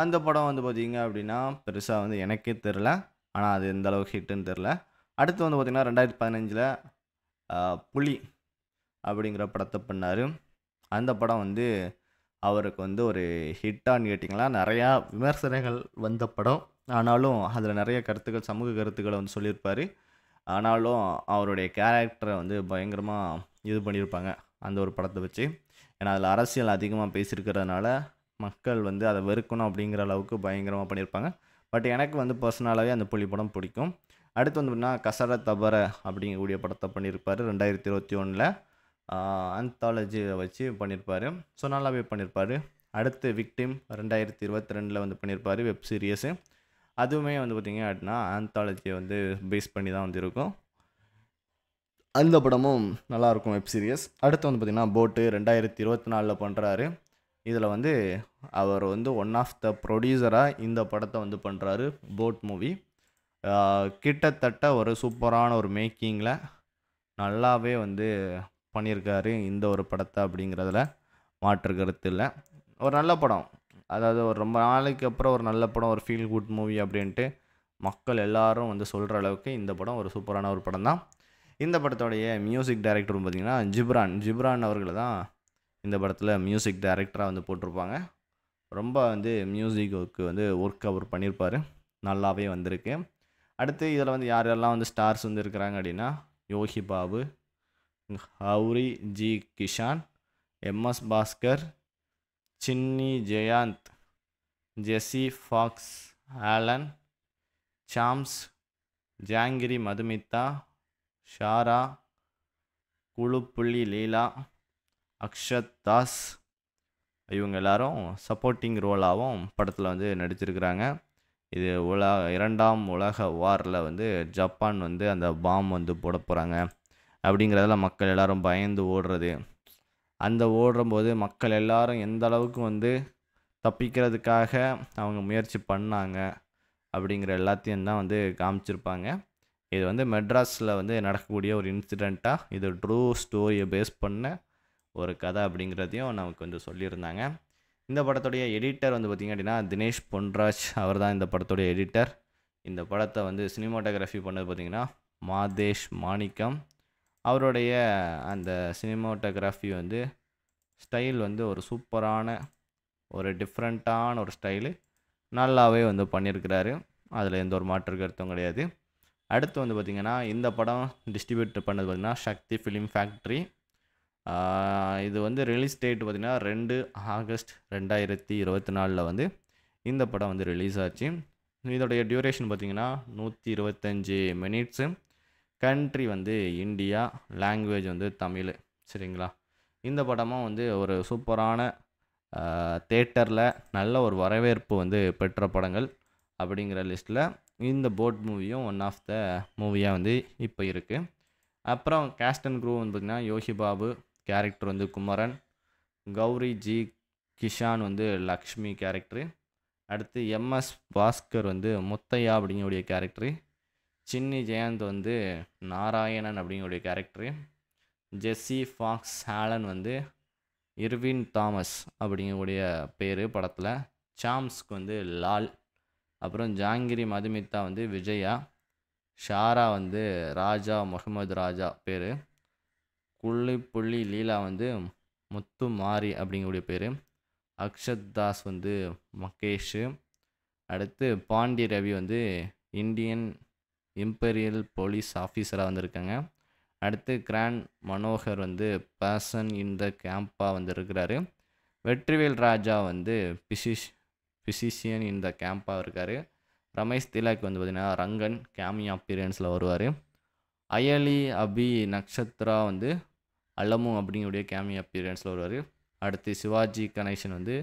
அந்த படம் வந்து பார்த்திங்க அப்படின்னா பெருசாக வந்து எனக்கே தெரில ஆனால் அது எந்த அளவுக்கு ஹிட்டுன்னு தெரில அடுத்து வந்து பார்த்திங்கன்னா ரெண்டாயிரத்தி பதினஞ்சில் புலி அப்படிங்கிற படத்தை பண்ணார் அந்த படம் வந்து அவருக்கு வந்து ஒரு ஹிட்டான்னு கேட்டிங்களா நிறையா விமர்சனங்கள் வந்த படம் ஆனாலும் அதில் நிறைய கருத்துக்கள் சமூக கருத்துக்களை வந்து சொல்லியிருப்பார் ஆனாலும் அவருடைய கேரக்டரை வந்து பயங்கரமாக இது பண்ணியிருப்பாங்க அந்த ஒரு படத்தை வச்சு ஏன்னா அதில் அரசியல் அதிகமாக பேசியிருக்கிறதுனால மக்கள் வந்து அதை வெறுக்கணும் அப்படிங்கிற அளவுக்கு பயங்கரமாக பண்ணியிருப்பாங்க பட் எனக்கு வந்து பர்சனலாகவே அந்த புள்ளி படம் பிடிக்கும் அடுத்து வந்து பார்த்தீங்கன்னா கசர தபர அப்படிங்கக்கூடிய படத்தை பண்ணியிருப்பார் ரெண்டாயிரத்தி இருபத்தி ஒன்றில் அந்தாலஜியை வச்சு பண்ணியிருப்பார் ஸோ நல்லாவே பண்ணியிருப்பார் அடுத்து விக்டிம் ரெண்டாயிரத்தி இருபத்தி ரெண்டில் வந்து பண்ணியிருப்பார் வெப் சீரியஸு அதுவுமே வந்து பார்த்திங்க அப்படின்னா ஆந்தாலஜியை வந்து பேஸ் பண்ணி தான் வந்து இருக்கும் அந்த படமும் நல்லாயிருக்கும் வெப் சீரியஸ் அடுத்து வந்து பார்த்திங்கன்னா போட்டு ரெண்டாயிரத்தி இருபத்தி நாலில் பண்ணுறாரு இதில் வந்து அவர் வந்து ஒன் ஆஃப் த ப்ரொடியூசராக இந்த படத்தை வந்து பண்ணுறாரு போட் மூவி கிட்டத்தட்ட ஒரு சூப்பரான ஒரு மேக்கிங்கில் நல்லாவே வந்து பண்ணியிருக்காரு இந்த ஒரு படத்தை அப்படிங்கிறதுல மாற்று கருத்து இல்லை ஒரு நல்ல படம் அதாவது ஒரு ரொம்ப நாளைக்கு அப்புறம் ஒரு நல்ல படம் ஒரு ஃபீல் குட் மூவி அப்படின்ட்டு மக்கள் எல்லாரும் வந்து சொல்கிற அளவுக்கு இந்த படம் ஒரு சூப்பரான ஒரு படம் தான் இந்த படத்தோடைய மியூசிக் டைரக்டரும் பார்த்திங்கன்னா ஜிப்ரான் ஜிப்ரான் அவர்களை தான் இந்த படத்தில் மியூசிக் டைரக்டராக வந்து போட்டிருப்பாங்க ரொம்ப வந்து மியூசிக்கு வந்து ஒர்க் அவர் பண்ணியிருப்பார் நல்லாவே வந்திருக்கு அடுத்து இதில் வந்து யார் யாரெல்லாம் வந்து ஸ்டார்ஸ் வந்து இருக்கிறாங்க அப்படின்னா Yogi Babu ஹவுரி G Kishan MS Bhaskar Chinni Jayanth Jesse Fox Allen Sam's Jangiri Madhumitha ஷாரா Kulappulli Leela Akshath Das இவங்க எல்லாரும் சப்போர்ட்டிங் ரோலாகவும் படத்தில் வந்து நடிச்சிருக்கிறாங்க இது உலக இரண்டாம் உலக வாரில் வந்து ஜப்பான் வந்து அந்த பாம் வந்து போட போகிறாங்க அப்படிங்கிறதுல மக்கள் எல்லோரும் பயந்து ஓடுறது அந்த ஓடும்போது மக்கள் எல்லாரும் எந்த அளவுக்கு வந்து தப்பிக்கிறதுக்காக அவங்க முயற்சி பண்ணாங்க அப்படிங்கிற எல்லாத்தையும் தான் வந்து காமிச்சிருப்பாங்க இது வந்து மெட்ராஸில் வந்து நடக்கக்கூடிய ஒரு இன்சிடெண்ட்டாக இது ட்ரூ ஸ்டோரியை பேஸ் பண்ண ஒரு கதை அப்படிங்கிறதையும் நமக்கு வந்து சொல்லியிருந்தாங்க இந்த படத்துடைய எடிட்டர் வந்து பார்த்திங்க அப்படின்னா தினேஷ் பொன்ராஜ் அவர் தான் இந்த படத்துடைய எடிட்டர் இந்த படத்தை வந்து சினிமாட்டோகிராஃபி பண்ணது பார்த்திங்கன்னா மாதேஷ் மாணிக்கம் அவருடைய அந்த சினிமோட்டோகிராஃபி வந்து ஸ்டைல் வந்து ஒரு சூப்பரான ஒரு டிஃப்ரெண்ட்டான ஒரு ஸ்டைலு நல்லாவே வந்து பண்ணியிருக்கிறாரு அதில் எந்த ஒரு மாற்று கருத்தும் கிடையாது அடுத்து வந்து பார்த்திங்கன்னா இந்த படம் டிஸ்ட்ரிபியூட் பண்ணது பார்த்திங்கன்னா சக்தி ஃபிலிம் ஃபேக்ட்ரி இது வந்து ரிலீஸ் டேட் பார்த்திங்கன்னா ரெண்டு ஆகஸ்ட் ரெண்டாயிரத்தி இருபத்தி நாலில் வந்து இந்த படம் வந்து ரிலீஸ் ஆச்சு இதோடைய டியூரேஷன் பார்த்திங்கன்னா நூற்றி இருபத்தஞ்சி மினிட்ஸு கண்ட்ரி வந்து இந்தியா லாங்குவேஜ் வந்து தமிழ் சரிங்களா இந்த படமும் வந்து ஒரு சூப்பரான தேட்டரில் நல்ல ஒரு வரவேற்பு வந்து பெற்ற படங்கள் அப்படிங்கிற லிஸ்ட்டில் இந்த போட் மூவியும் ஒன் ஆஃப் த மூவியாக வந்து இப்போ இருக்குது அப்புறம் கேஸ்ட் அண்ட் குரூ வந்து பார்த்திங்கன்னா யோகி பாபு கேரக்டர் வந்து குமரன் கௌரி ஜி கிஷான் வந்து லக்ஷ்மி கேரக்டரு அடுத்து எம்எஸ் பாஸ்கர் வந்து முத்தையா அப்படிங்கக்கூடிய கேரக்டரு சின்னி ஜெயந்த் வந்து நாராயணன் அப்படிங்கிற கேரக்டரு ஜெஸ்ஸி ஃபாக்ஸ் ஹாலன் வந்து இர்வின் தாமஸ் அப்படிங்கக்கூடிய பேர் படத்தில் சாம்ஸ்க்கு வந்து லால் அப்புறம் ஜாங்கிரி மதுமிதா வந்து விஜயா ஷாரா வந்து ராஜா முகமது ராஜா பேர் குள்ளி புள்ளி லீலா வந்து முத்து மாரி அப்படிங்கக்கூடிய பேர் அக்ஷத் தாஸ் வந்து மகேஷு அடுத்து பாண்டி ரவி வந்து இந்தியன் இம்பீரியல் போலீஸ் ஆஃபீஸராக வந்திருக்காங்க அடுத்து கிராண்ட் மனோகர் வந்து பர்சன் இன் த கேம்பாக வந்து வெற்றிவேல் ராஜா வந்து பிசிஷ் பிசிஷியன் இன் த கேம்பாக இருக்கார் ரமேஷ் திலக் வந்து பார்த்திங்கன்னா ரங்கன் கேமியா அப்பியரன்ஸில் வருவார் அயலி அபி நக்ஷத்ரா வந்து அலமு அப்படிங்கக்கூடிய கேமியா அப்பியரன்ஸில் வருவார் அடுத்து சிவாஜி கணேசன் வந்து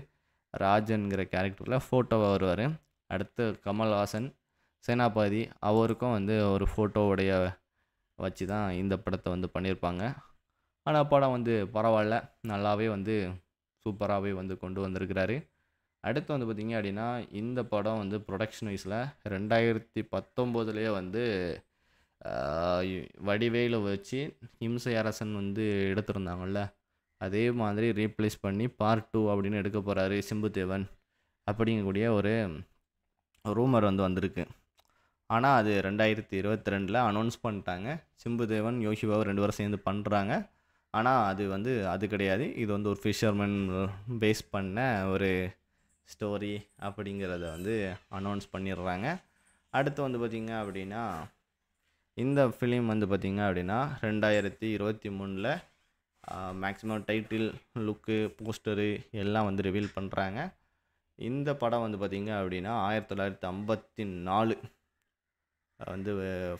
ராஜன்கிற கேரக்டரில் ஃபோட்டோவாக வருவார் அடுத்து கமல்ஹாசன் சேனாபாதி அவருக்கும் வந்து ஒரு ஃபோட்டோவுடைய வச்சு தான் இந்த படத்தை வந்து பண்ணியிருப்பாங்க ஆனால் படம் வந்து பரவாயில்ல நல்லாவே வந்து சூப்பராகவே வந்து கொண்டு வந்திருக்கிறாரு அடுத்து வந்து பார்த்திங்க அப்படின்னா இந்த படம் வந்து ப்ரொடக்ஷன் வைஸில் ரெண்டாயிரத்தி பத்தொம்போதுலேயே வந்து வடிவேல வச்சு இம்சை அரசன் வந்து எடுத்திருந்தாங்கள்ல அதே மாதிரி ரீப்ளேஸ் பண்ணி பார்ட் டூ அப்படின்னு எடுக்க போகிறாரு சிம்புதேவன் அப்படிங்கக்கூடிய ஒரு ரூமர் வந்து வந்திருக்கு ஆனால் அது ரெண்டாயிரத்தி இருபத்தி ரெண்டில் அனௌன்ஸ் பண்ணிட்டாங்க சிம்புதேவன் யோசிபாவை ரெண்டு பேரும் சேர்ந்து பண்ணுறாங்க ஆனால் அது வந்து அது கிடையாது இது வந்து ஒரு ஃபிஷர்மேன் பேஸ் பண்ண ஒரு ஸ்டோரி அப்படிங்கிறத வந்து அனௌன்ஸ் பண்ணிடுறாங்க அடுத்து வந்து பார்த்திங்க அப்படின்னா இந்த ஃபிலிம் வந்து பார்த்திங்க அப்படின்னா ரெண்டாயிரத்தி இருபத்தி மூணில் மேக்ஸிமம் டைட்டில் லுக்கு போஸ்டரு எல்லாம் வந்து ரிவீல் பண்ணுறாங்க இந்த படம் வந்து பார்த்திங்க அப்படின்னா ஆயிரத்தி தொள்ளாயிரத்தி ஐம்பத்தி நாலு வந்து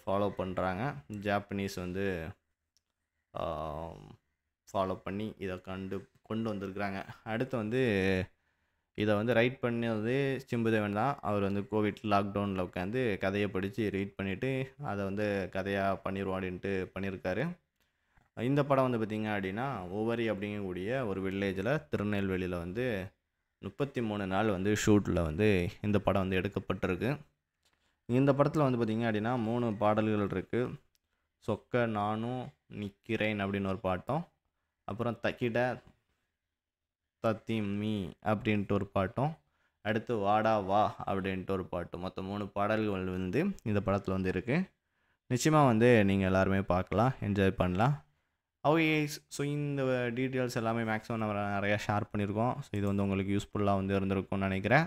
ஃபாலோ பண்ணுறாங்க ஜாப்பனீஸ் வந்து ஃபாலோ பண்ணி இதை கண்டு கொண்டு வந்திருக்கிறாங்க அடுத்து வந்து இதை வந்து ரைட் பண்ணது சிம்புதேவன் தான் அவர் வந்து கோவிட் லாக்டவுனில் உட்காந்து கதையை படித்து ரீட் பண்ணிவிட்டு அதை வந்து கதையாக பண்ணிடுவோம் அப்படின்ட்டு பண்ணியிருக்காரு இந்த படம் வந்து பார்த்திங்க அப்படின்னா ஒவ்வொரு அப்படிங்கக்கூடிய ஒரு வில்லேஜில் திருநெல்வேலியில் வந்து முப்பத்தி மூணு நாள் வந்து ஷூட்டில் வந்து இந்த படம் வந்து எடுக்கப்பட்டிருக்கு இந்த படத்தில் வந்து பார்த்திங்க அப்படின்னா மூணு பாடல்கள் இருக்குது சொக்க நானும் நிற்கிறேன் அப்படின்னு ஒரு பாட்டம் அப்புறம் தக்கிட தத்தி மீ அப்படின்ட்டு ஒரு பாட்டும் அடுத்து வாடா வா அப்படின்ட்டு ஒரு பாட்டு மொத்தம் மூணு பாடல்கள் வந்து இந்த படத்தில் வந்து இருக்குது நிச்சயமாக வந்து நீங்கள் எல்லாருமே பார்க்கலாம் என்ஜாய் பண்ணலாம் அவையே ஸோ இந்த டீட்டெயில்ஸ் எல்லாமே மேக்ஸிமம் நம்ம நிறையா ஷேர் பண்ணியிருக்கோம் ஸோ இது வந்து உங்களுக்கு யூஸ்ஃபுல்லாக வந்து இருந்திருக்கும்னு நினைக்கிறேன்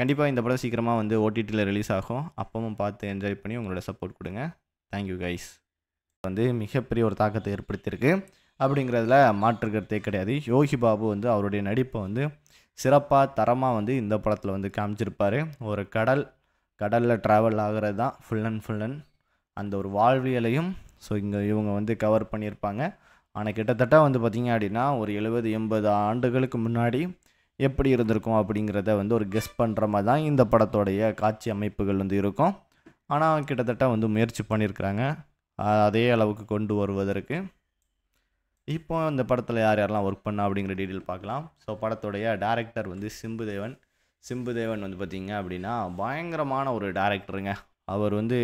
கண்டிப்பாக இந்த படம் சீக்கிரமாக வந்து ஓடிடியில் ரிலீஸ் ஆகும் அப்பவும் பார்த்து என்ஜாய் பண்ணி உங்களோட சப்போர்ட் கொடுங்க தேங்க்யூ கைஸ் வந்து மிகப்பெரிய ஒரு தாக்கத்தை ஏற்படுத்தியிருக்கு அப்படிங்கிறதுல மாற்றுக்கிறதே கிடையாது யோகி பாபு வந்து அவருடைய நடிப்பை வந்து சிறப்பாக தரமாக வந்து இந்த படத்தில் வந்து காமிச்சிருப்பார் ஒரு கடல் கடலில் ட்ராவல் ஆகிறது தான் ஃபுல் அண்ட் ஃபுல் அண்ட் அந்த ஒரு வாழ்வியலையும் ஸோ இங்கே இவங்க வந்து கவர் பண்ணியிருப்பாங்க ஆனால் கிட்டத்தட்ட வந்து பார்த்திங்க அப்படின்னா ஒரு எழுபது எண்பது ஆண்டுகளுக்கு முன்னாடி எப்படி இருந்திருக்கும் அப்படிங்கிறத வந்து ஒரு கெஸ் பண்ணுற மாதிரி தான் இந்த படத்தோடைய காட்சி அமைப்புகள் வந்து இருக்கும் ஆனால் கிட்டத்தட்ட வந்து முயற்சி பண்ணியிருக்கிறாங்க அதே அளவுக்கு கொண்டு வருவதற்கு இப்போ இந்த படத்தில் யார் யாரெல்லாம் ஒர்க் பண்ணா அப்படிங்கிற டீட்டெயில் பார்க்கலாம் ஸோ படத்துடைய டேரக்டர் வந்து சிம்புதேவன் சிம்புதேவன் வந்து பார்த்திங்க அப்படின்னா பயங்கரமான ஒரு டேரக்டருங்க அவர் வந்து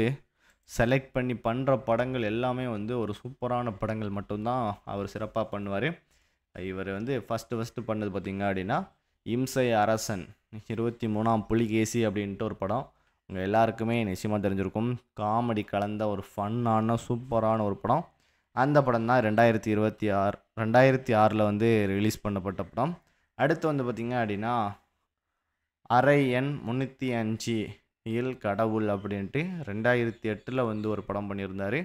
செலக்ட் பண்ணி பண்ணுற படங்கள் எல்லாமே வந்து ஒரு சூப்பரான படங்கள் மட்டும்தான் அவர் சிறப்பாக பண்ணுவார் இவர் வந்து ஃபஸ்ட்டு ஃபஸ்ட்டு பண்ணது பார்த்திங்க அப்படின்னா இம்சை அரசன் இருபத்தி மூணாம் புலிகேசி அப்படின்ட்டு ஒரு படம் உங்கள் எல்லாருக்குமே நிச்சயமாக தெரிஞ்சிருக்கும் காமெடி கலந்த ஒரு ஃபன்னான சூப்பரான ஒரு படம் அந்த படம் தான் ரெண்டாயிரத்தி இருபத்தி ஆறு ரெண்டாயிரத்தி ஆறில் வந்து ரிலீஸ் பண்ணப்பட்ட படம் அடுத்து வந்து பார்த்திங்க அப்படின்னா அரை எண் முந்நூற்றி அஞ்சு இல் கடவுள் அப்படின்ட்டு ரெண்டாயிரத்தி எட்டில் வந்து ஒரு படம் பண்ணியிருந்தார்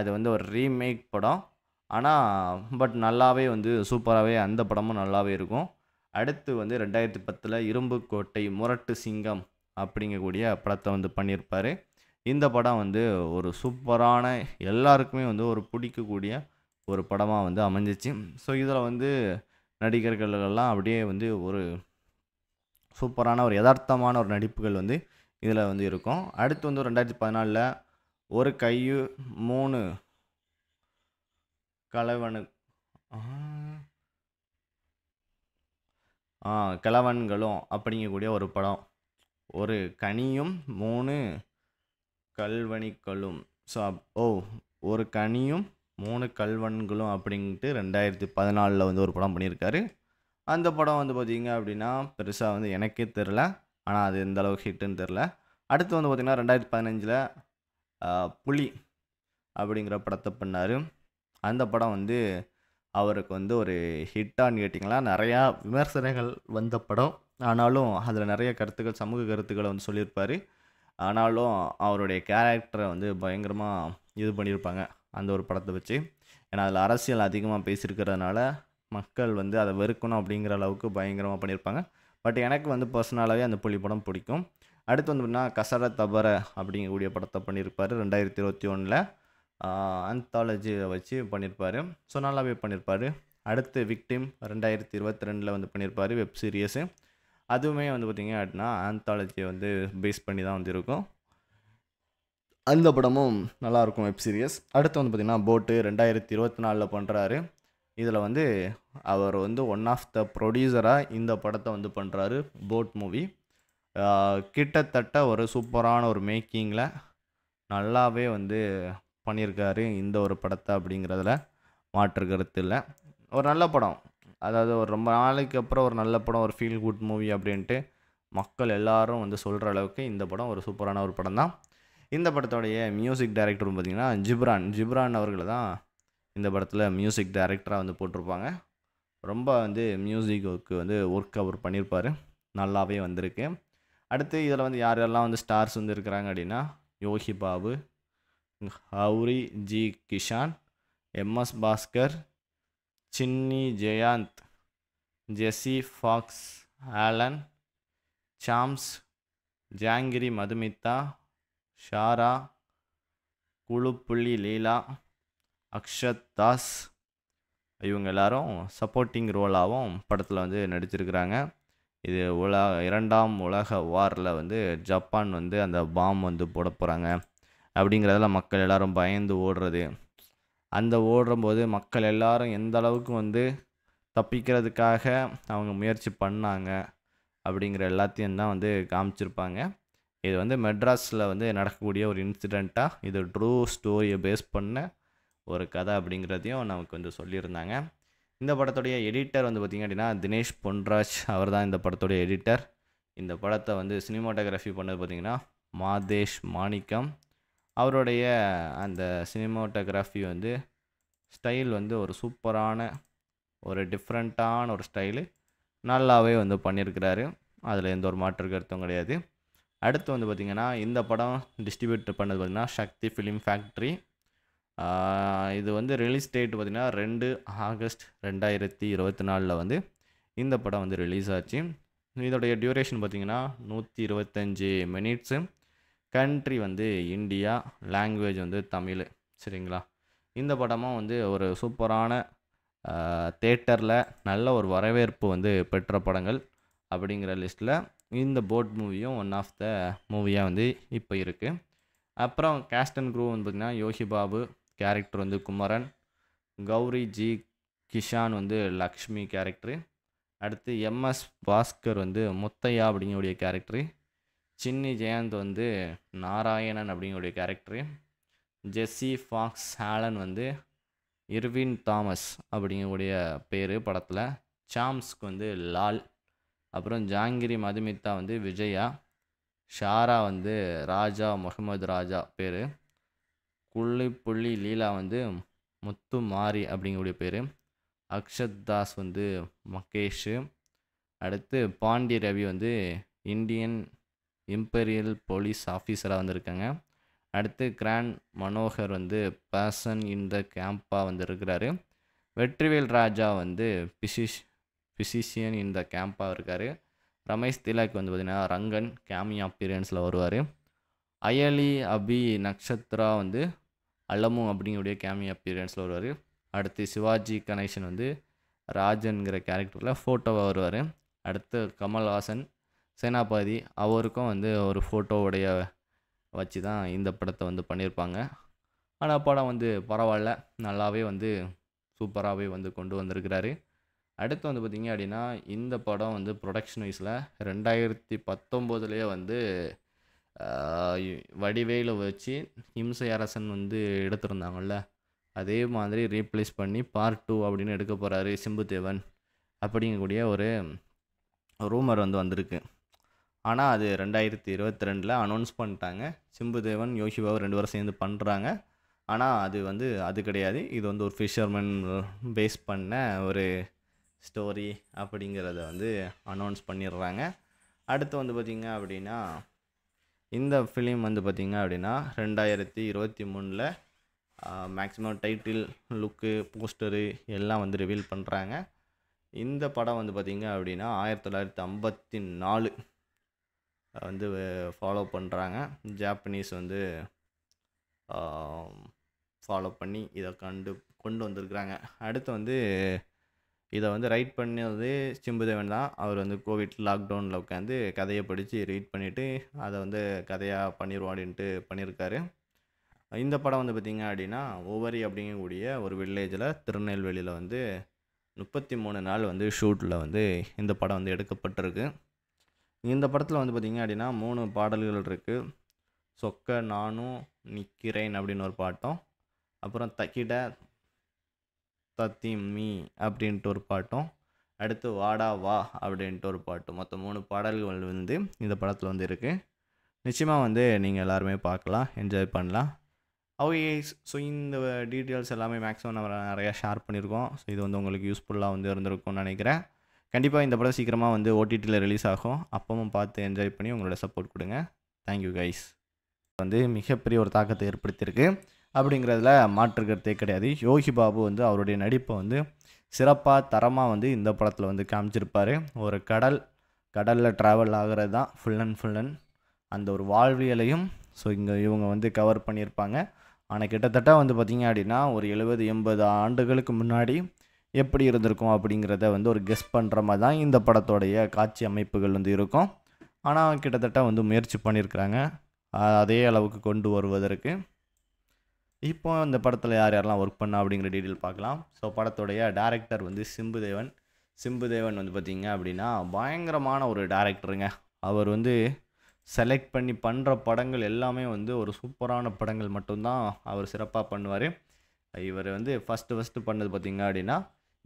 அது வந்து ஒரு ரீமேக் படம் ஆனால் பட் நல்லாவே வந்து சூப்பராகவே அந்த படமும் நல்லாவே இருக்கும் அடுத்து வந்து ரெண்டாயிரத்தி பத்தில் இரும்பு கோட்டை முரட்டு சிங்கம் அப்படிங்கக்கூடிய படத்தை வந்து பண்ணியிருப்பார் இந்த படம் வந்து ஒரு சூப்பரான எல்லாருக்குமே வந்து ஒரு பிடிக்கக்கூடிய ஒரு படமாக வந்து அமைஞ்சிச்சு ஸோ இதில் வந்து நடிகர்களெல்லாம் அப்படியே வந்து ஒரு சூப்பரான ஒரு யதார்த்தமான ஒரு நடிப்புகள் வந்து இதில் வந்து இருக்கும் அடுத்து வந்து ரெண்டாயிரத்தி பதினாலில் ஒரு கையு மூணு கலவனு கிழவன்களும் அப்படிங்கக்கூடிய ஒரு படம். ஒரு கனியும் மூணு கள்வனிகளும். ஸோ அப் ஓ! ஒரு கனியும் மூணு கல்வன்களும் அப்படின்ட்டு பதினாலில் வந்து ஒரு படம் பண்ணியிருக்காரு. அந்த படம் வந்து பார்த்தீங்க அப்படின்னா, பெருசாக வந்து எனக்கே தெரில. ஆனால் அது எந்த அளவுக்கு ஹிட்டுன்னு தெரில. அடுத்து வந்து பார்த்தீங்கன்னா, ரெண்டாயிரத்தி பதினஞ்சில் புலி அப்படிங்கிற படத்தை பண்ணார் அந்த படம் வந்து அவருக்கு வந்து ஒரு ஹிட்டான்னு கேட்டிங்களா நிறையா விமர்சனங்கள் வந்த படம் ஆனாலும் அதில் நிறைய கருத்துக்கள் சமூக கருத்துக்களை வந்து சொல்லியிருப்பார் ஆனாலும் அவருடைய கேரக்டரை வந்து பயங்கரமாக இது பண்ணியிருப்பாங்க அந்த ஒரு படத்தை வச்சு ஏன்னா அதில் அரசியல் அதிகமாக பேசியிருக்கிறதுனால மக்கள் வந்து அதை வெறுக்கணும் அப்படிங்கிற அளவுக்கு பயங்கரமாக பண்ணியிருப்பாங்க பட் எனக்கு வந்து பர்சனலாகவே அந்த புலி படம் பிடிக்கும் அடுத்து வந்து பார்த்தீங்கன்னா கசர தபர அப்படிங்கக்கூடிய படத்தை பண்ணியிருப்பார் ரெண்டாயிரத்தி இருபத்தி ஒன்றில் ஆந்தாலஜியை வச்சு பண்ணியிருப்பார் ஸோ நல்லாவே பண்ணியிருப்பார் அடுத்து விக்டிம் ரெண்டாயிரத்தி இருபத்தி ரெண்டில் வந்து பண்ணியிருப்பார் வெப் சீரியஸு அதுவுமே வந்து பார்த்திங்க அப்படின்னா ஆந்தாலஜியை வந்து பேஸ் பண்ணி தான் வந்து இருக்கும் அந்த படமும் நல்லாயிருக்கும் வெப் சீரியஸ் அடுத்து வந்து பார்த்திங்கன்னா போட்டு ரெண்டாயிரத்தி இருபத்தி நாலில் பண்ணுறாரு இதில் வந்து அவர் வந்து ஒன் ஆஃப் த ப்ரொடியூசராக இந்த படத்தை வந்து பண்ணுறாரு போட் மூவி கிட்டத்தட்ட ஒரு சூப்பரான ஒரு மேக்கிங்கில் நல்லாவே வந்து பண்ணியிருக்காரு இந்த ஒரு படத்தை அப்படிங்கிறதுல மாற்று கருத்து இல்லை ஒரு நல்ல படம் அதாவது ஒரு ரொம்ப நாளைக்கு அப்புறம் ஒரு நல்ல படம் ஒரு ஃபீல் குட் மூவி அப்படின்ட்டு மக்கள் எல்லாரும் வந்து சொல்கிற அளவுக்கு இந்த படம் ஒரு சூப்பரான ஒரு படம் தான் இந்த படத்தோடைய மியூசிக் டைரக்டர்னு பார்த்திங்கன்னா ஜிப்ரான் ஜிப்ரான் அவர்கள் தான் இந்த படத்தில் மியூசிக் டைரக்டராக வந்து போட்டிருப்பாங்க ரொம்ப வந்து மியூசிக்கு வந்து ஒர்க் அவர் பண்ணியிருப்பார் நல்லாவே வந்திருக்கு அடுத்து இதில் வந்து யார் யாரெல்லாம் வந்து ஸ்டார்ஸ் வந்து இருக்கிறாங்க அப்படின்னா Yogi Babu ஹவுரி G Kishan MS Bhaskar Chinni Jayanth Jesse Fox Allen Sam's Jangiri Madhumitha ஷாரா Kulappulli Leela Akshath Das இவங்க எல்லாரும் சப்போர்ட்டிங் ரோலாகவும் படத்தில் வந்து நடிச்சிருக்கிறாங்க இது உலக இரண்டாம் உலக வாரில் வந்து ஜப்பான் வந்து அந்த பாம் வந்து போட போகிறாங்க அப்படிங்கிறதெல்லாம் மக்கள் எல்லோரும் பயந்து ஓடுறது அந்த ஓடும்போது மக்கள் எல்லோரும் எந்த அளவுக்கு வந்து தப்பிக்கிறதுக்காக அவங்க முயற்சி பண்ணாங்க அப்படிங்கிற எல்லாத்தையும் தான் வந்து காமிச்சிருப்பாங்க இது வந்து மெட்ராஸில் வந்து நடக்கக்கூடிய ஒரு இன்சிடெண்ட்டாக இது ட்ரூ ஸ்டோரியை பேஸ் பண்ண ஒரு கதை அப்படிங்கிறதையும் நமக்கு வந்து சொல்லியிருந்தாங்க இந்த படத்துடைய எடிட்டர் வந்து பார்த்திங்க அப்படின்னா தினேஷ் பொன்ராஜ் அவர் தான் இந்த படத்துடைய எடிட்டர் இந்த படத்தை வந்து சினிமாட்டோகிராஃபி பண்ணது பார்த்திங்கன்னா மாதேஷ் மாணிக்கம் அவருடைய அந்த சினிமோட்டோகிராஃபி வந்து ஸ்டைல் வந்து ஒரு சூப்பரான ஒரு டிஃப்ரெண்ட்டான ஒரு ஸ்டைலு நல்லாவே வந்து பண்ணியிருக்கிறாரு அதில் எந்த ஒரு மாற்று கருத்தும் கிடையாது அடுத்து வந்து பார்த்திங்கன்னா இந்த படம் டிஸ்ட்ரிபியூட் பண்ணது பார்த்திங்கன்னா சக்தி ஃபிலிம் ஃபேக்ட்ரி இது வந்து ரிலீஸ் டேட் பார்த்திங்கன்னா ரெண்டு ஆகஸ்ட் ரெண்டாயிரத்தி இருபத்தி நாலில் வந்து இந்த படம் வந்து ரிலீஸ் ஆச்சு இதோடைய டியூரேஷன் பார்த்திங்கன்னா நூற்றி இருபத்தஞ்சி மினிட்ஸு கண்ட்ரி வந்து இந்தியா லாங்குவேஜ் வந்து தமிழ் சரிங்களா இந்த படமும் வந்து ஒரு சூப்பரான தேட்டரில் நல்ல ஒரு வரவேற்பு வந்து பெற்ற படங்கள் அப்படிங்கிற லிஸ்ட்டில் இந்த போட் மூவியும் ஒன் ஆஃப் த மூவியாக வந்து இப்போ இருக்குது அப்புறம் கேஸ்ட் அண்ட் குரூவ் வந்து பார்த்திங்கன்னா யோகி பாபு கேரக்டர் வந்து குமரன் கௌரி ஜி கிஷான் வந்து லக்ஷ்மி கேரக்டரு அடுத்து எம்எஸ் பாஸ்கர் வந்து முத்தையா அப்படிங்கக்கூடிய கேரக்டரு சின்னி ஜெயந்த் வந்து நாராயணன் அப்படிங்கிற கேரக்டரு ஜெஸ்ஸி ஃபாக்ஸ் ஹாலன் வந்து இர்வின் தாமஸ் அப்படிங்கக்கூடிய பேர் படத்தில் சாம்ஸ்க்கு வந்து லால் அப்புறம் ஜாங்கிரி மதுமிதா வந்து விஜயா ஷாரா வந்து ராஜா முகமது ராஜா பேர் குள்ளி புள்ளி லீலா வந்து முத்து மாரி அப்படிங்கக்கூடிய பேர் அக்ஷத் தாஸ் வந்து மகேஷு அடுத்து பாண்டி ரவி வந்து இந்தியன் இம்பீரியல் போலீஸ் ஆஃபீஸராக வந்திருக்காங்க அடுத்து கிராண்ட் மனோகர் வந்து பர்சன் இன் த கேம்பாக வந்துருக்கிறாரு வெற்றிவேல் ராஜா வந்து பிசிஷ் பிசிஷியன் இன் த கேம்பாக இருக்கார் ரமேஷ் திலக் வந்து பார்த்திங்கன்னா ரங்கன் கேமியா அப்பீரியன்ஸில் வருவார் அயலி அபி நக்ஷத்ரா வந்து அல்லமு அப்படிங்கக்கூடிய கேமியா பீரியன்ஸில் வருவார் அடுத்து சிவாஜி கணேசன் வந்து ராஜன்கிற கேரக்டரில் ஃபோட்டோவாக வருவார் அடுத்து கமல்ஹாசன் சேனாபாதி அவருக்கும் வந்து ஒரு ஃபோட்டோவுடைய வச்சு தான் இந்த படத்தை வந்து பண்ணியிருப்பாங்க ஆனால் படம் வந்து பரவாயில்ல நல்லாவே வந்து சூப்பராகவே வந்து கொண்டு வந்திருக்கிறாரு அடுத்து வந்து பார்த்திங்க அப்படின்னா இந்த படம் வந்து ப்ரொடக்ஷன் வைஸில் ரெண்டாயிரத்தி பத்தொம்போதுலேயே வந்து வடிவேல வச்சு இம்சை அரசன் வந்து எடுத்திருந்தாங்கள்ல அதே மாதிரி ரீப்ளேஸ் பண்ணி பார்ட் டூ அப்படின்னு எடுக்க போகிறாரு சிம்புதேவன் அப்படிங்கக்கூடிய ஒரு ரூமர் வந்து வந்திருக்கு ஆனால் அது ரெண்டாயிரத்தி இருபத்தி ரெண்டில் அனௌன்ஸ் பண்ணிட்டாங்க சிம்புதேவன் யோசிபாவும் ரெண்டு பேரும் சேர்ந்து பண்ணுறாங்க ஆனால் அது வந்து அது கிடையாது இது வந்து ஒரு ஃபிஷர்மேன் பேஸ் பண்ண ஒரு ஸ்டோரி அப்படிங்கிறத வந்து அனௌன்ஸ் பண்ணிடுறாங்க அடுத்து வந்து பார்த்திங்க அப்படின்னா இந்த ஃபிலிம் வந்து பார்த்திங்க அப்படின்னா ரெண்டாயிரத்தி இருபத்தி மூணில் மேக்ஸிமம் டைட்டில் லுக்கு போஸ்டரு எல்லாம் வந்து ரிவீல் பண்ணுறாங்க இந்த படம் வந்து பார்த்திங்க அப்படின்னா ஆயிரத்தி தொள்ளாயிரத்தி ஐம்பத்தி நாலு வந்து ஃபாலோ பண்ணுறாங்க ஜாப்பனீஸ் வந்து ஃபாலோ பண்ணி இதை கண்டு கொண்டு வந்திருக்கிறாங்க அடுத்து வந்து இதை வந்து ரைட் பண்ணது சிம்புதேவன் தான் அவர் வந்து கோவிட் லாக்டவுனில் உட்காந்து கதையை படித்து ரீட் பண்ணிவிட்டு அதை வந்து கதையாக பண்ணிடுவோம் அப்படின்ட்டு பண்ணியிருக்காரு இந்த படம் வந்து பார்த்திங்க அப்படின்னா ஒவ்வொரு அப்படிங்கக்கூடிய ஒரு வில்லேஜில் திருநெல்வேலியில் வந்து முப்பத்தி மூணு நாள் வந்து ஷூட்டில் வந்து இந்த படம் வந்து எடுக்கப்பட்டிருக்கு இந்த படத்தில் வந்து பார்த்திங்க அப்படின்னா மூணு பாடல்கள் இருக்குது சொக்க நானும் நிற்கிறேன் அப்படின்னு ஒரு பாட்டம் அப்புறம் தக்கிட தத்தி மீ அப்படின்ட்டு ஒரு பாட்டும் அடுத்து வாடா வா அப்படின்ட்டு ஒரு பாட்டு மொத்தம் மூணு பாடல்கள் வந்து இந்த படத்தில் வந்து இருக்குது நிச்சயமாக வந்து நீங்கள் எல்லாருமே பார்க்கலாம் என்ஜாய் பண்ணலாம் ஓகே ஸோ இந்த டீட்டெயில்ஸ் எல்லாமே மேக்ஸிமம் நம்ம நிறையா ஷேர் பண்ணியிருக்கோம் ஸோ இது வந்து உங்களுக்கு யூஸ்ஃபுல்லாக வந்து இருந்திருக்கும்னு நினைக்கிறேன் கண்டிப்பாக இந்த படம் சீக்கிரமாக வந்து ஓடிடியில் ரிலீஸ் ஆகும் அப்பவும் பார்த்து என்ஜாய் பண்ணி உங்களோட சப்போர்ட் கொடுங்க தேங்க்யூ கைஸ் வந்து மிகப்பெரிய ஒரு தாக்கத்தை ஏற்படுத்தியிருக்கு அப்படிங்கிறதுல மாற்றுக்கிறதே கிடையாது யோகி பாபு வந்து அவருடைய நடிப்பை வந்து சிறப்பாக தரமாக வந்து இந்த படத்தில் வந்து காமிச்சிருப்பார் ஒரு கடல் கடலில் ட்ராவல் ஆகிறது தான் ஃபுல் அண்ட் ஃபுல் அண்ட் அந்த ஒரு வாழ்வியலையும் ஸோ இங்கே இவங்க வந்து கவர் பண்ணியிருப்பாங்க ஆனால் கிட்டத்தட்ட வந்து பார்த்திங்க அப்படின்னா ஒரு எழுபது எண்பது ஆண்டுகளுக்கு முன்னாடி எப்படி இருந்திருக்கும் அப்படிங்கிறத வந்து ஒரு கெஸ் பண்ணுற மாதிரி தான் இந்த படத்தோடைய காட்சி அமைப்புகள் வந்து இருக்கும் ஆனால் கிட்டத்தட்ட வந்து முயற்சி பண்ணியிருக்கிறாங்க அதே அளவுக்கு கொண்டு வருவதற்கு இப்போ இந்த படத்தில் யார் யாரெல்லாம் ஒர்க் பண்ணா அப்படிங்கிற டீட்டெயில் பார்க்கலாம் ஸோ படத்துடைய டேரக்டர் வந்து சிம்புதேவன் சிம்புதேவன் வந்து பார்த்திங்க அப்படின்னா பயங்கரமான ஒரு டேரக்டருங்க அவர் வந்து செலக்ட் பண்ணி பண்ணுற படங்கள் எல்லாமே வந்து ஒரு சூப்பரான படங்கள் மட்டும்தான் அவர் சிறப்பாக பண்ணுவார் இவர் வந்து ஃபஸ்ட்டு ஃபஸ்ட்டு பண்ணது பார்த்திங்க அப்படின்னா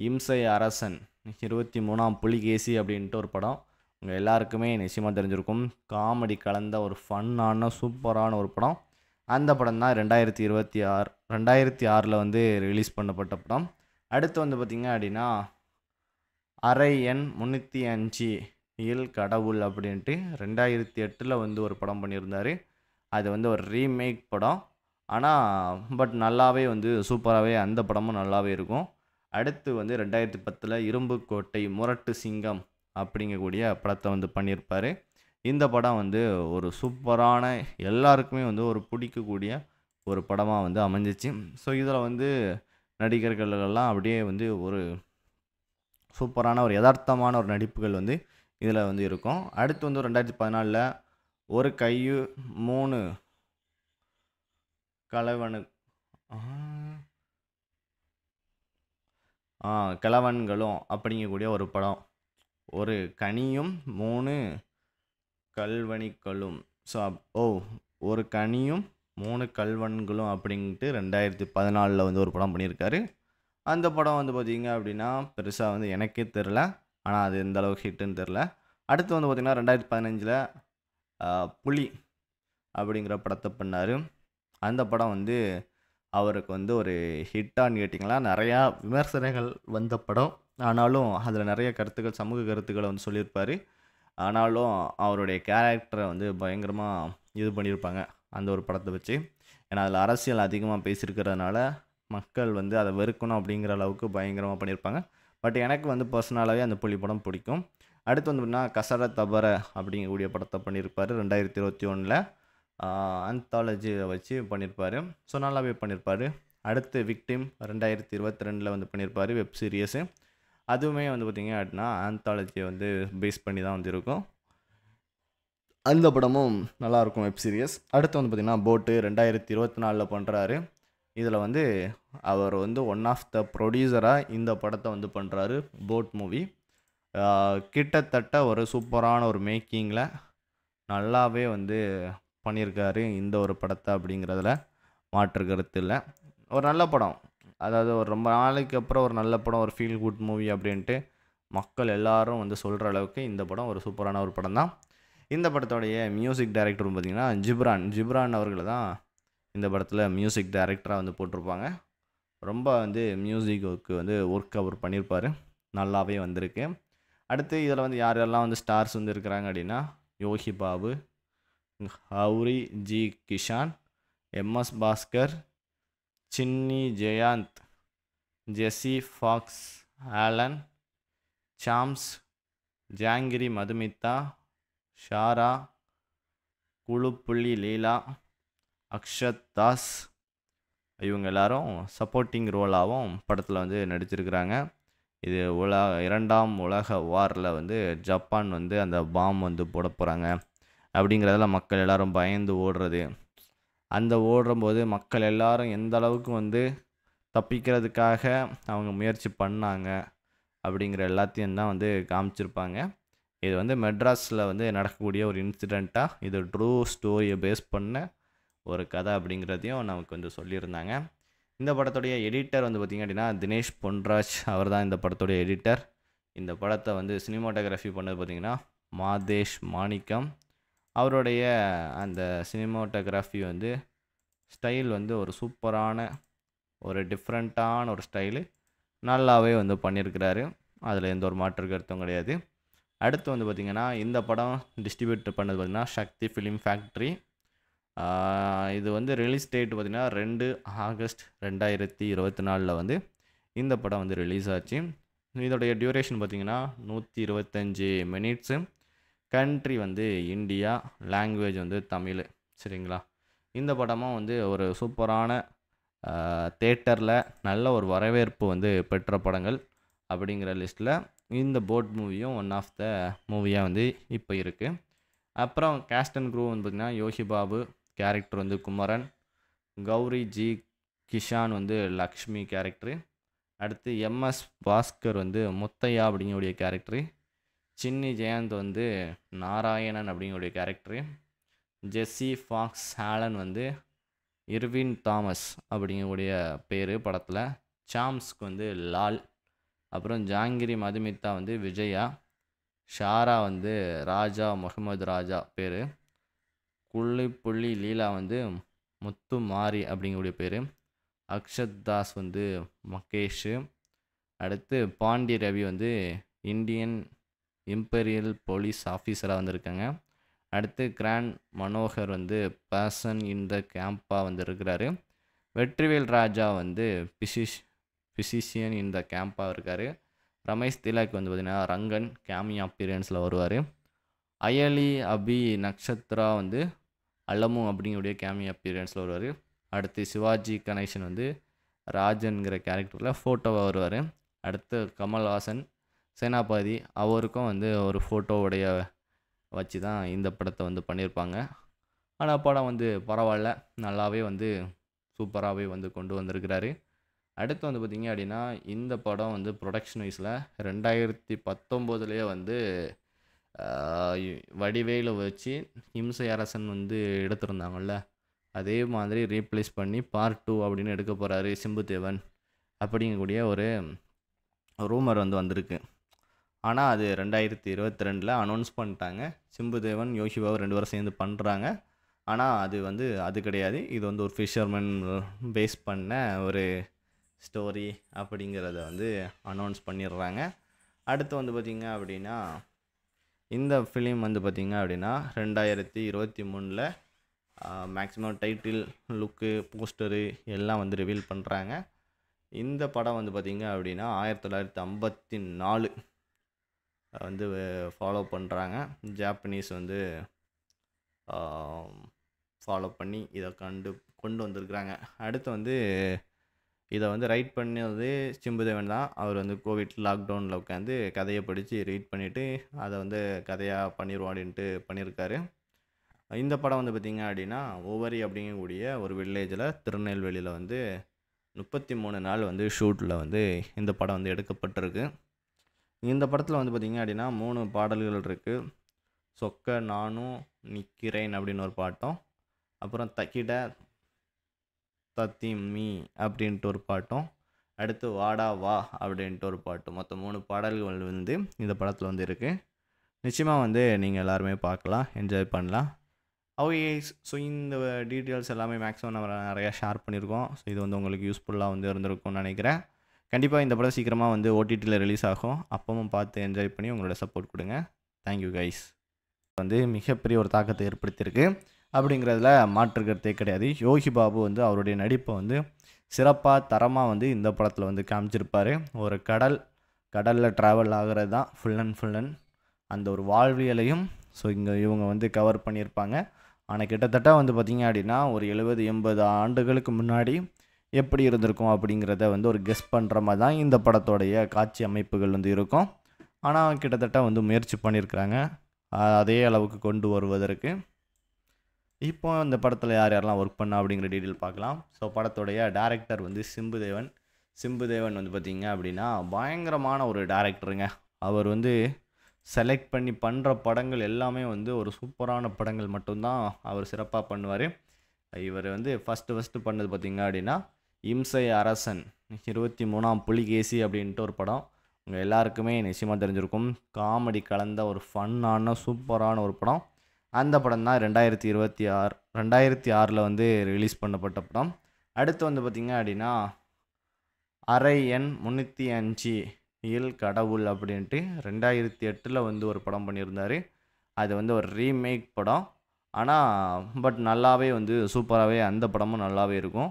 இம்சை அரசன் இருபத்தி மூணாம் புலிகேசி அப்படின்ட்டு ஒரு படம் உங்கள் எல்லாருக்குமே நிச்சயமாக தெரிஞ்சிருக்கும் காமெடி கலந்த ஒரு ஃபன்னான சூப்பரான ஒரு படம் அந்த படம் தான் ரெண்டாயிரத்தி இருபத்தி ஆறு ரெண்டாயிரத்தி ஆறில் வந்து ரிலீஸ் பண்ணப்பட்ட படம் அடுத்து வந்து பார்த்திங்க அப்படின்னா அரை எண் முந்நூற்றி அஞ்சு இல் கடவுள் அப்படின்ட்டு ரெண்டாயிரத்தி எட்டில் வந்து ஒரு படம் பண்ணியிருந்தார் அது வந்து ஒரு ரீமேக் படம் ஆனால் பட் நல்லாவே வந்து சூப்பராகவே அந்த படமும் நல்லாவே இருக்கும் அடுத்து வந்து ரெண்டாயிரத்தி பத்தில் இரும்புக்கோட்டை முரட்டு சிங்கம் அப்படிங்கக்கூடிய படத்தை வந்து பண்ணியிருப்பார் இந்த படம் வந்து ஒரு சூப்பரான எல்லாருக்குமே வந்து ஒரு பிடிக்கக்கூடிய ஒரு படமாக வந்து அமைஞ்சிச்சு ஸோ இதில் வந்து நடிகர்களெல்லாம் அப்படியே வந்து ஒரு சூப்பரான ஒரு யதார்த்தமான ஒரு நடிப்புகள் வந்து இதில் வந்து இருக்கும் அடுத்து வந்து ரெண்டாயிரத்தி பதினாலில் ஒரு கையு மூணு கலவனு கிழவன்களும் அப்படிங்கக்கூடிய ஒரு படம் ஒரு கனியும் மூணு கல்வனிக்களும் ஸோ ஓ ஒரு கனியும் மூணு கல்வன்களும் அப்படின்ட்டு ரெண்டாயிரத்தி பதினாலில் வந்து ஒரு படம் பண்ணியிருக்காரு அந்த படம் வந்து பார்த்திங்க அப்படின்னா பெருசாக வந்து எனக்கே தெரில ஆனால் அது எந்த அளவுக்கு ஹிட்டுன்னு தெரில அடுத்து வந்து பார்த்திங்கன்னா ரெண்டாயிரத்தி பதினஞ்சில் புலி அப்படிங்கிற படத்தை பண்ணார் அந்த படம் வந்து அவருக்கு வந்து ஒரு ஹிட்டான்னு கேட்டிங்களா நிறையா விமர்சனங்கள் வந்த படம் ஆனாலும் அதில் நிறைய கருத்துக்கள் சமூக கருத்துக்களை வந்து சொல்லியிருப்பார் ஆனாலும் அவருடைய கேரக்டரை வந்து பயங்கரமாக இது பண்ணியிருப்பாங்க அந்த ஒரு படத்தை வச்சு ஏன்னா அதில் அரசியல் அதிகமாக பேசியிருக்கிறதுனால மக்கள் வந்து அதை வெறுக்கணும் அப்படிங்கிற அளவுக்கு பயங்கரமாக பண்ணியிருப்பாங்க பட் எனக்கு வந்து பர்சனலாகவே அந்த புள்ளி படம் பிடிக்கும் அடுத்து வந்து பார்த்தீங்கன்னா கசர தபர அப்படிங்கக்கூடிய படத்தை பண்ணியிருப்பார் ரெண்டாயிரத்தி இருபத்தி ஒன்றில் அந்தாலஜியை வச்சு பண்ணியிருப்பார் ஸோ நல்லாவே பண்ணியிருப்பார் அடுத்து விக்டிம் ரெண்டாயிரத்தி இருபத்தி ரெண்டில் வந்து பண்ணியிருப்பார் வெப் சீரியஸு அதுவுமே வந்து பார்த்திங்க அப்படின்னா ஆந்தாலஜியை வந்து பேஸ் பண்ணி தான் வந்து இருக்கும் அந்த படமும் நல்லாயிருக்கும் வெப் சீரியஸ் அடுத்து வந்து பார்த்திங்கன்னா போட்டு ரெண்டாயிரத்தி இருபத்தி நாலில் பண்ணுறாரு இதில் வந்து அவர் வந்து ஒன் ஆஃப் த ப்ரொடியூசராக இந்த படத்தை வந்து பண்ணுறாரு போட் மூவி கிட்டத்தட்ட ஒரு சூப்பரான ஒரு மேக்கிங்கில் நல்லாவே வந்து பண்ணியிருக்காரு இந்த ஒரு படத்தை அப்படிங்கிறதுல மாற்று கருத்து இல்லை ஒரு நல்ல படம் அதாவது ஒரு ரொம்ப நாளைக்கு அப்புறம் ஒரு நல்ல படம் ஒரு ஃபீல் குட் மூவி அப்படின்ட்டு மக்கள் எல்லாரும் வந்து சொல்கிற அளவுக்கு இந்த படம் ஒரு சூப்பரான ஒரு படம் தான் இந்த படத்தோடைய மியூசிக் டைரக்டரும் பார்த்திங்கன்னா ஜிப்ரான் ஜிப்ரான் அவர்களை தான் இந்த படத்தில் மியூசிக் டைரக்டராக வந்து போட்டிருப்பாங்க ரொம்ப வந்து மியூசிக்கு வந்து ஒர்க் அவர் பண்ணியிருப்பார் நல்லாவே வந்திருக்கு அடுத்து இதில் வந்து யார் யாரெல்லாம் வந்து ஸ்டார்ஸ் வந்து இருக்கிறாங்க அப்படின்னா Yogi Babu ஹவுரி G Kishan MS Bhaskar Chinni Jayanth Jesse Fox Allen Sam's Jangiri Madhumitha ஷாரா Kulappulli Leela Akshath Das இவங்க எல்லாரும் சப்போர்ட்டிங் ரோலாகவும் படத்தில் வந்து நடிச்சிருக்கிறாங்க இது உலக இரண்டாம் உலக வாரில் வந்து ஜப்பான் வந்து அந்த பாம் வந்து போட போகிறாங்க அப்படிங்கிறதெல்லாம் மக்கள் எல்லோரும் பயந்து ஓடுறது அந்த ஓடும்போது மக்கள் எல்லாரும் எந்த அளவுக்கு வந்து தப்பிக்கிறதுக்காக அவங்க முயற்சி பண்ணாங்க அப்படிங்கிற எல்லாத்தையும் தான் வந்து காமிச்சிருப்பாங்க இது வந்து மெட்ராஸில் வந்து நடக்கக்கூடிய ஒரு இன்சிடெண்ட்டாக இது ட்ரூ ஸ்டோரியை பேஸ் பண்ண ஒரு கதை அப்படிங்கிறதையும் நமக்கு வந்து சொல்லியிருந்தாங்க இந்த படத்துடைய எடிட்டர் வந்து பார்த்திங்க அப்படின்னா தினேஷ் பொன்ராஜ் அவர் தான் இந்த படத்துடைய எடிட்டர் இந்த படத்தை வந்து சினிமாட்டோகிராஃபி பண்ணது பார்த்திங்கன்னா மாதேஷ் மாணிக்கம் அவருடைய அந்த சினிமோட்டோகிராஃபி வந்து ஸ்டைல் வந்து ஒரு சூப்பரான ஒரு டிஃப்ரெண்ட்டான ஒரு ஸ்டைலு நல்லாவே வந்து பண்ணியிருக்கிறாரு அதில் எந்த ஒரு மாற்று கருத்தும் கிடையாது அடுத்து வந்து பார்த்திங்கன்னா இந்த படம் டிஸ்ட்ரிபியூட் பண்ணது பார்த்திங்கன்னா சக்தி ஃபிலிம் ஃபேக்ட்ரி இது வந்து ரிலீஸ் டேட் பார்த்திங்கன்னா ரெண்டு ஆகஸ்ட் ரெண்டாயிரத்தி இருபத்தி நாலில் வந்து இந்த படம் வந்து ரிலீஸ் ஆச்சு இதோடைய டியூரேஷன் பார்த்திங்கன்னா நூற்றி இருபத்தஞ்சி மினிட்ஸு கண்ட்ரி வந்து இந்தியா லாங்குவேஜ் வந்து தமிழ் சரிங்களா இந்த படமும் வந்து ஒரு சூப்பரான தேட்டரில் நல்ல ஒரு வரவேற்பு வந்து பெற்ற படங்கள் அப்படிங்கிற லிஸ்ட்டில் இந்த போட் மூவியும் ஒன் ஆஃப் த மூவியாக வந்து இப்போ இருக்குது அப்புறம் கேஸ்ட் அண்ட் குரூவ் வந்து பார்த்திங்கன்னா யோகி பாபு கேரக்டர் வந்து குமரன் கௌரி ஜி கிஷான் வந்து லக்ஷ்மி கேரக்டரு அடுத்து எம்எஸ் பாஸ்கர் வந்து முத்தையா அப்படிங்கக்கூடிய கேரக்டரு சின்னி ஜெயந்த் வந்து நாராயணன் அப்படிங்கிற கேரக்டரு ஜெஸ்ஸி ஃபாக்ஸ் ஹேலன் வந்து இர்வின் தாமஸ் அப்படிங்கக்கூடிய பேர் படத்தில் சாம்ஸ்க்கு வந்து லால் அப்புறம் ஜாங்கிரி மதுமிதா வந்து விஜயா ஷாரா வந்து ராஜா முகமது ராஜா பேர் குள்ளி புள்ளி லீலா வந்து முத்து மாரி அப்படிங்கக்கூடிய பேர் அக்ஷத் தாஸ் வந்து மகேஷு அடுத்து பாண்டி ரவி வந்து இந்தியன் இம்பீரியல் போலீஸ் ஆஃபீஸராக வந்திருக்காங்க அடுத்து கிராண்ட் மனோகர் வந்து பர்சன் இன் த கேம்பாக வந்துருக்கிறாரு வெற்றிவேல் ராஜா வந்து பிசிஷ் பிசிஷியன் இன் த கேம்பாக இருக்கார் ரமேஷ் திலக் வந்து பார்த்திங்கன்னா ரங்கன் கேமி அப்பீரியன்ஸில் வருவார் அயலி அபி நக்ஷத்ரா வந்து அலமு அப்படிங்கக்கூடிய கேமி அப்பீரியன்ஸில் வருவார் அடுத்து சிவாஜி கணேசன் வந்து ராஜன்கிற கேரக்டரில் ஃபோட்டோவாக வருவார் அடுத்து கமல்ஹாசன் சேனாபாதி அவருக்கும் வந்து ஒரு ஃபோட்டோவுடைய வச்சு தான் இந்த படத்தை வந்து பண்ணியிருப்பாங்க ஆனால் படம் வந்து பரவாயில்ல நல்லாவே வந்து சூப்பராகவே வந்து கொண்டு வந்திருக்கிறாரு அடுத்து வந்து பார்த்திங்க அப்படின்னா இந்த படம் வந்து ப்ரொடக்ஷன் வைஸில் ரெண்டாயிரத்தி பத்தொம்போதுலேயே வந்து வடிவேல வச்சு ஹிம்சை அரசன் வந்து எடுத்திருந்தாங்கள்ல அதே மாதிரி ரீப்ளேஸ் பண்ணி பார்ட் டூ அப்படின்னு எடுக்க போகிறாரு சிம்புதேவன் அப்படிங்கக்கூடிய ஒரு ரூமர் வந்து வந்திருக்கு ஆனால் அது ரெண்டாயிரத்தி இருபத்தி ரெண்டில் அனௌன்ஸ் பண்ணிட்டாங்க சிம்புதேவன் யோசிபாவை ரெண்டு பேரும் சேர்ந்து பண்ணுறாங்க ஆனால் அது வந்து அது கிடையாது இது வந்து ஒரு ஃபிஷர்மேன் பேஸ் பண்ண ஒரு ஸ்டோரி அப்படிங்கிறத வந்து அனௌன்ஸ் பண்ணிடுறாங்க அடுத்து வந்து பார்த்திங்க அப்படின்னா இந்த ஃபிலிம் வந்து பார்த்திங்க அப்படின்னா ரெண்டாயிரத்தி இருபத்தி மூணில் மேக்ஸிமம் டைட்டில் லுக்கு போஸ்டரு எல்லாம் வந்து ரிவீல் பண்ணுறாங்க இந்த படம் வந்து பார்த்திங்க அப்படின்னா ஆயிரத்தி தொள்ளாயிரத்தி ஐம்பத்தி நாலு வந்து ஃபாலோ பண்ணுறாங்க ஜாப்பனீஸ் வந்து ஃபாலோ பண்ணி இதை கண்டு கொண்டு வந்திருக்கிறாங்க அடுத்து வந்து இதை வந்து ரைட் பண்ணது சிம்புதேவன் தான் அவர் வந்து கோவிட் லாக்டவுனில் உட்காந்து கதையை படித்து ரீட் பண்ணிவிட்டு அதை வந்து கதையாக பண்ணிடுவோம் அப்படின்ட்டு பண்ணியிருக்காரு இந்த படம் வந்து பார்த்திங்க அப்படின்னா ஒவ்வொரு அப்படிங்கக்கூடிய ஒரு வில்லேஜில் திருநெல்வேலியில் வந்து முப்பத்தி மூணு நாள் வந்து ஷூட்டில் வந்து இந்த படம் வந்து எடுக்கப்பட்டிருக்கு இந்த படத்தில் வந்து பார்த்திங்க அப்படின்னா மூணு பாடல்கள் இருக்குது சொக்க நானும் நிற்கிறேன் அப்படின்னு ஒரு பாட்டம் அப்புறம் தக்கிட தத்தி மீ அப்படின்ட்டு ஒரு பாட்டும் அடுத்து வாடா வா அப்படின்ட்டு ஒரு பாட்டு மொத்தம் மூணு பாடல்கள் வந்து இந்த படத்தில் வந்து இருக்குது நிச்சயமாக வந்து நீங்கள் எல்லாருமே பார்க்கலாம் என்ஜாய் பண்ணலாம் அவையே ஸோ இந்த டீட்டெயில்ஸ் எல்லாமே மேக்ஸிமம் நம்ம நிறையா ஷேர் பண்ணியிருக்கோம் ஸோ இது வந்து உங்களுக்கு யூஸ்ஃபுல்லாக வந்து இருந்திருக்கும்னு நினைக்கிறேன் கண்டிப்பாக இந்த படம் சீக்கிரமாக வந்து ஓடிடியில் ரிலீஸ் ஆகும் அப்பவும் பார்த்து என்ஜாய் பண்ணி உங்களோட சப்போர்ட் கொடுங்க தேங்க்யூ கைஸ் வந்து மிகப்பெரிய ஒரு தாக்கத்தை ஏற்படுத்தியிருக்கு அப்படிங்கிறதுல மாற்றுக்கிறதே கிடையாது யோகி பாபு வந்து அவருடைய நடிப்பை வந்து சிறப்பாக தரமாக வந்து இந்த படத்தில் வந்து காமிச்சிருப்பார் ஒரு கடல் கடலில் ட்ராவல் ஆகிறது தான் ஃபுல் அண்ட் ஃபுல் அண்ட் அந்த ஒரு வாழ்வியலையும் ஸோ இங்கே இவங்க வந்து கவர் பண்ணியிருப்பாங்க ஆனால் கிட்டத்தட்ட வந்து பார்த்திங்க அப்படின்னா ஒரு எழுபது எண்பது ஆண்டுகளுக்கு முன்னாடி எப்படி இருந்திருக்கும் அப்படிங்கிறத வந்து ஒரு கெஸ் பண்ணுற மாதிரி தான் இந்த படத்தோடைய காட்சி அமைப்புகள் வந்து இருக்கும் ஆனால் கிட்டத்தட்ட வந்து முயற்சி பண்ணியிருக்கிறாங்க அதே அளவுக்கு கொண்டு வருவதற்கு இப்போ இந்த படத்தில் யார் யாரெல்லாம் ஒர்க் பண்ணா அப்படிங்கிற டீட்டெயில் பார்க்கலாம் ஸோ படத்துடைய டேரக்டர் வந்து சிம்புதேவன் சிம்புதேவன் வந்து பார்த்திங்க அப்படின்னா பயங்கரமான ஒரு டேரக்டருங்க அவர் வந்து செலக்ட் பண்ணி பண்ணுற படங்கள் எல்லாமே வந்து ஒரு சூப்பரான படங்கள் மட்டும்தான் அவர் சிறப்பாக பண்ணுவார் இவர் வந்து ஃபஸ்ட்டு ஃபஸ்ட்டு பண்ணது பார்த்திங்க அப்படின்னா இம்சை அரசன் இருபத்தி மூணாம் புலிகேசி அப்படின்ட்டு ஒரு படம் உங்கள் எல்லாருக்குமே நிச்சயமாக தெரிஞ்சிருக்கும் காமெடி கலந்த ஒரு ஃபன்னான சூப்பரான ஒரு படம் அந்த படம் தான் ரெண்டாயிரத்தி இருபத்தி ஆறு ரெண்டாயிரத்தி ஆறில் வந்து ரிலீஸ் பண்ணப்பட்ட படம் அடுத்து வந்து பார்த்திங்க அப்படின்னா அரை எண் முந்நூற்றி அஞ்சு இல் கடவுள் அப்படின்ட்டு ரெண்டாயிரத்தி எட்டில் வந்து ஒரு படம் பண்ணியிருந்தார் அது வந்து ஒரு ரீமேக் படம் ஆனால் பட் நல்லாவே வந்து சூப்பராகவே அந்த படமும் நல்லாவே இருக்கும்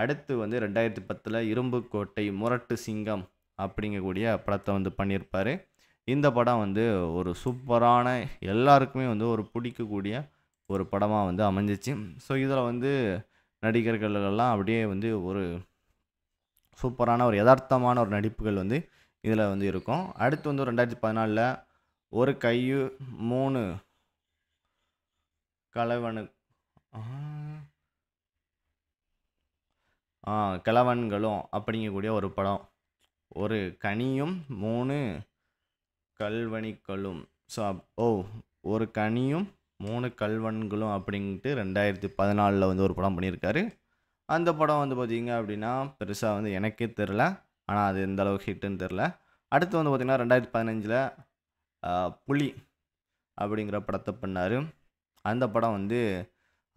அடுத்து வந்து ரெண்டாயிரத்தி பத்தில் இரும்பு கோட்டை முரட்டு சிங்கம் அப்படிங்கக்கூடிய படத்தை வந்து பண்ணியிருப்பார் இந்த படம் வந்து ஒரு சூப்பரான எல்லாருக்குமே வந்து ஒரு பிடிக்கக்கூடிய ஒரு படமாக வந்து அமைஞ்சிச்சு ஸோ இதில் வந்து நடிகர்களெல்லாம் அப்படியே வந்து ஒரு சூப்பரான ஒரு யதார்த்தமான ஒரு நடிப்புகள் வந்து இதில் வந்து இருக்கும் அடுத்து வந்து ரெண்டாயிரத்தி பதினாலில் ஒரு கையு மூணு கலவனு கிழவன்களும் அப்படிங்கக்கூடிய ஒரு படம். ஒரு கனியும் மூணு கள்வனிகளும். ஸோ ஓ! ஒரு கனியும் மூணு கல்வன்களும் அப்படின்ட்டு பதினாலில் வந்து ஒரு படம் பண்ணியிருக்காரு. அந்த படம் வந்து பார்த்தீங்க அப்படின்னா, பெருசாக வந்து எனக்கே தெரில. ஆனால் அது எந்த அளவுக்கு ஹிட்டுன்னு தெரில. அடுத்து வந்து பார்த்திங்கன்னா ரெண்டாயிரத்தி பதினஞ்சில் புலி அப்படிங்கிற படத்தை பண்ணார் அந்த படம் வந்து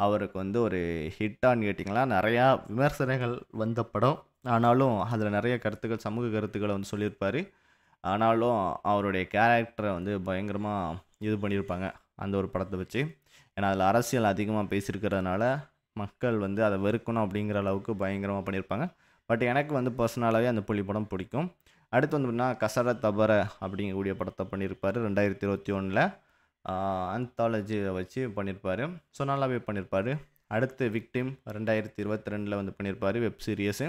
அவருக்கு வந்து ஒரு ஹிட்டான்னு கேட்டிங்களா நிறையா விமர்சனங்கள் வந்த படம் ஆனாலும் அதில் நிறைய கருத்துக்கள் சமூக கருத்துக்களை வந்து சொல்லியிருப்பார் ஆனாலும் அவருடைய கேரக்டரை வந்து பயங்கரமாக இது பண்ணியிருப்பாங்க அந்த ஒரு படத்தை வச்சு ஏன்னா அதில் அரசியல் அதிகமாக பேசியிருக்கிறதுனால மக்கள் வந்து அதை வெறுக்கணும் அப்படிங்கிற அளவுக்கு பயங்கரமாக பண்ணியிருப்பாங்க பட் எனக்கு வந்து பர்சனலாகவே அந்த புள்ளி படம் பிடிக்கும் அடுத்து வந்து பார்த்தீங்கன்னா கசர தபர அப்படிங்கக்கூடிய படத்தை பண்ணியிருப்பார் ரெண்டாயிரத்தி இருபத்தி ஒன்றில் ஆந்தாலஜியை வச்சு பண்ணியிருப்பார் ஸோ நல்லாவே பண்ணியிருப்பார் அடுத்து விக்டிம் ரெண்டாயிரத்தி இருபத்தி ரெண்டில் வந்து பண்ணியிருப்பார் வெப் சீரியஸு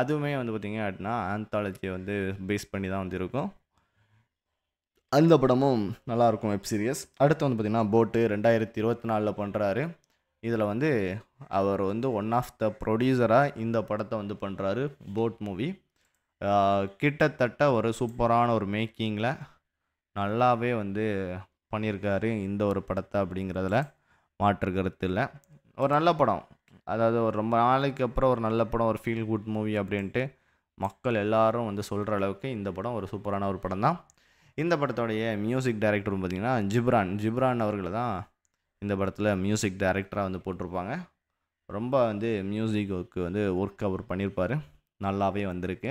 அதுவுமே வந்து பார்த்திங்க அப்படின்னா ஆந்தாலஜியை வந்து பேஸ் பண்ணி தான் வந்து இருக்கும் அந்த படமும் நல்லாயிருக்கும் வெப் சீரியஸ் அடுத்து வந்து பார்த்திங்கன்னா போட்டு ரெண்டாயிரத்தி இருபத்தி நாலில் பண்ணுறாரு இதில் வந்து அவர் வந்து ஒன் ஆஃப் த ப்ரொடியூசராக இந்த படத்தை வந்து பண்ணுறாரு போட் மூவி கிட்டத்தட்ட ஒரு சூப்பரான ஒரு மேக்கிங்கில் நல்லாவே வந்து பண்ணியிருக்காரு இந்த ஒரு படத்தை அப்படிங்கிறதுல மாற்று கருத்து இல்லை ஒரு நல்ல படம் அதாவது ஒரு ரொம்ப நாளைக்கு அப்புறம் ஒரு நல்ல படம் ஒரு ஃபீல் குட் மூவி அப்படின்ட்டு மக்கள் எல்லாரும் வந்து சொல்கிற அளவுக்கு இந்த படம் ஒரு சூப்பரான ஒரு படம் தான் இந்த படத்தோடைய மியூசிக் டைரக்டர்னு பார்த்திங்கன்னா ஜிப்ரான் ஜிப்ரான் அவர்கள் தான் இந்த படத்தில் மியூசிக் டைரக்டராக வந்து போட்டிருப்பாங்க ரொம்ப வந்து மியூசிக்கு வந்து ஒர்க் அவர் பண்ணியிருப்பார் நல்லாவே வந்திருக்கு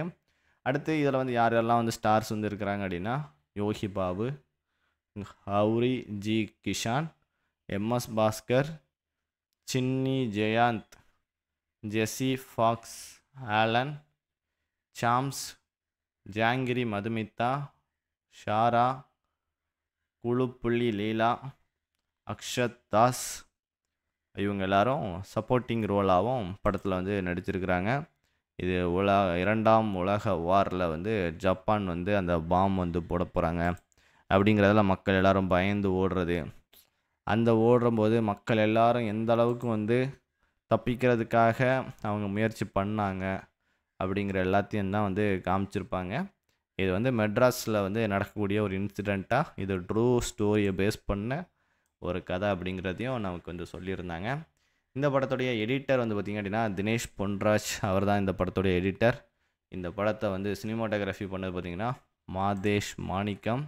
அடுத்து இதில் வந்து யார் யாரெல்லாம் வந்து ஸ்டார்ஸ் வந்து இருக்கிறாங்க அப்படின்னா Yogi Babu ஹவுரி G Kishan MS Bhaskar Chinni Jayanth Jesse Fox Allen Sam's Jangiri Madhumitha ஷாரா Kulappulli Leela Akshath Das இவங்க எல்லாரும் சப்போர்ட்டிங் ரோலாகவும் படத்தில் வந்து நடிச்சிருக்கிறாங்க இது உலக இரண்டாம் உலக வாரில் வந்து ஜப்பான் வந்து அந்த பாம் வந்து போட போகிறாங்க அப்படிங்கிறதெல்லாம் மக்கள் எல்லோரும் பயந்து ஓடுறது அந்த ஓடும்போது மக்கள் எல்லாரும் எந்த அளவுக்கு வந்து தப்பிக்கிறதுக்காக அவங்க முயற்சி பண்ணாங்க அப்படிங்கிற எல்லாத்தையும் தான் வந்து காமிச்சிருப்பாங்க இது வந்து மெட்ராஸில் வந்து நடக்கக்கூடிய ஒரு இன்சிடெண்ட்டாக இது ட்ரூ ஸ்டோரியை பேஸ் பண்ண ஒரு கதை அப்படிங்கிறதையும் நமக்கு வந்து சொல்லியிருந்தாங்க இந்த படத்துடைய எடிட்டர் வந்து பார்த்திங்க அப்படின்னா தினேஷ் பொன்ராஜ் அவர் தான் இந்த படத்துடைய எடிட்டர் இந்த படத்தை வந்து சினிமாட்டோகிராஃபி பண்ணது பார்த்திங்கன்னா மாதேஷ் மாணிக்கம்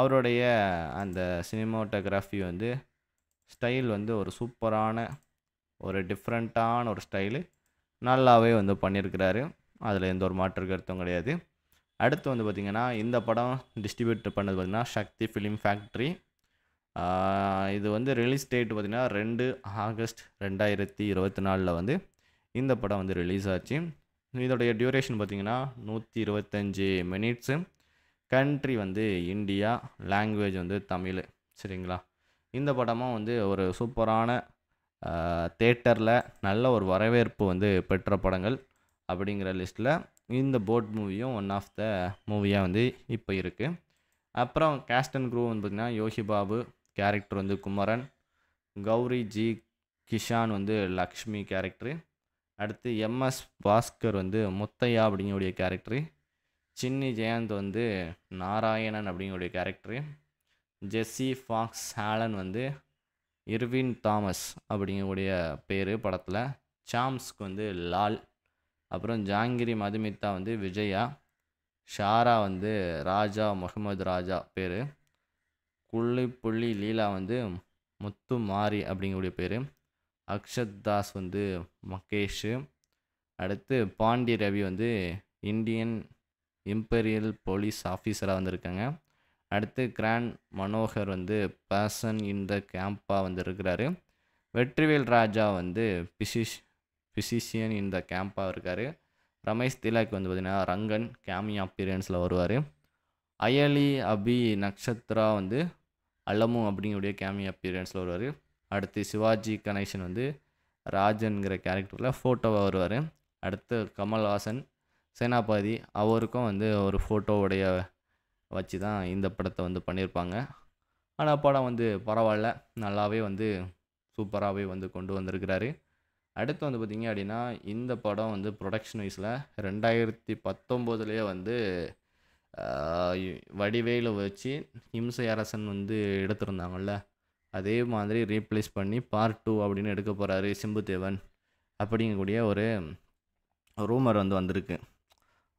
அவருடைய அந்த சினிமோட்டோகிராஃபி வந்து ஸ்டைல் வந்து ஒரு சூப்பரான ஒரு டிஃப்ரெண்ட்டான ஒரு ஸ்டைலு நல்லாவே வந்து பண்ணியிருக்கிறாரு அதில் எந்த ஒரு மாற்று கருத்தும் கிடையாது அடுத்து வந்து பார்த்திங்கன்னா இந்த படம் டிஸ்ட்ரிபியூட் பண்ணது பார்த்திங்கன்னா சக்தி ஃபிலிம் ஃபேக்ட்ரி இது வந்து ரிலீஸ் டேட் பார்த்திங்கன்னா ரெண்டு ஆகஸ்ட் ரெண்டாயிரத்தி இருபத்தி நாலில் வந்து இந்த படம் வந்து ரிலீஸ் ஆச்சு இதோடைய டியூரேஷன் பார்த்திங்கன்னா நூற்றி இருபத்தஞ்சி மினிட்ஸு கண்ட்ரி வந்து இந்தியா லாங்குவேஜ் வந்து தமிழ் சரிங்களா இந்த படமும் வந்து ஒரு சூப்பரான தேட்டரில் நல்ல ஒரு வரவேற்பு வந்து பெற்ற படங்கள் அப்படிங்கிற லிஸ்ட்டில் இந்த போட் மூவியும் ஒன் ஆஃப் த மூவியாக வந்து இப்போ இருக்குது அப்புறம் கேஸ்ட் அண்ட் க்ரூ வந்து பார்த்திங்கன்னா யோகி பாபு கேரக்டர் வந்து குமரன் கௌரி ஜி கிஷான் வந்து லக்ஷ்மி கேரக்டரு அடுத்து எம்எஸ் பாஸ்கர் வந்து முத்தையா அப்படிங்கக்கூடிய கேரக்டரு சின்னி ஜெயந்த் வந்து நாராயணன் அப்படிங்கிற கேரக்டரு ஜெஸ்ஸி ஃபாக்ஸ் ஹாலன் வந்து இர்வின் தாமஸ் அப்படிங்கக்கூடிய பேர் படத்தில் சாம்ஸ்க்கு வந்து லால் அப்புறம் ஜாங்கிரி மதுமிதா வந்து விஜயா ஷாரா வந்து ராஜா முகமது ராஜா பேர் குள்ளி புள்ளி லீலா வந்து முத்து மாரி அப்படிங்கக்கூடிய பேர் அக்ஷத் தாஸ் வந்து மகேஷு அடுத்து பாண்டி ரவி வந்து இந்தியன் இம்பீரியல் போலீஸ் ஆஃபீஸராக வந்திருக்காங்க அடுத்து கிராண்ட் மனோகர் வந்து பர்சன் இன் த கேம்பாக வந்துருக்கிறாரு வெற்றிவேல் ராஜா வந்து பிசிஷ் பிசிஷியன் இன் த கேம்பாக இருக்கார் ரமேஷ் திலக் வந்து பார்த்திங்கன்னா ரங்கன் கேமியா அப்பியரன்ஸில் வருவார் அயலி அபி நக்ஷத்ரா வந்து அலமு அப்படிங்கக்கூடிய கேமியா அப்பியரன்ஸில் வருவார் அடுத்து சிவாஜி கணேசன் வந்து ராஜன்கிற கேரக்டரில் ஃபோட்டோவாக வருவார் அடுத்து கமல்ஹாசன் சேனாபாதி அவருக்கும் வந்து ஒரு ஃபோட்டோவுடைய வச்சு தான் இந்த படத்தை வந்து பண்ணியிருப்பாங்க ஆனால் படம் வந்து பரவாயில்ல நல்லாவே வந்து சூப்பராகவே வந்து கொண்டு வந்திருக்கிறாரு அடுத்து வந்து பார்த்திங்க அப்படின்னா இந்த படம் வந்து ப்ரொடக்ஷன் வைஸில் ரெண்டாயிரத்தி பத்தொம்போதுலேயே வந்து வடிவேல வச்சு இம்சை அரசன் வந்து எடுத்திருந்தாங்கல்ல அதே மாதிரி ரீப்ளேஸ் பண்ணி பார்ட் டூ அப்படின்னு எடுக்க போகிறாரு சிம்புதேவன் அப்படிங்கக்கூடிய ஒரு ரூமர் வந்து வந்திருக்கு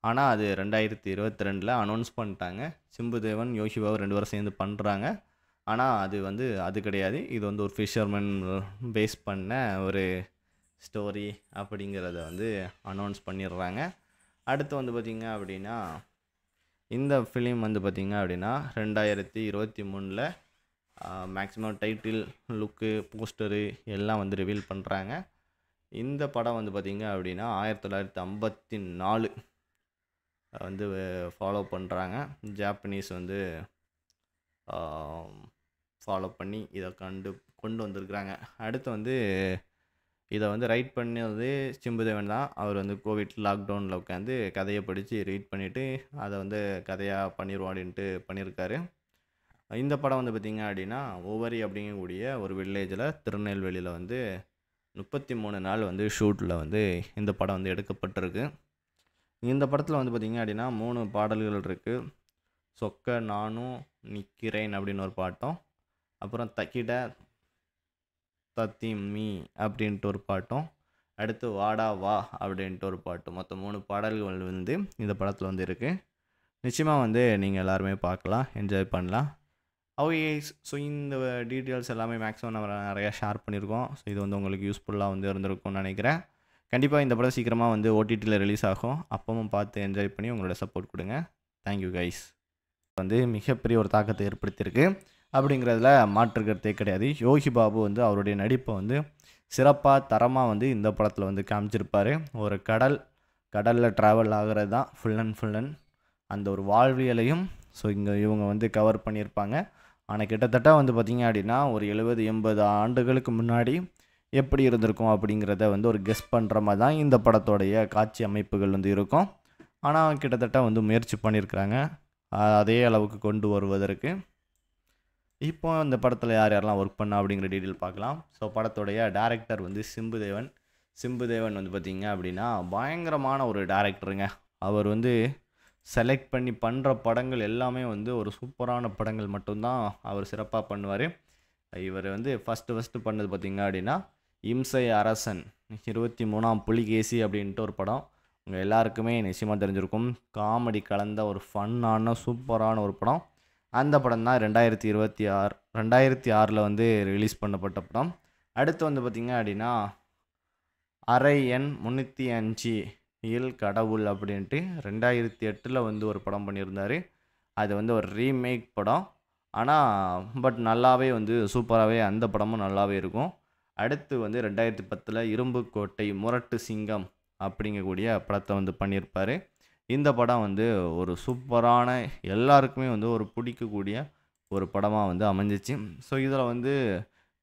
ஆனால் அது ரெண்டாயிரத்தி இருபத்தி ரெண்டில் அனௌன்ஸ் பண்ணிட்டாங்க சிம்புதேவன் யோசிபாவும் ரெண்டு பேரும் சேர்ந்து பண்ணுறாங்க ஆனால் அது வந்து அது கிடையாது இது வந்து ஒரு ஃபிஷர்மேன் பேஸ் பண்ண ஒரு ஸ்டோரி அப்படிங்கிறத வந்து அனௌன்ஸ் பண்ணிடுறாங்க அடுத்து வந்து பார்த்திங்க அப்படின்னா இந்த ஃபிலிம் வந்து பார்த்திங்க அப்படின்னா ரெண்டாயிரத்தி இருபத்தி மூணில் மேக்ஸிமம் டைட்டில் லுக்கு போஸ்டரு எல்லாம் வந்து ரிவீல் பண்ணுறாங்க இந்த படம் வந்து பார்த்திங்க அப்படின்னா ஆயிரத்தி தொள்ளாயிரத்தி ஐம்பத்தி நாலு வந்து ஃபாலோ பண்ணுறாங்க ஜாப்பனீஸ் வந்து ஃபாலோ பண்ணி இதை கண்டு கொண்டு வந்திருக்கிறாங்க அடுத்து வந்து இதை வந்து ரைட் பண்ணது சிம்புதேவன் தான் அவர் வந்து கோவிட் லாக்டவுனில் உட்காந்து கதையை படித்து ரீட் பண்ணிவிட்டு அதை வந்து கதையாக பண்ணிடுவோம் அப்படின்ட்டு பண்ணியிருக்காரு இந்த படம் வந்து பார்த்திங்க அப்படின்னா ஒவ்வொரு அப்படிங்கக்கூடிய ஒரு வில்லேஜில் திருநெல்வேலியில் வந்து முப்பத்தி மூணு நாள் வந்து ஷூட்டில் வந்து இந்த படம் வந்து எடுக்கப்பட்டிருக்கு இந்த படத்தில் வந்து பார்த்திங்க அப்படின்னா மூணு பாடல்கள் இருக்குது சொக்க நானும் நிற்கிறேன் அப்படின்னு ஒரு பாட்டம் அப்புறம் தக்கிட தத்தி மீ அப்படின்ட்டு ஒரு பாட்டும் அடுத்து வாடா வா அப்படின்ட்டு ஒரு பாட்டு மொத்தம் மூணு பாடல்கள் வந்து இந்த படத்தில் வந்து இருக்குது நிச்சயமாக வந்து நீங்கள் எல்லாருமே பார்க்கலாம் என்ஜாய் பண்ணலாம் அவை ஸோ இந்த டீட்டெயில்ஸ் எல்லாமே மேக்ஸிமம் நம்ம நிறையா ஷேர் பண்ணியிருக்கோம் ஸோ இது வந்து உங்களுக்கு யூஸ்ஃபுல்லாக வந்து இருந்திருக்கும்னு நினைக்கிறேன் கண்டிப்பாக இந்த படம் சீக்கிரமாக வந்து ஓடிடியில் ரிலீஸ் ஆகும் அப்பவும் பார்த்து என்ஜாய் பண்ணி உங்களோட சப்போர்ட் கொடுங்க தேங்க்யூ கைஸ் வந்து மிகப்பெரிய ஒரு தாக்கத்தை ஏற்படுத்தியிருக்கு அப்படிங்கிறதுல மாற்றுக்கிறதே கிடையாது யோகி பாபு வந்து அவருடைய நடிப்பை வந்து சிறப்பாக தரமாக வந்து இந்த படத்தில் வந்து காமிச்சிருப்பார் ஒரு கடல் கடலில் ட்ராவல் ஆகிறது தான் ஃபுல் அண்ட் ஃபுல் அண்ட் அந்த ஒரு வாழ்வியலையும் ஸோ இங்கே இவங்க வந்து கவர் பண்ணியிருப்பாங்க ஆனால் கிட்டத்தட்ட வந்து பார்த்திங்க அப்படின்னா ஒரு எழுபது எண்பது ஆண்டுகளுக்கு முன்னாடி எப்படி இருந்திருக்கும் அப்படிங்கிறத வந்து ஒரு கெஸ் பண்ணுற மாதிரி தான் இந்த படத்தோடைய காட்சி அமைப்புகள் வந்து இருக்கும் ஆனால் கிட்டத்தட்ட வந்து முயற்சி பண்ணியிருக்கிறாங்க அதே அளவுக்கு கொண்டு வருவதற்கு இப்போ இந்த படத்தில் யார் யாரெல்லாம் ஒர்க் பண்ணா அப்படிங்கிற டீட்டெயில் பார்க்கலாம் ஸோ படத்துடைய டேரக்டர் வந்து சிம்புதேவன் சிம்புதேவன் வந்து பார்த்திங்க அப்படின்னா பயங்கரமான ஒரு டேரக்டருங்க அவர் வந்து செலக்ட் பண்ணி பண்ணுற படங்கள் எல்லாமே வந்து ஒரு சூப்பரான படங்கள் மட்டும்தான் அவர் சிறப்பாக பண்ணுவார் இவர் வந்து ஃபஸ்ட்டு ஃபஸ்ட்டு பண்ணது பார்த்திங்க அப்படின்னா இம்சை அரசன் இருபத்தி மூணாம் புலிகேசி அப்படின்ட்டு ஒரு படம் உங்கள் எல்லாருக்குமே நிச்சயமாக தெரிஞ்சிருக்கும் காமெடி கலந்த ஒரு ஃபன்னான சூப்பரான ஒரு படம் அந்த படம் தான் ரெண்டாயிரத்தி இருபத்தி ஆறு ரெண்டாயிரத்தி ஆறில் வந்து ரிலீஸ் பண்ணப்பட்ட படம் அடுத்து வந்து பார்த்திங்க அப்படின்னா அரை எண் முந்நூற்றி அஞ்சு இல் கடவுள் அப்படின்ட்டு ரெண்டாயிரத்தி எட்டில் வந்து ஒரு படம் பண்ணியிருந்தார் அது வந்து ஒரு ரீமேக் படம் ஆனால் பட் நல்லாவே வந்து சூப்பராகவே அந்த படமும் நல்லாவே இருக்கும் அடுத்து வந்து ரெண்டாயிரத்தி பத்தில் இரும்புக்கோட்டை முரட்டு சிங்கம் அப்படிங்கக்கூடிய படத்தை வந்து பண்ணியிருப்பார் இந்த படம் வந்து ஒரு சூப்பரான எல்லாருக்குமே வந்து ஒரு பிடிக்கக்கூடிய ஒரு படமாக வந்து அமைஞ்சிச்சு ஸோ இதில் வந்து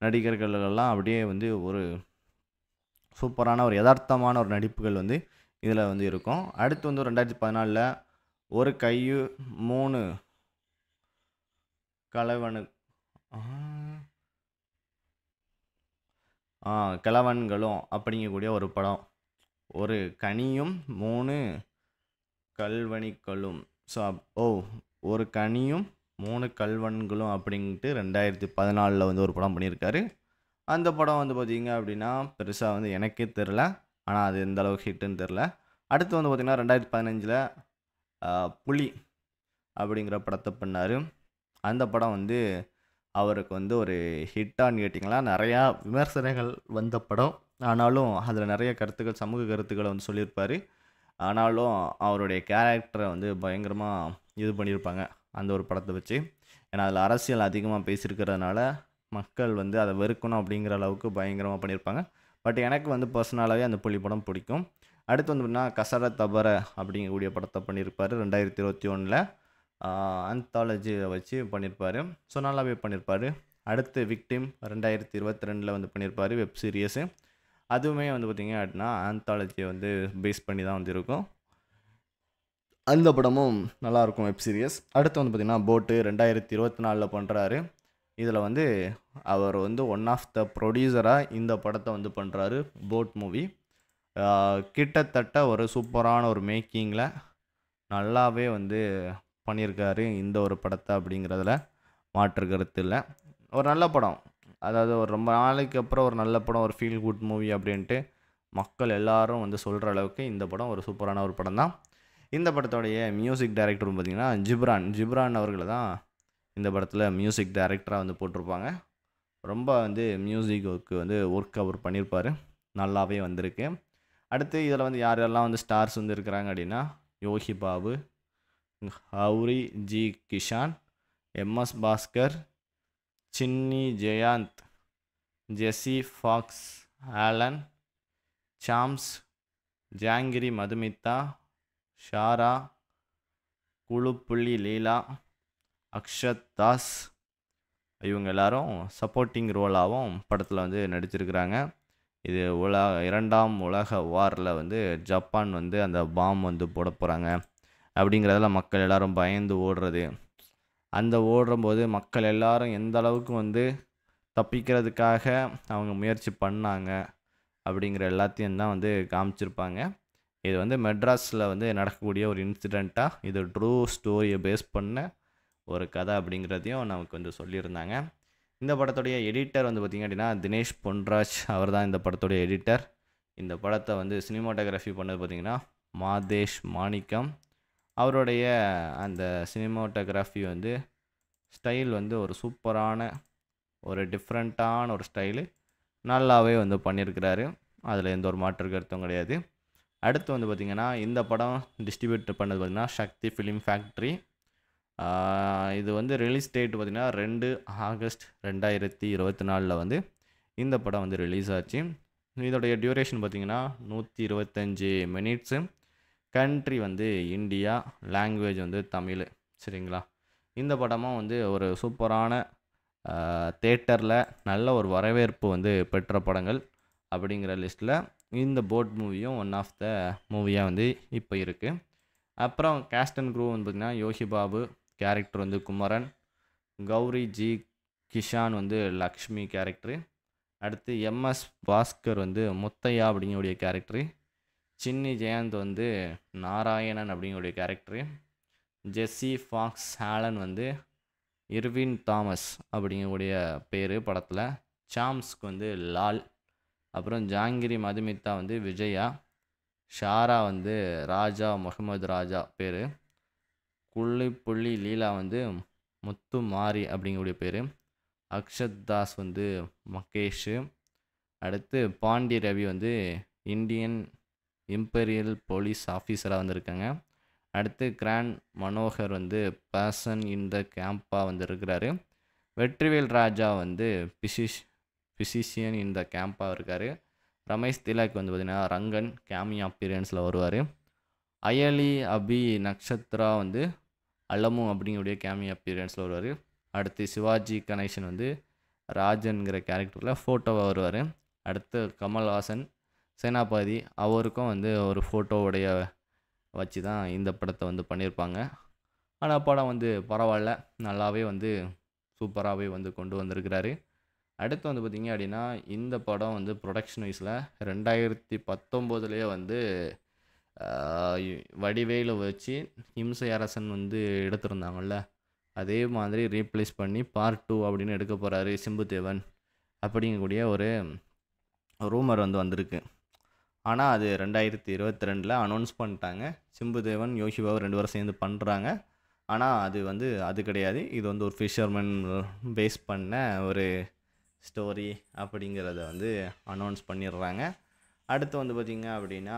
நடிகர்களெல்லாம் அப்படியே வந்து ஒரு சூப்பரான ஒரு யதார்த்தமான ஒரு நடிப்புகள் வந்து இதில் வந்து இருக்கும் அடுத்து வந்து ரெண்டாயிரத்தி பதினாலில் ஒரு கையு மூணு கலவனு கிழவன்களும் அப்படிங்கக்கூடிய ஒரு படம் ஒரு கனியும் மூணு கல்வனிக்களும் ஸோ ஓ ஒரு கனியும் மூணு கல்வன்களும் அப்படின்ட்டு ரெண்டாயிரத்தி பதினாலில் வந்து ஒரு படம் பண்ணியிருக்காரு அந்த படம் வந்து பார்த்திங்க அப்படின்னா பெருசாக வந்து எனக்கே தெரில ஆனால் அது எந்த அளவுக்கு ஹிட்டுன்னு தெரில அடுத்து வந்து பார்த்திங்கன்னா ரெண்டாயிரத்தி பதினஞ்சில் புலி அப்படிங்கிற படத்தை பண்ணார் அந்த படம் வந்து அவருக்கு வந்து ஒரு ஹிட்டான்னு கேட்டிங்களா நிறையா விமர்சனங்கள் வந்த படம் ஆனாலும் அதில் நிறைய கருத்துக்கள் சமூக கருத்துக்களை வந்து சொல்லியிருப்பார் ஆனாலும் அவருடைய கேரக்டரை வந்து பயங்கரமாக இது பண்ணியிருப்பாங்க அந்த ஒரு படத்தை வச்சு ஏன்னா அதில் அரசியல் அதிகமாக பேசியிருக்கிறதுனால மக்கள் வந்து அதை வெறுக்கணும் அப்படிங்கிற அளவுக்கு பயங்கரமாக பண்ணியிருப்பாங்க பட் எனக்கு வந்து பர்சனலாகவே அந்த புள்ளி படம் பிடிக்கும் அடுத்து வந்து பார்த்தீங்கன்னா கசர தபர அப்படிங்கக்கூடிய படத்தை பண்ணியிருப்பார் ரெண்டாயிரத்தி இருபத்தி ஒன்றில் ஆந்தாலஜியை வச்சு பண்ணியிருப்பார் ஸோ நல்லாவே பண்ணியிருப்பார் அடுத்து விக்டிம் ரெண்டாயிரத்தி இருபத்தி ரெண்டில் வந்து பண்ணியிருப்பார் வெப் சீரியஸு அதுவுமே வந்து பார்த்திங்க அப்படின்னா ஆந்தாலஜியை வந்து பேஸ் பண்ணி தான் வந்து இருக்கும் அந்த படமும் நல்லாயிருக்கும் வெப் சீரியஸ் அடுத்து வந்து பார்த்திங்கன்னா போட்டு ரெண்டாயிரத்தி இருபத்தி நாலில் பண்ணுறாரு இதில் வந்து அவர் வந்து ஒன் ஆஃப் த ப்ரொடியூசராக இந்த படத்தை வந்து பண்ணுறாரு போட் மூவி கிட்டத்தட்ட ஒரு சூப்பரான ஒரு மேக்கிங்கில் நல்லாவே வந்து பண்ணியிருக்காரு இந்த ஒரு படத்தை அப்படிங்கிறதுல மாற்று கருத்து இல்லை ஒரு நல்ல படம் அதாவது ஒரு ரொம்ப நாளைக்கு அப்புறம் ஒரு நல்ல படம் ஒரு ஃபீல் குட் மூவி அப்படின்ட்டு மக்கள் எல்லாரும் வந்து சொல்கிற அளவுக்கு இந்த படம் ஒரு சூப்பரான ஒரு படம் தான் இந்த படத்தோடைய மியூசிக் டைரக்டரும் பார்த்திங்கன்னா ஜிப்ரான் ஜிப்ரான் அவர்களை தான் இந்த படத்தில் மியூசிக் டைரக்டராக வந்து போட்டிருப்பாங்க ரொம்ப வந்து மியூசிக்கு வந்து ஒர்க் அவர் பண்ணியிருப்பார் நல்லாவே வந்திருக்கு அடுத்து இதில் வந்து யார் யாரெல்லாம் வந்து ஸ்டார்ஸ் வந்து இருக்கிறாங்க அப்படின்னா Yogi Babu ஹவுரி G Kishan MS Bhaskar Chinni Jayanth Jesse Fox Allen Sam's Jangiri Madhumitha ஷாரா Kulappulli Leela Akshath Das இவங்க எல்லாரும் சப்போர்ட்டிங் ரோலாகவும் படத்தில் வந்து நடிச்சிருக்கிறாங்க இது உலக இரண்டாம் உலக வாரில் வந்து ஜப்பான் வந்து அந்த பாம் வந்து போட போகிறாங்க அப்படிங்கிறதெல்லாம் மக்கள் எல்லோரும் பயந்து ஓடுறது அந்த ஓடும்போது மக்கள் எல்லாரும் எந்த அளவுக்கு வந்து தப்பிக்கிறதுக்காக அவங்க முயற்சி பண்ணாங்க அப்படிங்கிற எல்லாத்தையும் தான் வந்து காமிச்சிருப்பாங்க இது வந்து மெட்ராஸில் வந்து நடக்கக்கூடிய ஒரு இன்சிடெண்ட்டாக இது ட்ரூ ஸ்டோரியை பேஸ் பண்ண ஒரு கதை அப்படிங்கிறதையும் நமக்கு வந்து சொல்லியிருந்தாங்க இந்த படத்துடைய எடிட்டர் வந்து பார்த்திங்க அப்படின்னா தினேஷ் பொன்ராஜ் அவர் தான் இந்த படத்துடைய எடிட்டர் இந்த படத்தை வந்து சினிமாட்டோகிராஃபி பண்ணது பார்த்திங்கன்னா மாதேஷ் மாணிக்கம் அவருடைய அந்த சினிமோட்டோகிராஃபி வந்து ஸ்டைல் வந்து ஒரு சூப்பரான ஒரு டிஃப்ரெண்ட்டான ஒரு ஸ்டைலு நல்லாவே வந்து பண்ணியிருக்கிறாரு அதில் எந்த ஒரு மாற்று கருத்தும் கிடையாது அடுத்து வந்து பார்த்திங்கன்னா இந்த படம் டிஸ்ட்ரிபியூட் பண்ணது பார்த்திங்கன்னா சக்தி ஃபிலிம் ஃபேக்ட்ரி இது வந்து ரிலீஸ் டேட் பார்த்திங்கன்னா ரெண்டு ஆகஸ்ட் ரெண்டாயிரத்தி இருபத்தி நாலில் வந்து இந்த படம் வந்து ரிலீஸ் ஆச்சு இதோடைய டியூரேஷன் பார்த்திங்கன்னா நூற்றி இருபத்தஞ்சி மினிட்ஸு கண்ட்ரி வந்து இந்தியா லாங்குவேஜ் வந்து தமிழ் சரிங்களா இந்த படமும் வந்து ஒரு சூப்பரான தேட்டரில் நல்ல ஒரு வரவேற்பு வந்து பெற்ற படங்கள் அப்படிங்கிற லிஸ்ட்டில் இந்த போட் மூவியும் ஒன் ஆஃப் த மூவியாக வந்து இப்போ இருக்குது அப்புறம் கேஸ்ட் அண்ட் குரூவ் வந்து பார்த்திங்கன்னா யோகி பாபு கேரக்டர் வந்து குமரன் கௌரி ஜி கிஷான் வந்து லக்ஷ்மி கேரக்டரு அடுத்து எம்எஸ் பாஸ்கர் வந்து முத்தையா அப்படிங்கக்கூடிய கேரக்டரு சின்னி ஜெயந்த் வந்து நாராயணன் அப்படிங்கிற கேரக்டரு ஜெஸ்ஸி ஃபாக்ஸ் ஹேலன் வந்து இர்வின் தாமஸ் அப்படிங்கக்கூடிய பேர் படத்தில் சாம்ஸ்க்கு வந்து லால் அப்புறம் ஜாங்கிரி மதுமிதா வந்து விஜயா ஷாரா வந்து ராஜா முகமது ராஜா பேர் குள்ளி புள்ளி லீலா வந்து முத்து மாரி அப்படிங்கக்கூடிய பேர் அக்ஷத் தாஸ் வந்து மகேஷு அடுத்து பாண்டி ரவி வந்து இந்தியன் இம்பீரியல் போலீஸ் ஆஃபீஸராக வந்திருக்காங்க அடுத்து கிராண்ட் மனோகர் வந்து பர்சன் இன் த கேம்பாக வந்துருக்கிறாரு வெற்றிவேல் ராஜா வந்து பிசிஷ் பிசிஷியன் இன் த கேம்பாக இருக்கார் ரமேஷ் திலக் வந்து பார்த்திங்கன்னா ரங்கன் கேமி பீரியன்ஸில் வருவார் அயலி அபி நக்ஷத்ரா வந்து அலமு அப்படிங்கக்கூடிய கேமி பீரியன்ஸில் வருவார் அடுத்து சிவாஜி கணேசன் வந்து ராஜன்கிற கேரக்டரில் ஃபோட்டோவாக வருவார் அடுத்து கமல்ஹாசன் சேனாபாதி அவருக்கும் வந்து ஒரு ஃபோட்டோவுடைய வச்சு தான் இந்த படத்தை வந்து பண்ணியிருப்பாங்க ஆனால் படம் வந்து பரவாயில்ல நல்லாவே வந்து சூப்பராகவே வந்து கொண்டு வந்திருக்கிறாரு அடுத்து வந்து பார்த்திங்க அப்படின்னா இந்த படம் வந்து ப்ரொடக்ஷன் வைஸில் ரெண்டாயிரத்தி பத்தொம்போதுலேயே வந்து வடிவேல வச்சு இம்சை அரசன் வந்து எடுத்திருந்தாங்கள்ல அதே மாதிரி ரீப்ளேஸ் பண்ணி பார்ட் டூ அப்படின்னு எடுக்க போகிறாரு சிம்புதேவன் அப்படிங்கக்கூடிய ஒரு ரூமர் வந்து வந்திருக்கு ஆனால் அது ரெண்டாயிரத்தி இருபத்தி ரெண்டில் அனௌன்ஸ் பண்ணிட்டாங்க சிம்புதேவன் யோசிபாவை ரெண்டு பேரும் சேர்ந்து பண்ணுறாங்க ஆனால் அது வந்து அது கிடையாது இது வந்து ஒரு ஃபிஷர்மேன் பேஸ் பண்ண ஒரு ஸ்டோரி அப்படிங்கிறத வந்து அனௌன்ஸ் பண்ணிடுறாங்க அடுத்து வந்து பார்த்திங்க அப்படின்னா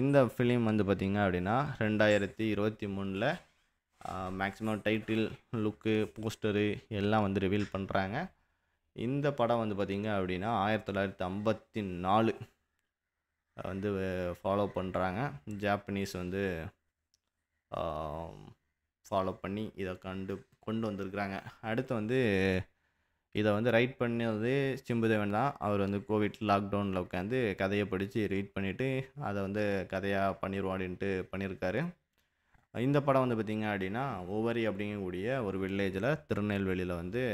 இந்த ஃபிலிம் வந்து பார்த்திங்க அப்படின்னா ரெண்டாயிரத்தி இருபத்தி மூணில் மேக்ஸிமம் டைட்டில் லுக்கு போஸ்டரு எல்லாம் வந்து ரிவீல் பண்ணுறாங்க இந்த படம் வந்து பார்த்திங்க அப்படின்னா ஆயிரத்தி தொள்ளாயிரத்தி ஐம்பத்தி நாலு வந்து ஃபாலோ பண்ணுறாங்க ஜாப்பனீஸ் வந்து ஃபாலோ பண்ணி இதை கண்டு கொண்டு வந்திருக்கிறாங்க அடுத்து வந்து இதை வந்து ரைட் பண்ணது சிம்புதேவன் தான் அவர் வந்து கோவிட் லாக்டவுனில் உட்காந்து கதையை படித்து ரீட் பண்ணிவிட்டு அதை வந்து கதையாக பண்ணிடுவோம் அப்படின்ட்டு பண்ணியிருக்காரு இந்த படம் வந்து பார்த்திங்க அப்படின்னா ஒவ்வொரு அப்படிங்கக்கூடிய ஒரு வில்லேஜில் திருநெல்வேலியில் வந்து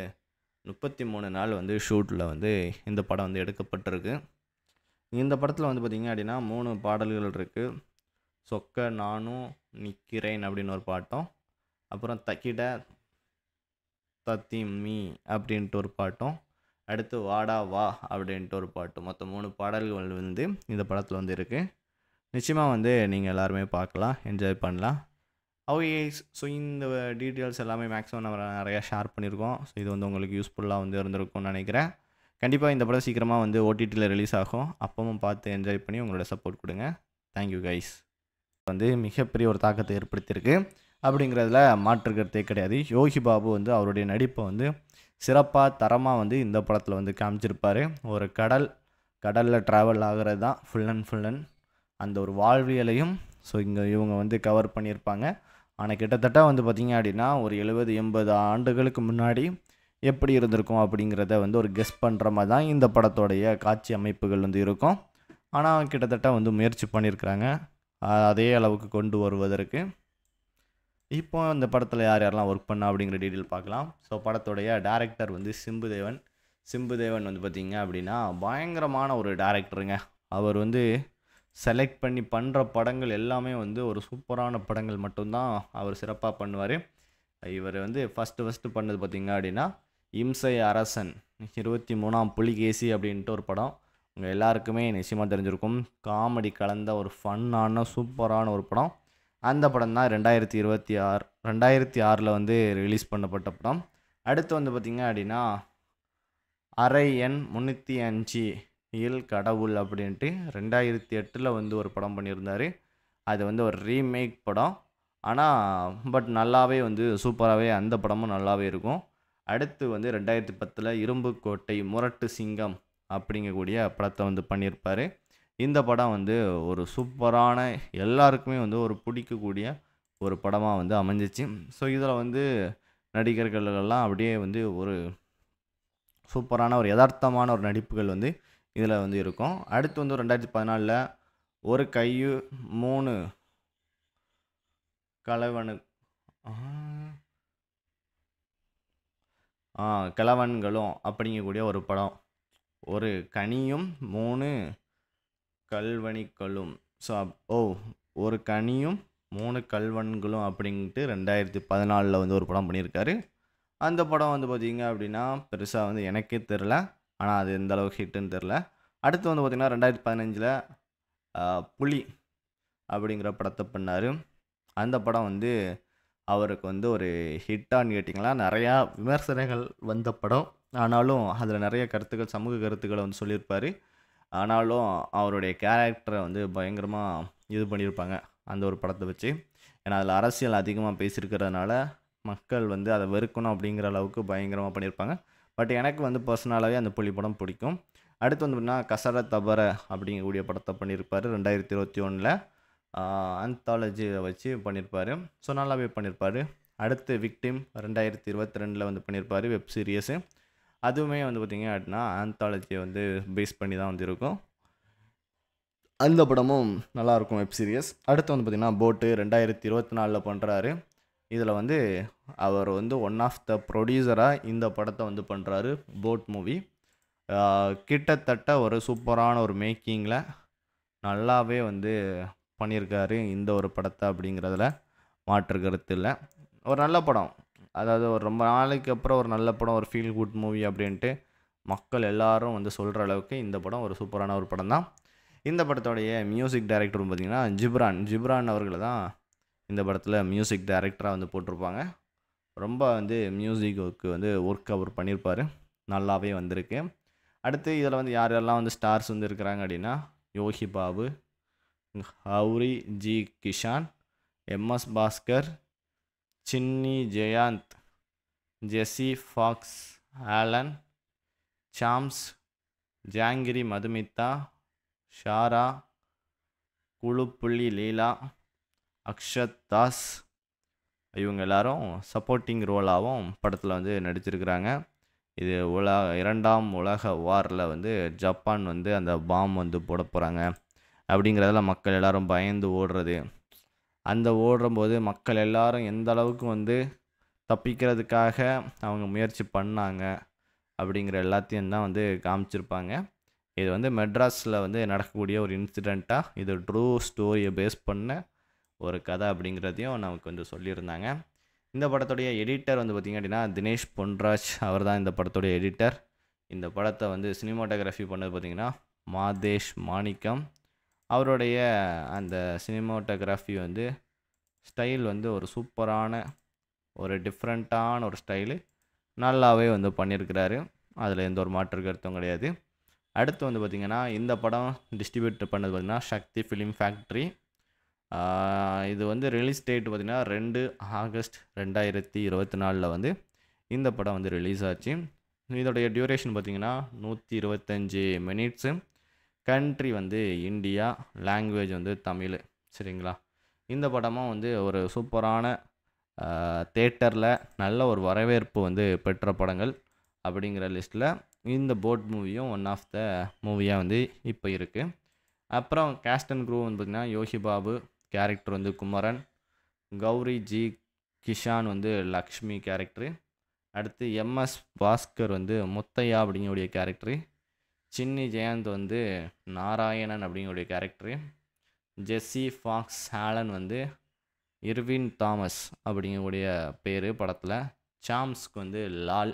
முப்பத்தி மூணு நாள் வந்து ஷூட்டில் வந்து இந்த படம் வந்து எடுக்கப்பட்டிருக்கு இந்த படத்தில் வந்து பார்த்திங்க அப்படின்னா மூணு பாடல்கள் இருக்குது சொக்க நானும் நிற்கிறேன் அப்படின்னு ஒரு பாட்டம் அப்புறம் தக்கிட தத்தி மீ அப்படின்ட்டு ஒரு பாட்டும் அடுத்து வாடா வா அப்படின்ட்டு ஒரு பாட்டு மொத்தம் மூணு பாடல்கள் வந்து இந்த படத்தில் வந்து இருக்குது நிச்சயமாக வந்து நீங்கள் எல்லாருமே பார்க்கலாம் என்ஜாய் பண்ணலாம் அவையே ஸோ இந்த டீட்டெயில்ஸ் எல்லாமே மேக்ஸிமம் நம்ம நிறையா ஷேர் பண்ணியிருக்கோம் ஸோ இது வந்து உங்களுக்கு யூஸ்ஃபுல்லாக வந்து இருந்திருக்கும்னு நினைக்கிறேன் கண்டிப்பாக இந்த படம் சீக்கிரமாக வந்து ஓடிடியில் ரிலீஸ் ஆகும் அப்பவும் பார்த்து என்ஜாய் பண்ணி உங்களோட சப்போர்ட் கொடுங்க தேங்க்யூ கைஸ் வந்து மிகப்பெரிய ஒரு தாக்கத்தை ஏற்படுத்தியிருக்கு அப்படிங்கிறதுல மாற்றுக்கிறதே கிடையாது யோகி பாபு வந்து அவருடைய நடிப்பை வந்து சிறப்பாக தரமாக வந்து இந்த படத்தில் வந்து காமிச்சிருப்பார் ஒரு கடல் கடலில் ட்ராவல் ஆகிறது தான் ஃபுல் அண்ட் ஃபுல் அண்ட் அந்த ஒரு வாழ்வியலையும் ஸோ இங்கே இவங்க வந்து கவர் பண்ணியிருப்பாங்க ஆனால் கிட்டத்தட்ட வந்து பார்த்திங்க அப்படின்னா ஒரு எழுபது எண்பது ஆண்டுகளுக்கு முன்னாடி எப்படி இருந்திருக்கும் அப்படிங்கிறத வந்து ஒரு கெஸ் பண்ணுற மாதிரி தான் இந்த படத்தோடைய காட்சி அமைப்புகள் வந்து இருக்கும் ஆனால் கிட்டத்தட்ட வந்து முயற்சி பண்ணியிருக்கிறாங்க அதே அளவுக்கு கொண்டு வருவதற்கு இப்போ இந்த படத்தில் யார் யாரெல்லாம் ஒர்க் பண்ணா அப்படிங்கிற டீட்டெயில் பார்க்கலாம் ஸோ படத்துடைய டேரக்டர் வந்து சிம்புதேவன் சிம்புதேவன் வந்து பார்த்திங்க அப்படின்னா பயங்கரமான ஒரு டேரக்டருங்க அவர் வந்து செலக்ட் பண்ணி பண்ணுற படங்கள் எல்லாமே வந்து ஒரு சூப்பரான படங்கள் மட்டும்தான் அவர் சிறப்பாக பண்ணுவார் இவர் வந்து ஃபஸ்ட்டு ஃபஸ்ட்டு பண்ணது பார்த்திங்க அப்படின்னா இம்சை அரசன் இருபத்தி மூணாம் புலிகேசி அப்படின்ட்டு ஒரு படம் உங்கள் எல்லாருக்குமே நிச்சயமாக தெரிஞ்சிருக்கும் காமெடி கலந்த ஒரு ஃபன்னான சூப்பரான ஒரு படம் அந்த படம் தான் ரெண்டாயிரத்தி இருபத்தி ஆறு ரெண்டாயிரத்தி ஆறில் வந்து ரிலீஸ் பண்ணப்பட்ட படம் அடுத்து வந்து பார்த்திங்க அப்படின்னா அரை எண் முந்நூற்றி அஞ்சு இல் கடவுள் அப்படின்ட்டு ரெண்டாயிரத்தி எட்டில் வந்து ஒரு படம் பண்ணியிருந்தார் அது வந்து ஒரு ரீமேக் படம் ஆனால் பட் நல்லாவே வந்து சூப்பராகவே அந்த படமும் நல்லாவே இருக்கும் அடுத்து வந்து ரெண்டாயிரத்தி பத்தில் இரும்பு கோட்டை முரட்டு சிங்கம் அப்படிங்கக்கூடிய படத்தை வந்து பண்ணியிருப்பார் இந்த படம் வந்து ஒரு சூப்பரான எல்லாருக்குமே வந்து ஒரு பிடிக்கக்கூடிய ஒரு படமாக வந்து அமைஞ்சிச்சு ஸோ இதில் வந்து நடிகர்களெல்லாம் அப்படியே வந்து ஒரு சூப்பரான ஒரு யதார்த்தமான ஒரு நடிப்புகள் வந்து இதில் வந்து இருக்கும் அடுத்து வந்து ரெண்டாயிரத்தி பதினாலில் ஒரு கையு மூணு கலவனு கிழவன்களும் அப்படிங்கக்கூடிய ஒரு படம் ஒரு கனியும் மூணு கல்வனிக்களும் ஸோ ஓ ஒரு கனியும் மூணு கல்வன்களும் அப்படின்ட்டு ரெண்டாயிரத்தி பதினாலில் வந்து ஒரு படம் பண்ணியிருக்காரு அந்த படம் வந்து பார்த்திங்க அப்படின்னா பெருசாக வந்து எனக்கே தெரில ஆனால் அது எந்த அளவுக்கு ஹிட்டுன்னு தெரில அடுத்து வந்து பார்த்திங்கன்னா ரெண்டாயிரத்தி பதினஞ்சில் புலி அப்படிங்கிற படத்தை பண்ணார் அந்த படம் வந்து அவருக்கு வந்து ஒரு ஹிட்டான்னு கேட்டிங்களா நிறையா விமர்சனங்கள் வந்த படம் ஆனாலும் அதில் நிறைய கருத்துக்கள் சமூக கருத்துக்களை வந்து சொல்லியிருப்பார் ஆனாலும் அவருடைய கேரக்டரை வந்து பயங்கரமாக இது பண்ணியிருப்பாங்க அந்த ஒரு படத்தை வச்சு ஏன்னா அதில் அரசியல் அதிகமாக பேசியிருக்கிறதுனால மக்கள் வந்து அதை வெறுக்கணும் அப்படிங்கிற அளவுக்கு பயங்கரமாக பண்ணியிருப்பாங்க பட் எனக்கு வந்து பர்சனலாகவே அந்த புள்ளி படம் பிடிக்கும் அடுத்து வந்து பார்த்தீங்கன்னா கசர தபர அப்படிங்கக்கூடிய படத்தை பண்ணியிருப்பார் ரெண்டாயிரத்தி இருபத்தி ஒன்றில் ஆந்தாலஜியை வச்சு பண்ணியிருப்பார் ஸோ நல்லாவே பண்ணியிருப்பார் அடுத்து விக்டிம் ரெண்டாயிரத்தி இருபத்தி ரெண்டில் வந்து பண்ணியிருப்பார் வெப் சீரியஸு அதுவுமே வந்து பார்த்திங்க அப்படின்னா ஆந்தாலஜியை வந்து பேஸ் பண்ணி தான் வந்து இருக்கும் அந்த படமும் நல்லாயிருக்கும் வெப் சீரியஸ் அடுத்து வந்து பார்த்திங்கன்னா போட்டு ரெண்டாயிரத்தி இருபத்தி நாலில் பண்ணுறாரு இதில் வந்து அவர் வந்து ஒன் ஆஃப் த ப்ரொடியூசராக இந்த படத்தை வந்து பண்ணுறாரு போட் மூவி கிட்டத்தட்ட ஒரு சூப்பரான ஒரு மேக்கிங்கில் நல்லாவே வந்து பண்ணியிருக்காரு இந்த ஒரு படத்தை அப்படிங்கிறதுல மாற்று கருத்து இல்லை ஒரு நல்ல படம் அதாவது ஒரு ரொம்ப நாளைக்கு அப்புறம் ஒரு நல்ல படம் ஒரு ஃபீல் குட் மூவி அப்படின்ட்டு மக்கள் எல்லாரும் வந்து சொல்கிற அளவுக்கு இந்த படம் ஒரு சூப்பரான ஒரு படம் தான் இந்த படத்தோடைய மியூசிக் டைரக்டர்னு பார்த்திங்கன்னா ஜிப்ரான் ஜிப்ரான் அவர்கள் தான் இந்த படத்தில் மியூசிக் டைரக்டராக வந்து போட்டிருப்பாங்க ரொம்ப வந்து மியூசிக்கு வந்து ஒர்க் அவர் பண்ணியிருப்பார் நல்லாவே வந்திருக்கு அடுத்து இதில் வந்து யார் யாரெல்லாம் வந்து ஸ்டார்ஸ் வந்து இருக்கிறாங்க அப்படின்னா Yogi Babu ஹவுரி G Kishan MS Bhaskar Chinni Jayanth Jesse Fox Allen Sam's Jangiri Madhumitha ஷாரா Kulappulli Leela Akshath Das இவங்க எல்லாரும் சப்போர்ட்டிங் ரோலாகவும் படத்தில் வந்து நடிச்சிருக்கிறாங்க இது உலக இரண்டாம் உலக வாரில் வந்து ஜப்பான் வந்து அந்த பாம் வந்து போட போகிறாங்க அப்படிங்கிறதெல்லாம் மக்கள் எல்லோரும் பயந்து ஓடுறது அந்த ஓடும்போது மக்கள் எல்லாரும் எந்த அளவுக்கு வந்து தப்பிக்கிறதுக்காக அவங்க முயற்சி பண்ணாங்க அப்படிங்கிற எல்லாத்தையும் தான் வந்து காமிச்சிருப்பாங்க இது வந்து மெட்ராஸில் வந்து நடக்கக்கூடிய ஒரு இன்சிடெண்ட்டாக இது ட்ரூ ஸ்டோரியை பேஸ் பண்ண ஒரு கதை அப்படிங்கிறதையும் நமக்கு வந்து சொல்லியிருந்தாங்க இந்த படத்துடைய எடிட்டர் வந்து பார்த்திங்க அப்படின்னா தினேஷ் பொன்ராஜ் அவர் தான் இந்த படத்துடைய எடிட்டர் இந்த படத்தை வந்து சினிமாட்டோகிராஃபி பண்ணது பார்த்திங்கன்னா மாதேஷ் மாணிக்கம் அவருடைய அந்த சினிமோட்டோகிராஃபி வந்து ஸ்டைல் வந்து ஒரு சூப்பரான ஒரு டிஃப்ரெண்ட்டான ஒரு ஸ்டைலு நல்லாவே வந்து பண்ணியிருக்கிறாரு அதில் எந்த ஒரு மாற்று கருத்தும் கிடையாது அடுத்து வந்து பார்த்திங்கன்னா இந்த படம் டிஸ்ட்ரிபியூட் பண்ணது பார்த்திங்கன்னா சக்தி ஃபிலிம் ஃபேக்ட்ரி இது வந்து ரிலீஸ் டேட் பார்த்திங்கன்னா ரெண்டு ஆகஸ்ட் ரெண்டாயிரத்தி இருபத்தி நாலில் வந்து இந்த படம் வந்து ரிலீஸ் ஆச்சு இதோடைய டியூரேஷன் பார்த்திங்கன்னா நூற்றி இருபத்தஞ்சி மினிட்ஸு கண்ட்ரி வந்து இந்தியா லாங்குவேஜ் வந்து தமிழ் சரிங்களா இந்த படமும் வந்து ஒரு சூப்பரான தேட்டரில் நல்ல ஒரு வரவேற்பு வந்து பெற்ற படங்கள் அப்படிங்கிற லிஸ்ட்டில் இந்த போட் மூவியும் ஒன் ஆஃப் த மூவியாக வந்து இப்போ இருக்குது அப்புறம் கேஸ்ட் அண்ட் க்ரூ வந்து பார்த்திங்கன்னா யோகி பாபு கேரக்டர் வந்து குமரன் கௌரி ஜி கிஷான் வந்து லக்ஷ்மி கேரக்டரு அடுத்து எம்எஸ் பாஸ்கர் வந்து முத்தையா அப்படிங்கக்கூடிய கேரக்டரு சின்னி ஜெயந்த் வந்து நாராயணன் அப்படிங்கிற கேரக்டரு ஜெஸ்ஸி ஃபாக்ஸ் ஹாலன் வந்து இர்வின் தாமஸ் அப்படிங்கக்கூடிய பேர் படத்தில் சாம்ஸ்க்கு வந்து லால்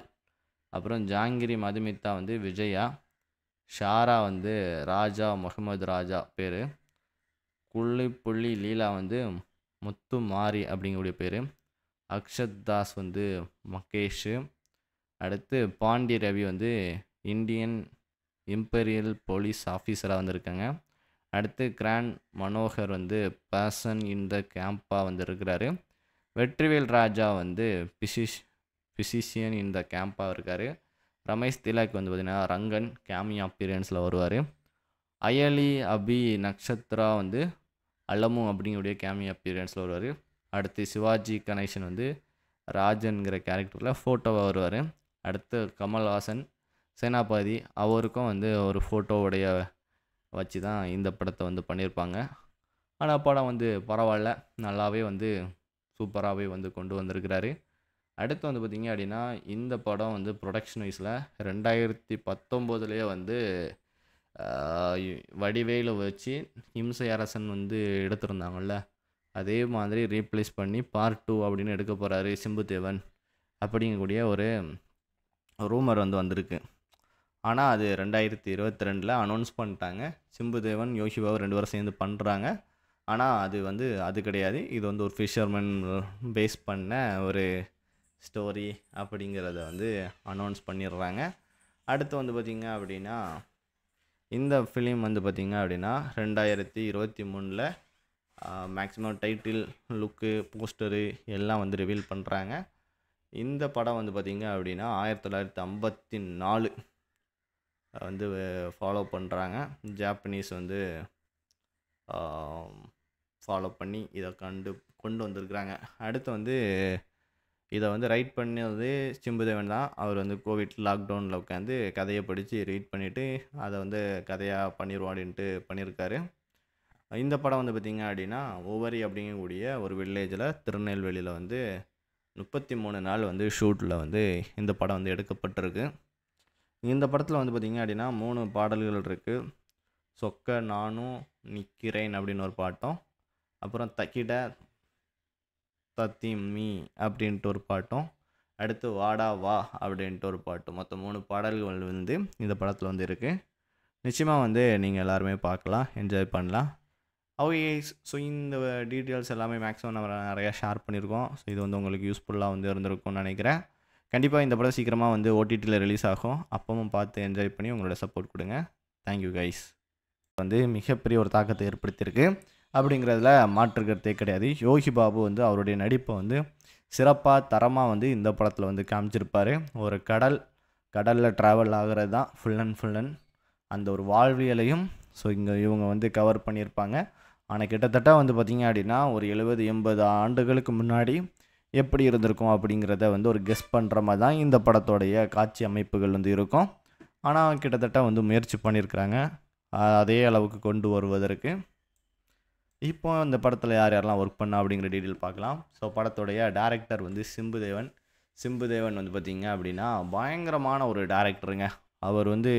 அப்புறம் ஜாங்கிரி மதுமிதா வந்து விஜயா ஷாரா வந்து ராஜா முகமது ராஜா பேர் குள்ளி புள்ளி லீலா வந்து முத்து மாரி அப்படிங்கக்கூடிய பேர் அக்ஷத் தாஸ் வந்து மகேஷு அடுத்து பாண்டி ரவி வந்து இந்தியன் இம்பீரியல் போலீஸ் ஆஃபீஸராக வந்திருக்காங்க அடுத்து கிராண்ட் மனோகர் வந்து பர்சன் இன் த கேம்பாக வந்து வெற்றிவேல் ராஜா வந்து பிசிஷ் பிசிஷியன் இன் த கேம்பாக இருக்கார் ரமேஷ் திலக் வந்து பார்த்திங்கன்னா ரங்கன் கேமி அப்பியரன்ஸில் வருவார் அயலி அபி நக்ஷத்ரா வந்து அலமு அப்படிங்கக்கூடிய கேமி அப்பியரன்ஸில் வருவார் அடுத்து சிவாஜி கணேசன் வந்து ராஜன்கிற கேரக்டரில் ஃபோட்டோவாக வருவார் அடுத்து கமல்ஹாசன் சேனாபாதி அவருக்கும் வந்து ஒரு ஃபோட்டோவுடைய வச்சு தான் இந்த படத்தை வந்து பண்ணியிருப்பாங்க ஆனால் படம் வந்து பரவாயில்ல நல்லாவே வந்து சூப்பராகவே வந்து கொண்டு வந்திருக்கிறாரு அடுத்து வந்து பார்த்திங்க அப்படின்னா இந்த படம் வந்து ப்ரொடக்ஷன் வைஸில் ரெண்டாயிரத்தி பத்தொம்போதுலேயே வந்து வடிவேல வச்சு இம்சை அரசன் வந்து எடுத்திருந்தாங்கள்ல அதே மாதிரி ரீப்ளேஸ் பண்ணி பார்ட் டூ அப்படின்னு எடுக்க போகிறாரு சிம்புதேவன் அப்படிங்கக்கூடிய ஒரு ரூமர் வந்து வந்திருக்கு ஆனால் அது ரெண்டாயிரத்தி இருபத்தி ரெண்டில் அனௌன்ஸ் பண்ணிட்டாங்க சிம்புதேவன் யோசிபாவும் ரெண்டு பேரும் சேர்ந்து பண்ணுறாங்க ஆனால் அது வந்து அது கிடையாது இது வந்து ஒரு ஃபிஷர்மேன் பேஸ் பண்ண ஒரு ஸ்டோரி அப்படிங்கிறத வந்து அனௌன்ஸ் பண்ணிடுறாங்க அடுத்து வந்து பார்த்திங்க அப்படின்னா இந்த ஃபிலிம் வந்து பார்த்திங்க அப்படின்னா ரெண்டாயிரத்தி இருபத்தி மூணில் மேக்ஸிமம் டைட்டில் லுக்கு போஸ்டரு எல்லாம் வந்து ரிவீல் பண்ணுறாங்க இந்த படம் வந்து பார்த்திங்க அப்படின்னா ஆயிரத்தி தொள்ளாயிரத்தி ஐம்பத்தி நாலு வந்து ஃபாலோ பண்ணுறாங்க ஜாப்பனீஸ் வந்து ஃபாலோ பண்ணி இதை கண்டு கொண்டு வந்திருக்கிறாங்க அடுத்து வந்து இதை வந்து ரைட் பண்ணது சிம்புதேவன் தான் அவர் வந்து கோவிட் லாக்டவுனில் உட்காந்து கதையை படித்து ரீட் பண்ணிவிட்டு அதை வந்து கதையாக பண்ணிடுவோம் அப்படின்ட்டு பண்ணியிருக்காரு இந்த படம் வந்து பார்த்திங்க அப்படின்னா ஒவ்வொரு அப்படிங்கக்கூடிய ஒரு வில்லேஜில் திருநெல்வேலியில் வந்து முப்பத்தி மூணு நாள் வந்து ஷூட்டில் வந்து இந்த படம் வந்து எடுக்கப்பட்டிருக்கு இந்த படத்தில் வந்து பார்த்திங்க அப்படின்னா மூணு பாடல்கள் இருக்குது சொக்க நானும் நிற்கிறேன் அப்படின்னு ஒரு பாட்டம் அப்புறம் தக்கிட தத்தி மீ அப்படின்ட்டு ஒரு பாட்டும் அடுத்து வாடா வா அப்படின்ட்டு ஒரு பாட்டு மொத்தம் மூணு பாடல்கள் வந்து இந்த படத்தில் வந்து இருக்குது நிச்சயமாக வந்து நீங்கள் எல்லாருமே பார்க்கலாம் என்ஜாய் பண்ணலாம் ஓகே ஸோ இந்த டீட்டெயில்ஸ் எல்லாமே மேக்ஸிமம் நம்ம நிறையா ஷேர் பண்ணியிருக்கோம் ஸோ இது வந்து உங்களுக்கு யூஸ்ஃபுல்லாக வந்து இருந்திருக்கும்னு நினைக்கிறேன் கண்டிப்பாக இந்த படம் சீக்கிரமாக வந்து ஓடிடியில் ரிலீஸ் ஆகும் அப்பவும் பார்த்து என்ஜாய் பண்ணி உங்களோட சப்போர்ட் கொடுங்க தேங்க்யூ கைஸ் வந்து மிகப்பெரிய ஒரு தாக்கத்தை ஏற்படுத்தியிருக்கு அப்படிங்கிறதுல மாற்றுக்கிறதே கிடையாது யோகி பாபு வந்து அவருடைய நடிப்பை வந்து சிறப்பாக தரமாக வந்து இந்த படத்தில் வந்து காமிச்சிருப்பார் ஒரு கடல் கடலில் ட்ராவல் ஆகிறது தான் ஃபுல் அண்ட் ஃபுல் அண்ட் அந்த ஒரு வாழ்வியலையும் ஸோ இங்கே இவங்க வந்து கவர் பண்ணியிருப்பாங்க ஆனால் கிட்டத்தட்ட வந்து பார்த்திங்க அப்படின்னா ஒரு எழுபது எண்பது ஆண்டுகளுக்கு முன்னாடி எப்படி இருந்திருக்கும் அப்படிங்கிறத வந்து ஒரு கெஸ் பண்ணுற மாதிரி தான் இந்த படத்தோடைய காட்சி அமைப்புகள் வந்து இருக்கும் ஆனால் கிட்டத்தட்ட வந்து முயற்சி பண்ணியிருக்கிறாங்க அதே அளவுக்கு கொண்டு வருவதற்கு இப்போ இந்த படத்தில் யார் யாரெல்லாம் ஒர்க் பண்ணா அப்படிங்கிற டீட்டெயில் பார்க்கலாம் ஸோ படத்துடைய டேரக்டர் வந்து சிம்புதேவன் சிம்புதேவன் வந்து பார்த்திங்க அப்படின்னா பயங்கரமான ஒரு டேரக்டருங்க அவர் வந்து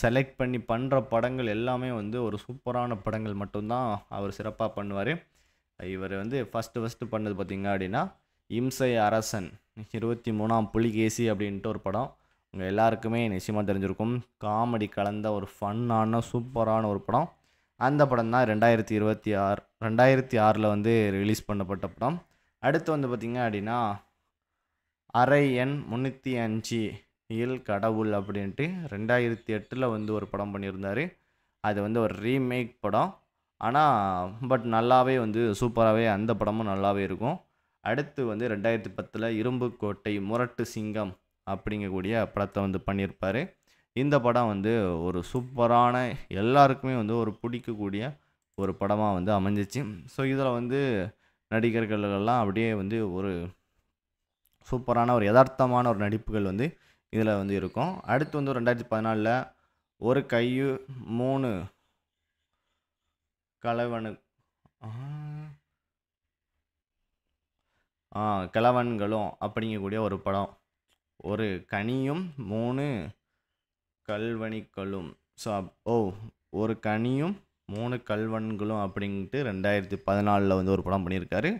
செலக்ட் பண்ணி பண்ணுற படங்கள் எல்லாமே வந்து ஒரு சூப்பரான படங்கள் மட்டும்தான் அவர் சிறப்பாக பண்ணுவார் இவர் வந்து ஃபஸ்ட்டு ஃபஸ்ட்டு பண்ணது பார்த்திங்க அப்படின்னா இம்சை அரசன் இருபத்தி மூணாம் புலிகேசி அப்படின்ட்டு ஒரு படம் உங்கள் எல்லாருக்குமே நிச்சயமாக தெரிஞ்சிருக்கும் காமெடி கலந்த ஒரு ஃபன்னான சூப்பரான ஒரு படம் அந்த படம் தான் ரெண்டாயிரத்தி இருபத்தி ஆறு ரெண்டாயிரத்தி ஆறில் வந்து ரிலீஸ் பண்ணப்பட்ட படம் அடுத்து வந்து பார்த்திங்க அப்படின்னா அரை எண் முந்நூற்றி அஞ்சு இல் கடவுள் அப்படின்ட்டு ரெண்டாயிரத்தி எட்டில் வந்து ஒரு படம் பண்ணியிருந்தார் அது வந்து ஒரு ரீமேக் படம் ஆனால் பட் நல்லாவே வந்து சூப்பராகவே அந்த படமும் நல்லாவே இருக்கும் அடுத்து வந்து ரெண்டாயிரத்தி பத்தில் இரும்பு கோட்டை முரட்டு சிங்கம் அப்படிங்கக்கூடிய படத்தை வந்து பண்ணியிருப்பார் இந்த படம் வந்து ஒரு சூப்பரான எல்லாருக்குமே வந்து ஒரு பிடிக்கக்கூடிய ஒரு படமாக வந்து அமைஞ்சிச்சு ஸோ இதில் வந்து நடிகர்களெல்லாம் அப்படியே வந்து ஒரு சூப்பரான ஒரு யதார்த்தமான ஒரு நடிப்புகள் வந்து இதில் வந்து இருக்கும் அடுத்து வந்து ரெண்டாயிரத்தி பதினாலில் ஒரு கையு மூணு கலவனு கிழவன்களும் அப்படிங்கக்கூடிய ஒரு படம் ஒரு கனியும் மூணு கல்வனிக்களும் ஸோ ஓ ஒரு கனியும் மூணு கல்வன்களும் அப்படின்ட்டு ரெண்டாயிரத்தி பதினாலில் வந்து ஒரு படம் பண்ணியிருக்காரு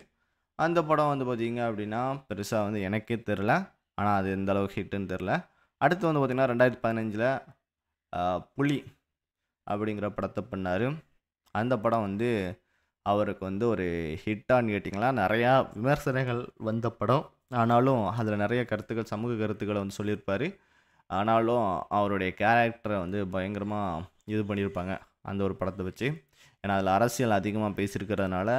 அந்த படம் வந்து பார்த்திங்க அப்படின்னா பெருசாக வந்து எனக்கே தெரில ஆனால் அது எந்த அளவுக்கு ஹிட்டுன்னு தெரில அடுத்து வந்து பார்த்திங்கன்னா ரெண்டாயிரத்தி பதினஞ்சில் புலி அப்படிங்கிற படத்தை பண்ணார் அந்த படம் வந்து அவருக்கு வந்து ஒரு ஹிட்டான்னு கேட்டிங்களா நிறையா விமர்சனங்கள் வந்த படம் ஆனாலும் அதில் நிறைய கருத்துக்கள் சமூக கருத்துக்களை வந்து சொல்லியிருப்பார் ஆனாலும் அவருடைய கேரக்டரை வந்து பயங்கரமாக இது பண்ணியிருப்பாங்க அந்த ஒரு படத்தை வச்சு ஏன்னா அதில் அரசியல் அதிகமாக பேசியிருக்கிறதுனால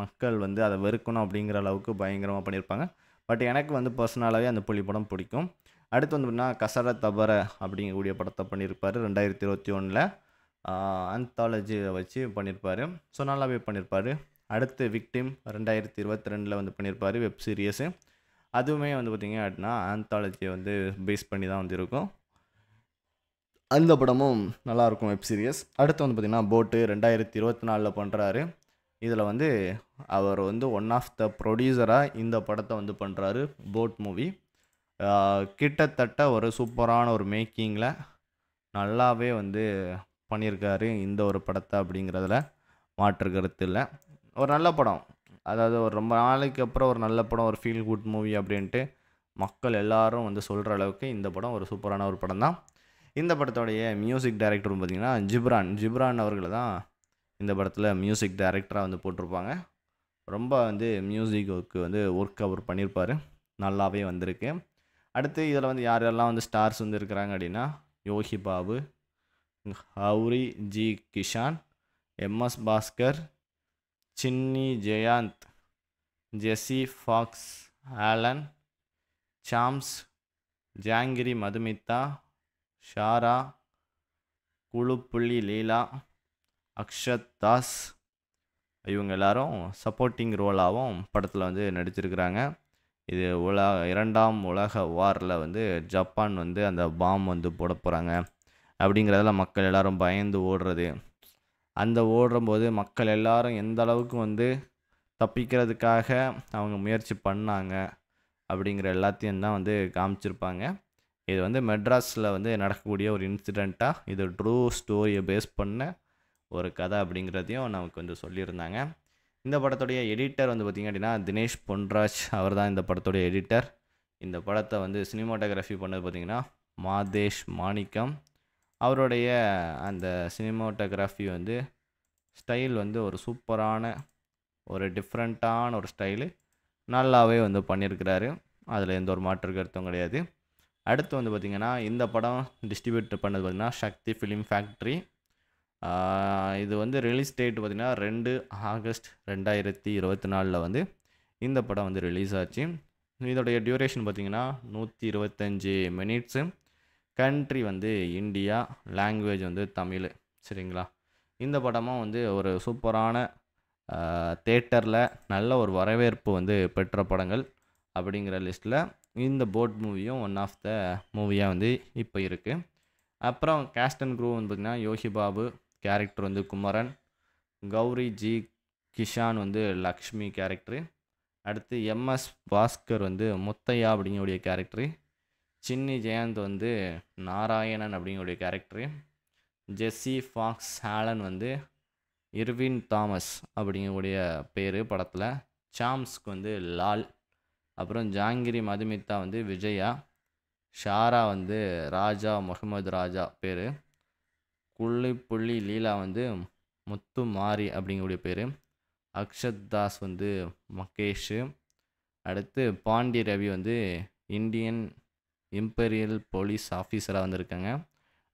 மக்கள் வந்து அதை வெறுக்கணும் அப்படிங்கிற அளவுக்கு பயங்கரமாக பண்ணியிருப்பாங்க பட் எனக்கு வந்து பர்சனலாகவே அந்த புள்ளி படம் பிடிக்கும் அடுத்து வந்து பார்த்தீங்கன்னா கசர தபர அப்படிங்கக்கூடிய படத்தை பண்ணியிருப்பார் ரெண்டாயிரத்தி இருபத்தி ஒன்றில் ஆந்தாலஜியை வச்சு பண்ணியிருப்பார் ஸோ நல்லாவே பண்ணியிருப்பார் அடுத்து விக்டிம் ரெண்டாயிரத்தி இருபத்தி ரெண்டில் வந்து பண்ணியிருப்பார் வெப் சீரியஸு அதுவுமே வந்து பார்த்திங்க அப்படின்னா ஆந்தாலஜியை வந்து பேஸ் பண்ணி தான் வந்து இருக்கும் அந்த படமும் நல்லாயிருக்கும் வெப் சீரியஸ் அடுத்து வந்து பார்த்திங்கன்னா போட்டு ரெண்டாயிரத்தி இருபத்தி நாலில் பண்ணுறாரு இதில் வந்து அவர் வந்து ஒன் ஆஃப் த ப்ரொடியூசராக இந்த படத்தை வந்து பண்ணுறாரு போட் மூவி கிட்டத்தட்ட ஒரு சூப்பரான ஒரு மேக்கிங்கில் நல்லாவே வந்து பண்ணியிருக்காரு இந்த ஒரு படத்தை அப்படிங்கிறதுல மாற்று கருத்து இல்லை ஒரு நல்ல படம் அதாவது ஒரு ரொம்ப நாளைக்கு அப்புறம் ஒரு நல்ல படம் ஒரு ஃபீல் குட் மூவி அப்படின்ட்டு மக்கள் எல்லாரும் வந்து சொல்கிற அளவுக்கு இந்த படம் ஒரு சூப்பரான ஒரு படம் தான் இந்த படத்தோடைய மியூசிக் டைரக்டர் பார்த்திங்கன்னா ஜிப்ரான் ஜிப்ரான் அவர்களை தான் இந்த படத்தில் மியூசிக் டைரக்டராக வந்து போட்டிருப்பாங்க ரொம்ப வந்து மியூசிக்கு வந்து ஒர்க் அவர் பண்ணியிருப்பார் நல்லாவே வந்திருக்கு அடுத்து இதில் வந்து யார் யாரெல்லாம் வந்து ஸ்டார்ஸ் வந்து இருக்கிறாங்க அப்படின்னா Yogi Babu ஹவுரி G Kishan MS Bhaskar Chinni Jayanth Jesse Fox Allen Sam's Jangiri Madhumitha ஷாரா Kulappulli Leela Akshath Das இவங்க எல்லாரும் சப்போர்ட்டிங் ரோலாகவும் படத்தில் வந்து நடிச்சிருக்கிறாங்க இது உலக இரண்டாம் உலக வாரில் வந்து ஜப்பான் வந்து அந்த பாம் வந்து போட போகிறாங்க அப்படிங்கிறதுல மக்கள் எல்லோரும் பயந்து ஓடுறது அந்த ஓடும்போது மக்கள் எல்லாரும் எந்த அளவுக்கு வந்து தப்பிக்கிறதுக்காக அவங்க முயற்சி பண்ணாங்க அப்படிங்கிற எல்லாத்தையும் தான் வந்து காமிச்சிருப்பாங்க இது வந்து மெட்ராஸில் வந்து நடக்கக்கூடிய ஒரு இன்சிடெண்ட்டாக இது ட்ரூ ஸ்டோரியை பேஸ் பண்ண ஒரு கதை அப்படிங்கிறதையும் நமக்கு வந்து சொல்லியிருந்தாங்க இந்த படத்துடைய எடிட்டர் வந்து பார்த்திங்க அப்படின்னா தினேஷ் பொன்ராஜ் அவர் தான் இந்த படத்துடைய எடிட்டர் இந்த படத்தை வந்து சினிமாட்டோகிராஃபி பண்ணது பார்த்திங்கன்னா மாதேஷ் மாணிக்கம் அவருடைய அந்த சினிமோட்டோகிராஃபி வந்து ஸ்டைல் வந்து ஒரு சூப்பரான ஒரு டிஃப்ரெண்ட்டான ஒரு ஸ்டைலு நல்லாவே வந்து பண்ணியிருக்கிறாரு அதில் எந்த ஒரு மாற்று கருத்தும் கிடையாது அடுத்து வந்து பார்த்திங்கன்னா இந்த படம் டிஸ்ட்ரிபியூட் பண்ணது பார்த்திங்கன்னா சக்தி ஃபிலிம் ஃபேக்ட்ரி இது வந்து ரிலீஸ் டேட் பார்த்திங்கன்னா ரெண்டு ஆகஸ்ட் ரெண்டாயிரத்தி இருபத்தி நாலில் வந்து இந்த படம் வந்து ரிலீஸ் ஆச்சு இதோடைய டியூரேஷன் பார்த்திங்கன்னா நூற்றி இருபத்தஞ்சி மினிட்ஸு கண்ட்ரி வந்து இந்தியா லாங்குவேஜ் வந்து தமிழ் சரிங்களா இந்த படமும் வந்து ஒரு சூப்பரான தேட்டரில் நல்ல ஒரு வரவேற்பு வந்து பெற்ற படங்கள் அப்படிங்கிற லிஸ்ட்டில் இந்த போட் மூவியும் ஒன் ஆஃப் த மூவியாக வந்து இப்போ இருக்குது அப்புறம் கேஸ்ட் அண்ட் குரூ வந்து பார்த்திங்கன்னா யோகி பாபு கேரக்டர் வந்து குமரன் கௌரி ஜி கிஷான் வந்து லக்ஷ்மி கேரக்டரு அடுத்து எம்எஸ் பாஸ்கர் வந்து முத்தையா அப்படிங்கக்கூடிய கேரக்டரு சின்னி ஜெயந்த் வந்து நாராயணன் அப்படிங்கிற கேரக்டரு ஜெஸ்ஸி ஃபாக்ஸ் ஹேலன் வந்து இர்வின் தாமஸ் அப்படிங்கக்கூடிய பேர் படத்தில் சாம்ஸ்க்கு வந்து லால் அப்புறம் ஜாங்கிரி மதுமிதா வந்து விஜயா ஷாரா வந்து ராஜா முகமது ராஜா பேர் குள்ளி புள்ளி லீலா வந்து முத்து மாரி அப்படிங்கக்கூடிய பேர் அக்ஷத் தாஸ் வந்து மகேஷு அடுத்து பாண்டி ரவி வந்து இந்தியன் இம்பீரியல் போலீஸ் ஆஃபீஸராக வந்திருக்காங்க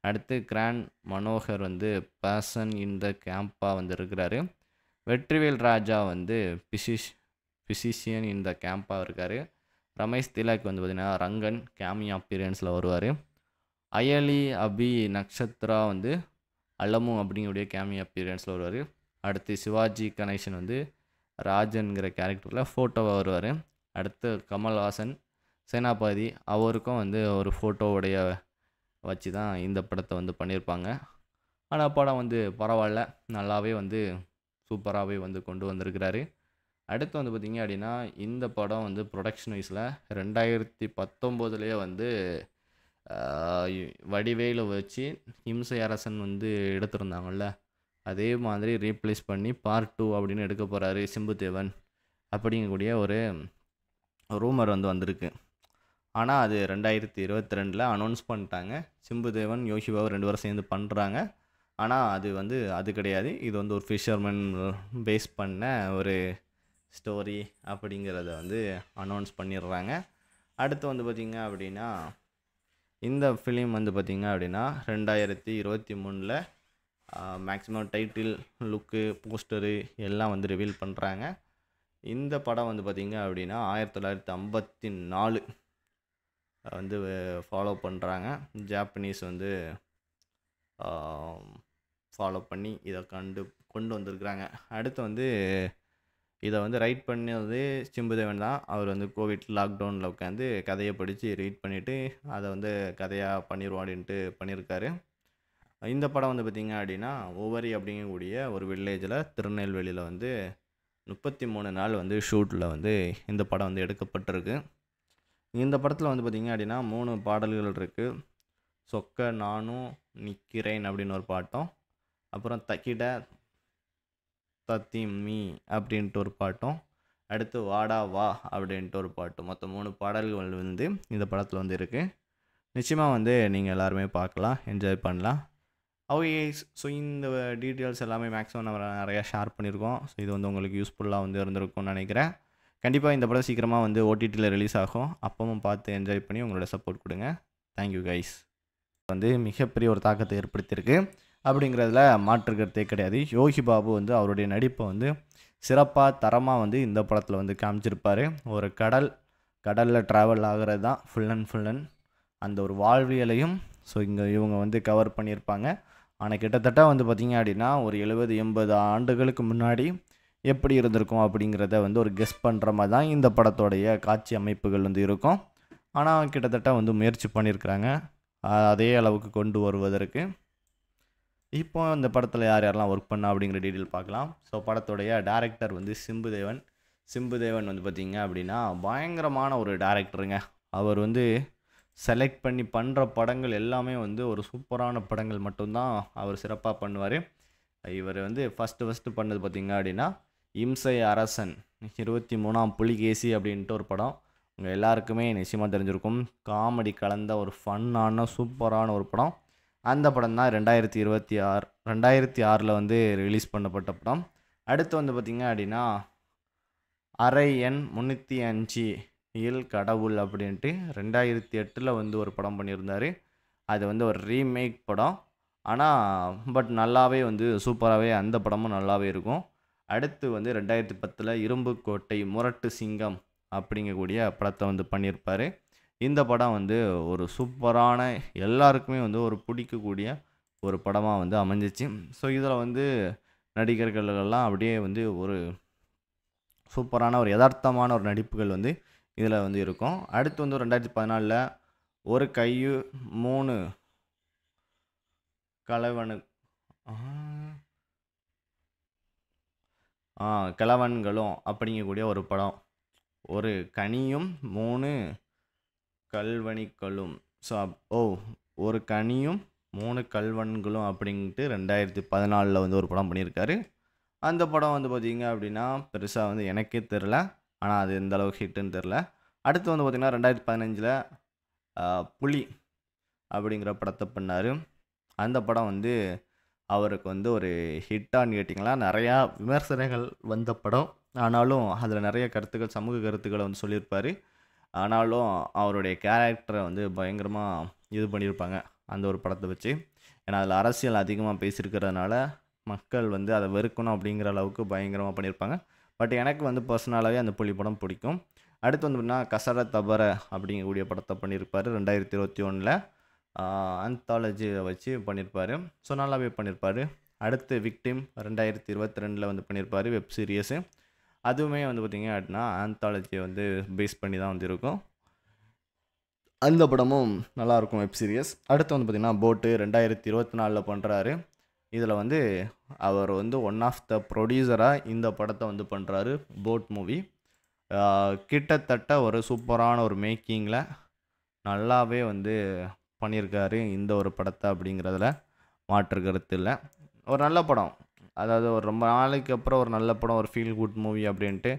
அடுத்து கிராண்ட் மனோகர் வந்து பேசன் இன் த கேம்பாக வந்து வெற்றிவேல் ராஜா வந்து பிசிஷ் பிசிஷியன் இன் த கேம்பாக இருக்கார் ரமேஷ் திலக் வந்து பார்த்திங்கன்னா ரங்கன் கேமியா அப்பியரன்ஸில் வருவார் அயலி அபி நக்ஷத்ரா வந்து அலமு அப்படிங்கக்கூடிய கேமியா அப்பியரன்ஸில் வருவார் அடுத்து சிவாஜி கணேசன் வந்து ராஜன்கிற கேரக்டரில் ஃபோட்டோவாக வருவார் அடுத்து கமல்ஹாசன் சேனாபாதி அவருக்கும் வந்து ஒரு ஃபோட்டோவுடைய வச்சு தான் இந்த படத்தை வந்து பண்ணியிருப்பாங்க ஆனால் படம் வந்து பரவாயில்ல நல்லாவே வந்து சூப்பராகவே வந்து கொண்டு வந்திருக்கிறாரு அடுத்து வந்து பார்த்திங்க அப்படின்னா இந்த படம் வந்து ப்ரொடக்ஷன் வைஸில் ரெண்டாயிரத்தி பத்தொம்போதுலேயே வந்து வடிவேல வச்சு இம்சை அரசன் வந்து எடுத்திருந்தாங்கள்ல அதே மாதிரி ரீப்ளேஸ் பண்ணி பார்ட் டூ அப்படின்னு எடுக்க போகிறாரு சிம்புதேவன் அப்படிங்கக்கூடிய ஒரு ரூமர் வந்து வந்திருக்கு ஆனால் அது ரெண்டாயிரத்தி இருபத்தி ரெண்டில் அனௌன்ஸ் பண்ணிட்டாங்க சிம்புதேவன் யோசிபாவை ரெண்டு பேரும் சேர்ந்து பண்ணுறாங்க ஆனால் அது வந்து அது கிடையாது இது வந்து ஒரு ஃபிஷர்மேன் பேஸ் பண்ண ஒரு ஸ்டோரி அப்படிங்கிறத வந்து அனௌன்ஸ் பண்ணிடுறாங்க அடுத்து வந்து பார்த்திங்க அப்படின்னா இந்த ஃபிலிம் வந்து பார்த்திங்க அப்படின்னா ரெண்டாயிரத்தி இருபத்தி மூணில் மேக்ஸிமம் டைட்டில் லுக்கு போஸ்டரு எல்லாம் வந்து ரிவீல் பண்ணுறாங்க இந்த படம் வந்து பார்த்திங்க அப்படின்னா ஆயிரத்தி தொள்ளாயிரத்தி ஐம்பத்தி நாலு வந்து ஃபாலோ பண்ணுறாங்க ஜாப்பனீஸ் வந்து ஃபாலோ பண்ணி இதை கண்டு கொண்டு வந்திருக்கிறாங்க அடுத்து வந்து இதை வந்து ரைட் பண்ணது சிம்புதேவன் தான் அவர் வந்து கோவிட் லாக்டவுனில் உட்காந்து கதையை படித்து ரீட் பண்ணிவிட்டு அதை வந்து கதையாக பண்ணிடுவோம் அப்படின்ட்டு பண்ணியிருக்காரு இந்த படம் வந்து பார்த்திங்க அப்படின்னா ஒவ்வொரு அப்படிங்கக்கூடிய ஒரு வில்லேஜில் திருநெல்வேலியில் வந்து முப்பத்தி மூணு நாள் வந்து ஷூட்டில் வந்து இந்த படம் வந்து எடுக்கப்பட்டிருக்கு இந்த படத்தில் வந்து பார்த்திங்க அப்படின்னா மூணு பாடல்கள் இருக்குது சொக்க நானும் நிற்கிறேன் அப்படின்னு ஒரு பாட்டம் அப்புறம் தக்கிட தத்தி மீ அப்படின்ட்டு ஒரு பாட்டம் அடுத்து வாடா வா அப்படின்ட்டு ஒரு பாட்டு மொத்தம் மூணு பாடல்கள் வந்து இந்த படத்தில் வந்து இருக்குது நிச்சயமாக வந்து நீங்கள் எல்லாருமே பார்க்கலாம் என்ஜாய் பண்ணலாம் அவையே ஸோ இந்த டீட்டெயில்ஸ் எல்லாமே மேக்ஸிமம் நம்ம நிறையா ஷேர் பண்ணியிருக்கோம் ஸோ இது வந்து உங்களுக்கு யூஸ்ஃபுல்லாக வந்து இருந்திருக்கும்னு நினைக்கிறேன் கண்டிப்பாக இந்த படம் சீக்கிரமாக வந்து ஓடிடியில் ரிலீஸ் ஆகும் அப்பவும் பார்த்து என்ஜாய் பண்ணி உங்களோட சப்போர்ட் கொடுங்க தேங்க்யூ கைஸ் வந்து மிகப்பெரிய ஒரு தாக்கத்தை ஏற்படுத்தியிருக்கு அப்படிங்கிறதுல மாற்றுக்கிறதே கிடையாது யோகி பாபு வந்து அவருடைய நடிப்பை வந்து சிறப்பாக தரமாக வந்து இந்த படத்தில் வந்து காமிச்சிருப்பார் ஒரு கடல் கடலில் ட்ராவல் ஆகிறது தான் ஃபுல் அண்ட் ஃபுல் அண்ட் அந்த ஒரு வாழ்வியலையும் ஸோ இங்கே இவங்க வந்து கவர் பண்ணியிருப்பாங்க ஆனால் கிட்டத்தட்ட வந்து பார்த்திங்க அப்படின்னா ஒரு எழுபது எண்பது ஆண்டுகளுக்கு முன்னாடி எப்படி இருந்திருக்கும் அப்படிங்கிறத வந்து ஒரு கெஸ் பண்ணுற மாதிரி தான் இந்த படத்தோடைய காட்சி அமைப்புகள் வந்து இருக்கும் ஆனால் கிட்டத்தட்ட வந்து முயற்சி பண்ணியிருக்கிறாங்க அதே அளவுக்கு கொண்டு வருவதற்கு இப்போ இந்த படத்தில் யார் யாரெல்லாம் ஒர்க் பண்ணா அப்படிங்கிற டீட்டெயில் பார்க்கலாம் ஸோ படத்துடைய டேரக்டர் வந்து சிம்புதேவன் சிம்புதேவன் வந்து பார்த்திங்க அப்படின்னா பயங்கரமான ஒரு டேரக்டருங்க அவர் வந்து செலக்ட் பண்ணி பண்ணுற படங்கள் எல்லாமே வந்து ஒரு சூப்பரான படங்கள் மட்டும்தான் அவர் சிறப்பாக பண்ணுவார் இவர் வந்து ஃபஸ்ட்டு ஃபஸ்ட்டு பண்ணது பார்த்திங்க அப்படின்னா இம்சை அரசன் இருபத்தி மூணாம் புலிகேசி அப்படின்ட்டு ஒரு படம் உங்கள் எல்லாருக்குமே நிச்சயமாக தெரிஞ்சிருக்கும் காமெடி கலந்த ஒரு ஃபன்னான சூப்பரான ஒரு படம் அந்த படம் தான் ரெண்டாயிரத்தி இருபத்தி ஆறு ரெண்டாயிரத்தி ஆறில் வந்து ரிலீஸ் பண்ணப்பட்ட படம் அடுத்து வந்து பார்த்திங்க அப்படின்னா அரை எண் முந்நூற்றி அஞ்சு இல் கடவுள் அப்படின்ட்டு ரெண்டாயிரத்தி எட்டில் வந்து ஒரு படம் பண்ணியிருந்தார் அது வந்து ஒரு ரீமேக் படம் ஆனால் பட் நல்லாவே வந்து சூப்பராகவே அந்த படமும் நல்லாவே இருக்கும் அடுத்து வந்து ரெண்டாயிரத்தி பத்தில் இரும்பு கோட்டை முரட்டு சிங்கம் அப்படிங்கக்கூடிய படத்தை வந்து பண்ணியிருப்பார் இந்த படம் வந்து ஒரு சூப்பரான எல்லாருக்குமே வந்து ஒரு பிடிக்கக்கூடிய ஒரு படமாக வந்து அமைஞ்சிச்சு ஸோ இதில் வந்து நடிகர்களெல்லாம் அப்படியே வந்து ஒரு சூப்பரான ஒரு யதார்த்தமான ஒரு நடிப்புகள் வந்து இதில் வந்து இருக்கும் அடுத்து வந்து ரெண்டாயிரத்தி பதினாலில் ஒரு கையு மூணு கலவனு கிழவன்களும் அப்படிங்கக்கூடிய ஒரு படம் ஒரு கனியும் மூணு கல்வனிக்களும் ஸோ ஓ ஒரு கனியும் மூணு கல்வன்களும் அப்படின்ட்டு ரெண்டாயிரத்தி பதினாலில் வந்து ஒரு படம் பண்ணியிருக்காரு அந்த படம் வந்து பார்த்திங்க அப்படின்னா பெருசாக வந்து எனக்கே தெரில ஆனால் அது எந்த அளவுக்கு ஹிட்டுன்னு தெரில அடுத்து வந்து பார்த்திங்கன்னா ரெண்டாயிரத்தி பதினஞ்சில் புலி அப்படிங்கிற படத்தை பண்ணார் அந்த படம் வந்து அவருக்கு வந்து ஒரு ஹிட்டான்னு கேட்டிங்களா நிறையா விமர்சனங்கள் வந்த படம் ஆனாலும் அதில் நிறைய கருத்துக்கள் சமூக கருத்துக்களை வந்து சொல்லியிருப்பார் ஆனாலும் அவருடைய கேரக்டரை வந்து பயங்கரமாக இது பண்ணியிருப்பாங்க அந்த ஒரு படத்தை வச்சு ஏன்னா அதில் அரசியல் அதிகமாக பேசியிருக்கிறதுனால மக்கள் வந்து அதை வெறுக்கணும் அப்படிங்கிற அளவுக்கு பயங்கரமாக பண்ணியிருப்பாங்க பட் எனக்கு வந்து பர்சனலாகவே அந்த புள்ளி படம் பிடிக்கும் அடுத்து வந்து பார்த்தீங்கன்னா கசர தபர அப்படிங்கக்கூடிய படத்தை பண்ணியிருப்பார் ரெண்டாயிரத்தி இருபத்தி ஒன்றில் ஆந்தாலஜியை வச்சு பண்ணியிருப்பார் ஸோ நல்லாவே பண்ணியிருப்பார் அடுத்து விக்டிம் ரெண்டாயிரத்தி இருபத்தி ரெண்டில் வந்து பண்ணியிருப்பார் வெப் சீரியஸு அதுவுமே வந்து பார்த்திங்க அப்படின்னா ஆந்தாலஜியை வந்து பேஸ் பண்ணி தான் வந்து இருக்கும் அந்த படமும் நல்லாயிருக்கும் வெப் சீரியஸ் அடுத்து வந்து பார்த்திங்கன்னா போட்டு ரெண்டாயிரத்தி இருபத்தி நாலில் பண்ணுறாரு இதில் வந்து அவர் வந்து ஒன் ஆஃப் த ப்ரொடியூசராக இந்த படத்தை வந்து பண்ணுறாரு போட் மூவி கிட்டத்தட்ட ஒரு சூப்பரான ஒரு மேக்கிங்கில் நல்லாவே வந்து பண்ணியிருக்காரு இந்த ஒரு படத்தை அப்படிங்கிறதுல மாற்று கருத்து இல்லை ஒரு நல்ல படம் அதாவது ஒரு ரொம்ப நாளைக்கு அப்புறம் ஒரு நல்ல படம் ஒரு ஃபீல் குட் மூவி அப்படின்ட்டு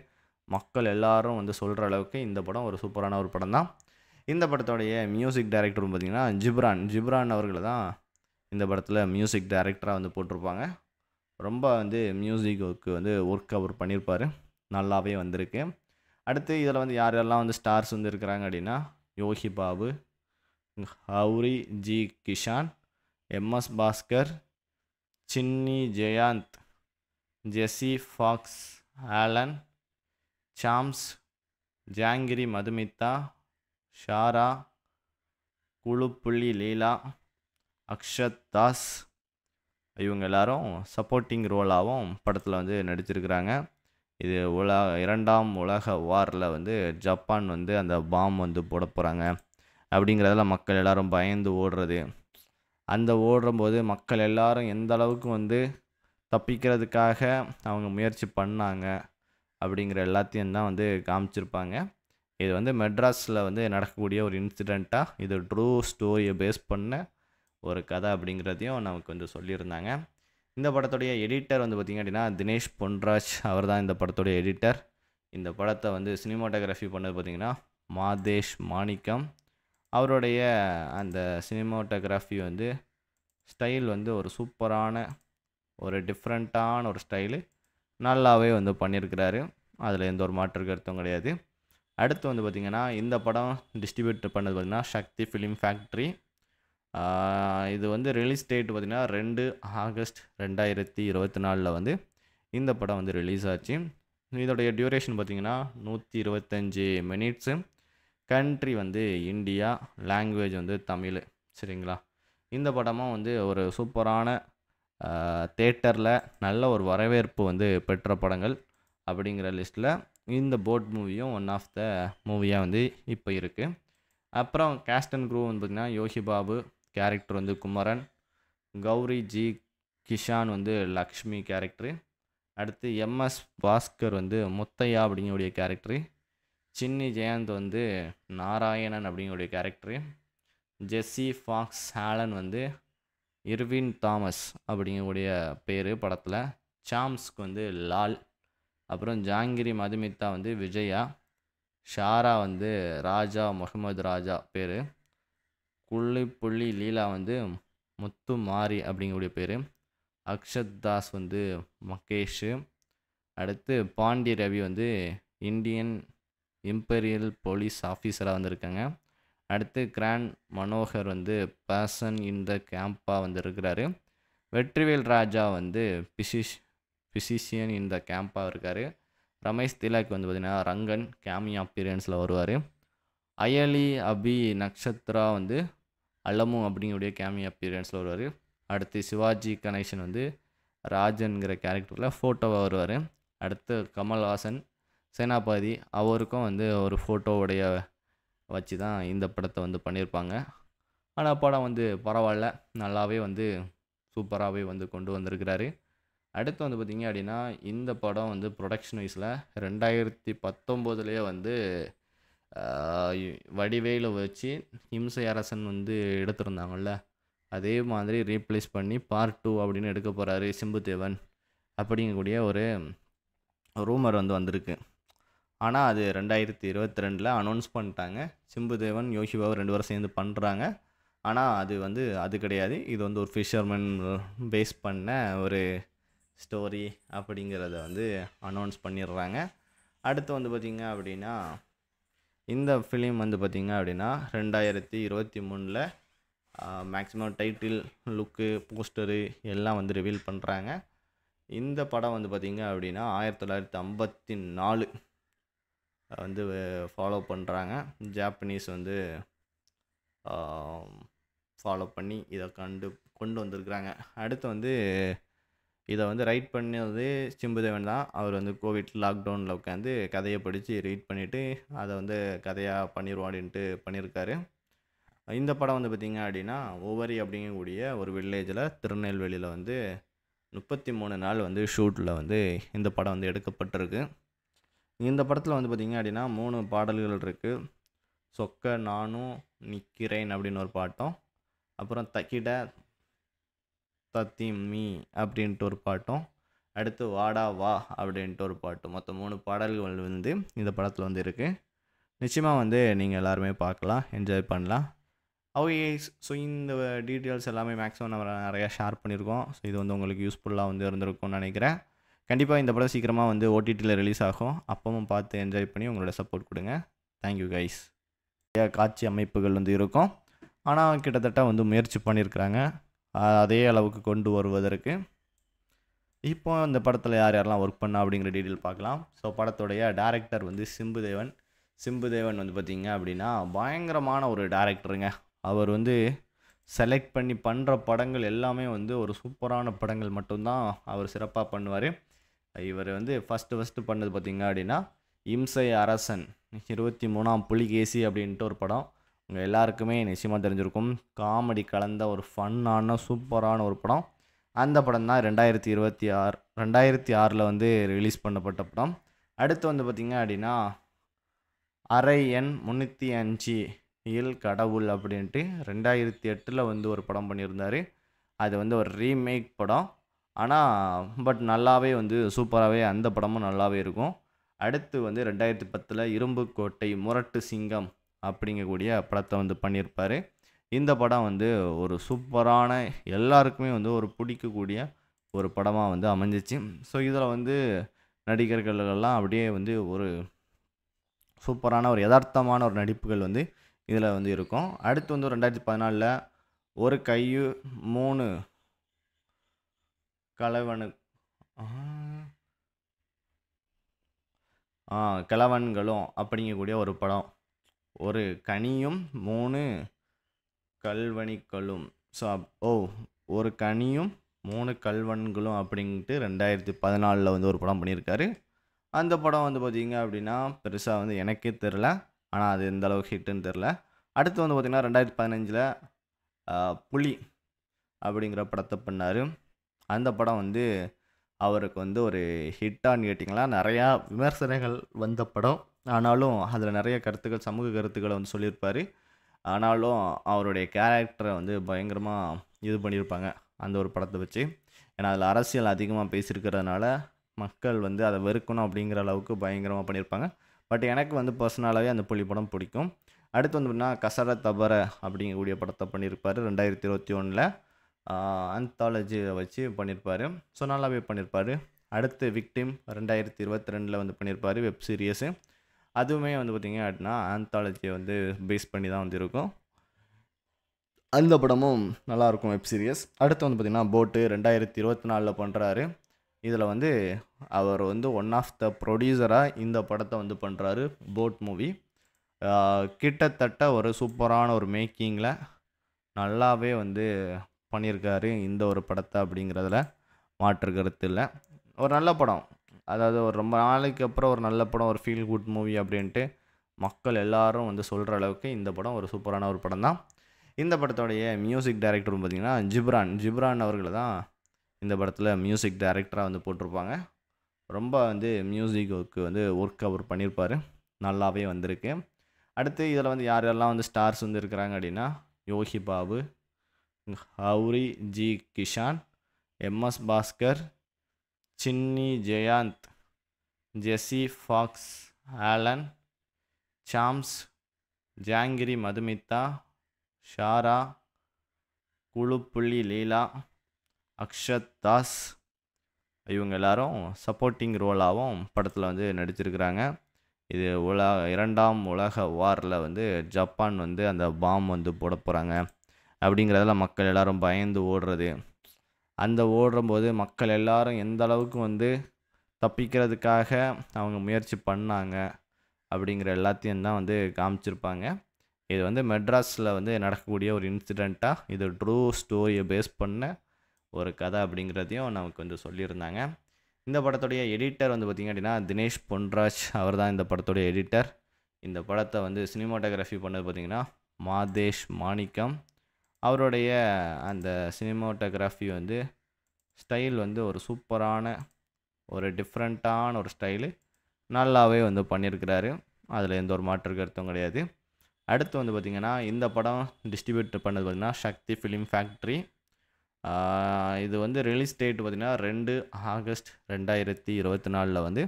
மக்கள் எல்லாரும் வந்து சொல்கிற அளவுக்கு இந்த படம் ஒரு சூப்பரான ஒரு படம் தான் இந்த படத்தோடைய மியூசிக் டைரக்டர்னு பார்த்திங்கன்னா ஜிப்ரான் ஜிப்ரான் அவர்கள் தான் இந்த படத்தில் மியூசிக் டைரக்டராக வந்து போட்டிருப்பாங்க ரொம்ப வந்து மியூசிக்கு வந்து ஒர்க் அவர் பண்ணியிருப்பார் நல்லாவே வந்திருக்கு அடுத்து இதில் வந்து யார் யாரெல்லாம் வந்து ஸ்டார்ஸ் வந்து இருக்கிறாங்க அப்படின்னா Yogi Babu ஹவுரி G Kishan MS Bhaskar Chinni Jayanth Jesse Fox Allen Sam's Jangiri Madhumitha ஷாரா Kulappulli Leela Akshath Das இவங்க எல்லாரும் சப்போர்ட்டிங் ரோலாகவும் படத்தில் வந்து நடிச்சிருக்கிறாங்க இது உலக இரண்டாம் உலக வாரில் வந்து ஜப்பான் வந்து அந்த பாம் வந்து போட போகிறாங்க அப்படிங்கிறதெல்லாம் மக்கள் எல்லோரும் பயந்து ஓடுறது அந்த ஓடும்போது மக்கள் எல்லாரும் எந்த அளவுக்கு வந்து தப்பிக்கிறதுக்காக அவங்க முயற்சி பண்ணாங்க அப்படிங்கிற எல்லாத்தையும் தான் வந்து காமிச்சிருப்பாங்க இது வந்து மெட்ராஸில் வந்து நடக்கக்கூடிய ஒரு இன்சிடெண்ட்டாக இது ட்ரூ ஸ்டோரியை பேஸ் பண்ண ஒரு கதை அப்படிங்கிறதையும் நமக்கு வந்து சொல்லியிருந்தாங்க இந்த படத்துடைய எடிட்டர் வந்து பார்த்திங்க அப்படின்னா தினேஷ் பொன்ராஜ் அவர் தான் இந்த படத்துடைய எடிட்டர் இந்த படத்தை வந்து சினிமாட்டோகிராஃபி பண்ணது பார்த்திங்கன்னா மாதேஷ் மாணிக்கம் அவருடைய அந்த சினிமோட்டோகிராஃபி வந்து ஸ்டைல் வந்து ஒரு சூப்பரான ஒரு டிஃப்ரெண்ட்டான ஒரு ஸ்டைலு நல்லாவே வந்து பண்ணியிருக்கிறாரு அதில் எந்த ஒரு மாற்று கருத்தும் கிடையாது அடுத்து வந்து பார்த்திங்கன்னா இந்த படம் டிஸ்ட்ரிபியூட் பண்ணது பார்த்திங்கன்னா சக்தி ஃபிலிம் ஃபேக்ட்ரி இது வந்து ரிலீஸ் டேட் பார்த்திங்கன்னா ரெண்டு ஆகஸ்ட் ரெண்டாயிரத்தி இருபத்தி நாலில் வந்து இந்த படம் வந்து ரிலீஸ் ஆச்சு இதோடைய டியூரேஷன் பார்த்திங்கன்னா நூற்றி இருபத்தஞ்சி மினிட்ஸு கண்ட்ரி வந்து இந்தியா லாங்குவேஜ் வந்து தமிழ் சரிங்களா இந்த படமும் வந்து ஒரு சூப்பரான தேட்டரில் நல்ல ஒரு வரவேற்பு வந்து பெற்ற படங்கள் அப்படிங்கிற லிஸ்ட்டில் இந்த போட் மூவியும் ஒன் ஆஃப் த மூவியாக வந்து இப்போ இருக்குது அப்புறம் கேஸ்ட் அண்ட் க்ரூ வந்து பார்த்திங்கன்னா யோகி பாபு கேரக்டர் வந்து குமரன் கௌரி ஜி கிஷான் வந்து லக்ஷ்மி கேரக்டரு அடுத்து எம்எஸ் பாஸ்கர் வந்து முத்தையா அப்படிங்கக்கூடிய கேரக்டரு சின்னி ஜெயந்த் வந்து நாராயணன் அப்படிங்கிற கேரக்டரு ஜெஸ்ஸி ஃபாக்ஸ் ஹாலன் வந்து இர்வின் தாமஸ் அப்படிங்கக்கூடிய பேர் படத்தில் சாம்ஸ்க்கு வந்து லால் அப்புறம் ஜாங்கிரி மதுமிதா வந்து விஜயா ஷாரா வந்து ராஜா முகமது ராஜா பேர் குள்ளி புள்ளி லீலா வந்து முத்து மாரி அப்படிங்கக்கூடிய பேர் அக்ஷத் தாஸ் வந்து மகேஷு அடுத்து பாண்டி ரவி வந்து இந்தியன் இம்பீரியல் போலீஸ் ஆஃபீஸராக வந்திருக்காங்க அடுத்து கிராண்ட் மனோகர் வந்து பர்சன் இன் த கேம்பாக வந்து இருக்கிறாரு வெற்றிவேல் ராஜா வந்து பிசிஷ் பிசிஷியன் இன் த கேம்பாக இருக்கார் ரமேஷ் திலாக் வந்து பார்த்திங்கன்னா ரங்கன் கேமி அப்பியரன்ஸில் வருவார் அயலி அபி நக்ஷத்ரா வந்து அல்லமு அப்படிங்கக்கூடிய கேமி அப்பியரன்ஸில் வருவார் அடுத்து சிவாஜி கணேசன் வந்து ராஜன்கிற கேரக்டரில் ஃபோட்டோவாக வருவார் அடுத்து கமல்ஹாசன் சேனாபாதி அவருக்கும் வந்து ஒரு ஃபோட்டோவுடைய வச்சு தான் இந்த படத்தை வந்து பண்ணியிருப்பாங்க ஆனால் படம் வந்து பரவாயில்ல நல்லாவே வந்து சூப்பராகவே வந்து கொண்டு வந்திருக்கிறாரு அடுத்து வந்து பார்த்திங்க அப்படின்னா இந்த படம் வந்து ப்ரொடக்ஷன் வைஸில் ரெண்டாயிரத்தி பத்தொம்போதுலேயே வந்து வடிவேல வச்சு இம்சை அரசன் வந்து எடுத்திருந்தாங்கள்ல அதே மாதிரி ரீப்ளேஸ் பண்ணி பார்ட் டூ அப்படின்னு எடுக்க போகிறாரு சிம்புதேவன் அப்படிங்கக்கூடிய ஒரு ரூமர் வந்து வந்திருக்கு ஆனால் அது ரெண்டாயிரத்தி இருபத்தி ரெண்டில் அனௌன்ஸ் பண்ணிட்டாங்க சிம்புதேவன் யோசிபாவும் ரெண்டு பேரும் சேர்ந்து பண்ணுறாங்க ஆனால் அது வந்து அது கிடையாது இது வந்து ஒரு ஃபிஷர்மேன் பேஸ் பண்ண ஒரு ஸ்டோரி அப்படிங்கிறத வந்து அனௌன்ஸ் பண்ணிடுறாங்க அடுத்து வந்து பார்த்திங்க அப்படின்னா இந்த ஃபிலிம் வந்து பார்த்திங்க அப்படின்னா ரெண்டாயிரத்தி இருபத்தி மூணில் மேக்ஸிமம் டைட்டில் லுக்கு போஸ்டரு எல்லாம் வந்து ரிவீல் பண்ணுறாங்க இந்த படம் வந்து பார்த்திங்க அப்படின்னா ஆயிரத்தி தொள்ளாயிரத்தி ஐம்பத்தி நாலு வந்து ஃபாலோ பண்ணுறாங்க ஜாப்பனீஸ் வந்து ஃபாலோ பண்ணி இதை கண்டு கொண்டு வந்திருக்கிறாங்க அடுத்து வந்து இதை வந்து ரைட் பண்ணது சிம்புதேவன் தான் அவர் வந்து கோவிட் லாக்டவுனில் உட்காந்து கதையை படித்து ரீட் பண்ணிவிட்டு அதை வந்து கதையாக பண்ணிடுவோம் அப்படின்ட்டு பண்ணியிருக்காரு இந்த படம் வந்து பார்த்திங்க அப்படின்னா ஒவ்வொரு அப்படிங்கக்கூடிய ஒரு வில்லேஜில் திருநெல்வேலியில் வந்து முப்பத்தி மூணு நாள் வந்து ஷூட்டில் வந்து இந்த படம் வந்து எடுக்கப்பட்டிருக்கு இந்த படத்தில் வந்து பார்த்திங்க அப்படின்னா மூணு பாடல்கள் இருக்குது சொக்க நானும் நிற்கிறேன் அப்படின்னு ஒரு பாட்டம் அப்புறம் தக்கிட தத்தி மீ அப்படின்ட்டு ஒரு பாட்டும் அடுத்து வாடா வா அப்படின்ட்டு ஒரு பாட்டு மொத்தம் மூணு பாடல்கள் வந்து இந்த படத்தில் வந்து இருக்குது நிச்சயமாக வந்து நீங்கள் எல்லாருமே பார்க்கலாம் என்ஜாய் பண்ணலாம் அவை ஸோ இந்த டீட்டெயில்ஸ் எல்லாமே மேக்ஸிமம் நம்ம நிறையா ஷேர் பண்ணியிருக்கோம் ஸோ இது வந்து உங்களுக்கு யூஸ்ஃபுல்லாக வந்து இருந்திருக்கும்னு நினைக்கிறேன் கண்டிப்பாக இந்த படம் சீக்கிரமாக வந்து ஓடிடியில் ரிலீஸ் ஆகும் அப்பவும் பார்த்து என்ஜாய் பண்ணி உங்களோட சப்போர்ட் கொடுங்க தேங்க்யூ கைஸ் நிறையா காட்சி அமைப்புகள் வந்து இருக்கும் ஆனால் கிட்டத்தட்ட வந்து முயற்சி பண்ணியிருக்கிறாங்க அதே அளவுக்கு கொண்டு வருவதற்கு இப்போ இந்த படத்தில் யார் யாரெல்லாம் ஒர்க் பண்ணா அப்படிங்கிற டீட்டெயில் பார்க்கலாம் ஸோ படத்துடைய டேரக்டர் வந்து சிம்புதேவன் சிம்புதேவன் வந்து பார்த்திங்க அப்படின்னா பயங்கரமான ஒரு டேரக்டருங்க அவர் வந்து செலக்ட் பண்ணி பண்ணுற படங்கள் எல்லாமே வந்து ஒரு சூப்பரான படங்கள் மட்டும்தான் அவர் சிறப்பாக பண்ணுவார் இவர் வந்து ஃபஸ்ட்டு ஃபஸ்ட்டு பண்ணது பார்த்திங்க அப்படின்னா இம்சை அரசன் இருபத்தி மூணாம் புலிகேசி அப்படின்ட்டு ஒரு படம் உங்கள் எல்லாருக்குமே நிச்சயமாக தெரிஞ்சிருக்கும் காமெடி கலந்த ஒரு ஃபன்னான சூப்பரான ஒரு படம் அந்த படம் தான் ரெண்டாயிரத்தி இருபத்தி ஆறு ரெண்டாயிரத்தி ஆறில் வந்து ரிலீஸ் பண்ணப்பட்ட படம் அடுத்து வந்து பார்த்திங்க அப்படின்னா அரை எண் முந்நூற்றி அஞ்சு இல் கடவுள் அப்படின்ட்டு ரெண்டாயிரத்தி எட்டில் வந்து ஒரு படம் பண்ணியிருந்தார் அது வந்து ஒரு ரீமேக் படம் ஆனால் பட் நல்லாவே வந்து சூப்பராகவே அந்த படமும் நல்லாவே இருக்கும் அடுத்து வந்து ரெண்டாயிரத்தி பத்தில் இரும்பு கோட்டை முரட்டு சிங்கம் அப்படிங்கக்கூடிய படத்தை வந்து பண்ணியிருப்பார் இந்த படம் வந்து ஒரு சூப்பரான எல்லாருக்குமே வந்து ஒரு பிடிக்கக்கூடிய ஒரு படமாக வந்து அமைஞ்சிச்சு ஸோ இதில் வந்து நடிகர்களெல்லாம் அப்படியே வந்து ஒரு சூப்பரான ஒரு யதார்த்தமான ஒரு நடிப்புகள் வந்து இதில் வந்து இருக்கும் அடுத்து வந்து ரெண்டாயிரத்தி பதினாலில் ஒரு கையு மூணு கலவனு ஆ கிழவன்களும் அப்படிங்கக்கூடிய ஒரு படம் ஒரு கனியும் மூணு கல்வனிக்களும் ஸோ ஓ ஒரு கனியும் மூணு கல்வன்களும் அப்படின்ட்டு ரெண்டாயிரத்தி பதினாலில் வந்து ஒரு படம் பண்ணியிருக்காரு அந்த படம் வந்து பார்த்திங்க அப்படின்னா பெருசாக வந்து எனக்கே தெரில ஆனால் அது எந்த அளவுக்கு ஹிட்டுன்னு தெரில அடுத்து வந்து பார்த்திங்கன்னா ரெண்டாயிரத்தி பதினஞ்சில் புலி அப்படிங்கிற படத்தை பண்ணார் அந்த படம் வந்து அவருக்கு வந்து ஒரு ஹிட்டான்னு கேட்டிங்களா நிறையா விமர்சனங்கள் வந்த படம் ஆனாலும் அதில் நிறைய கருத்துக்கள் சமூக கருத்துக்களை வந்து சொல்லியிருப்பார் ஆனாலும் அவருடைய கேரக்டரை வந்து பயங்கரமாக இது பண்ணியிருப்பாங்க அந்த ஒரு படத்தை வச்சு ஏன்னா அதில் அரசியல் அதிகமாக பேசியிருக்கிறதுனால மக்கள் வந்து அதை வெறுக்கணும் அப்படிங்கிற அளவுக்கு பயங்கரமாக பண்ணியிருப்பாங்க பட் எனக்கு வந்து பர்சனலாகவே அந்த புள்ளி படம் பிடிக்கும் அடுத்து வந்து பார்த்தீங்கன்னா கசர தபர அப்படிங்கக்கூடிய படத்தை பண்ணியிருப்பார் ரெண்டாயிரத்தி இருபத்தி ஒன்றில் ஆந்தாலஜியை வச்சு பண்ணியிருப்பார் ஸோ நல்லாவே பண்ணியிருப்பார் அடுத்து விக்டிம் ரெண்டாயிரத்தி இருபத்தி ரெண்டில் வந்து பண்ணியிருப்பார் வெப் சீரியஸு அதுவுமே வந்து பார்த்திங்க அப்படின்னா ஆந்தாலஜியை வந்து பேஸ் பண்ணி தான் வந்து இருக்கும் அந்த படமும் நல்லாயிருக்கும் வெப் சீரியஸ் அடுத்து வந்து பார்த்திங்கன்னா போட்டு ரெண்டாயிரத்தி இருபத்தி நாலில் பண்ணுறாரு இதில் வந்து அவர் வந்து ஒன் ஆஃப் த ப்ரொடியூசராக இந்த படத்தை வந்து பண்ணுறாரு போட் மூவி கிட்டத்தட்ட ஒரு சூப்பரான ஒரு மேக்கிங்கில் நல்லாவே வந்து பண்ணியிருக்காரு இந்த ஒரு படத்தை அப்படிங்கிறதுல மாற்று கருத்து இல்லை ஒரு நல்ல படம் அதாவது ஒரு ரொம்ப நாளைக்கு அப்புறம் ஒரு நல்ல படம் ஒரு ஃபீல் குட் மூவி அப்படின்ட்டு மக்கள் எல்லாரும் வந்து சொல்கிற அளவுக்கு இந்த படம் ஒரு சூப்பரான ஒரு படம் தான் இந்த படத்தோடைய மியூசிக் டைரக்டர்னு பார்த்திங்கன்னா ஜிப்ரான் ஜிப்ரான் அவர்கள் தான் இந்த படத்தில் மியூசிக் டைரக்டராக வந்து போட்டிருப்பாங்க ரொம்ப வந்து மியூசிக்கு வந்து ஒர்க் அவர் பண்ணியிருப்பார் நல்லாவே வந்திருக்கு அடுத்து இதில் வந்து யார் யாரெல்லாம் வந்து ஸ்டார்ஸ் வந்து இருக்கிறாங்க அப்படின்னா Yogi Babu ஹவுரி G Kishan MS Bhaskar Chinni Jayanth Jesse Fox Allen Sam's Jangiri Madhumitha ஷாரா Kulappulli Leela Akshath Das இவங்க எல்லாரும் சப்போர்ட்டிங் ரோலாகவும் படத்தில் வந்து நடிச்சிருக்கிறாங்க இது உலக இரண்டாம் உலக வாரில் வந்து ஜப்பான் வந்து அந்த பாம் வந்து போட போகிறாங்க அப்படிங்கிறதெல்லாம் மக்கள் எல்லோரும் பயந்து ஓடுறது அந்த ஓடும்போது மக்கள் எல்லாரும் எந்த அளவுக்கு வந்து தப்பிக்கிறதுக்காக அவங்க முயற்சி பண்ணாங்க அப்படிங்கிற எல்லாத்தையும் தான் வந்து காமிச்சிருப்பாங்க இது வந்து மெட்ராஸில் வந்து நடக்கக்கூடிய ஒரு இன்சிடெண்ட்டாக இது ட்ரூ ஸ்டோரியை பேஸ் பண்ண ஒரு கதை அப்படிங்கிறதையும் நமக்கு வந்து சொல்லியிருந்தாங்க இந்த படத்துடைய எடிட்டர் வந்து பார்த்திங்க அப்படின்னா தினேஷ் பொன்ராஜ் அவர் தான் இந்த படத்துடைய எடிட்டர் இந்த படத்தை வந்து சினிமாட்டோகிராஃபி பண்ணது பார்த்திங்கன்னா மாதேஷ் மாணிக்கம் அவருடைய அந்த சினிமோட்டோகிராஃபி வந்து ஸ்டைல் வந்து ஒரு சூப்பரான ஒரு டிஃப்ரெண்ட்டான ஒரு ஸ்டைலு நல்லாவே வந்து பண்ணியிருக்கிறாரு அதில் எந்த ஒரு மாற்று கருத்தும் கிடையாது அடுத்து வந்து பார்த்திங்கன்னா இந்த படம் டிஸ்ட்ரிபியூட் பண்ணது பார்த்திங்கன்னா சக்தி ஃபிலிம் ஃபேக்ட்ரி இது வந்து ரிலீஸ் டேட் பார்த்திங்கன்னா ரெண்டு ஆகஸ்ட் ரெண்டாயிரத்தி இருபத்தி நாலில் வந்து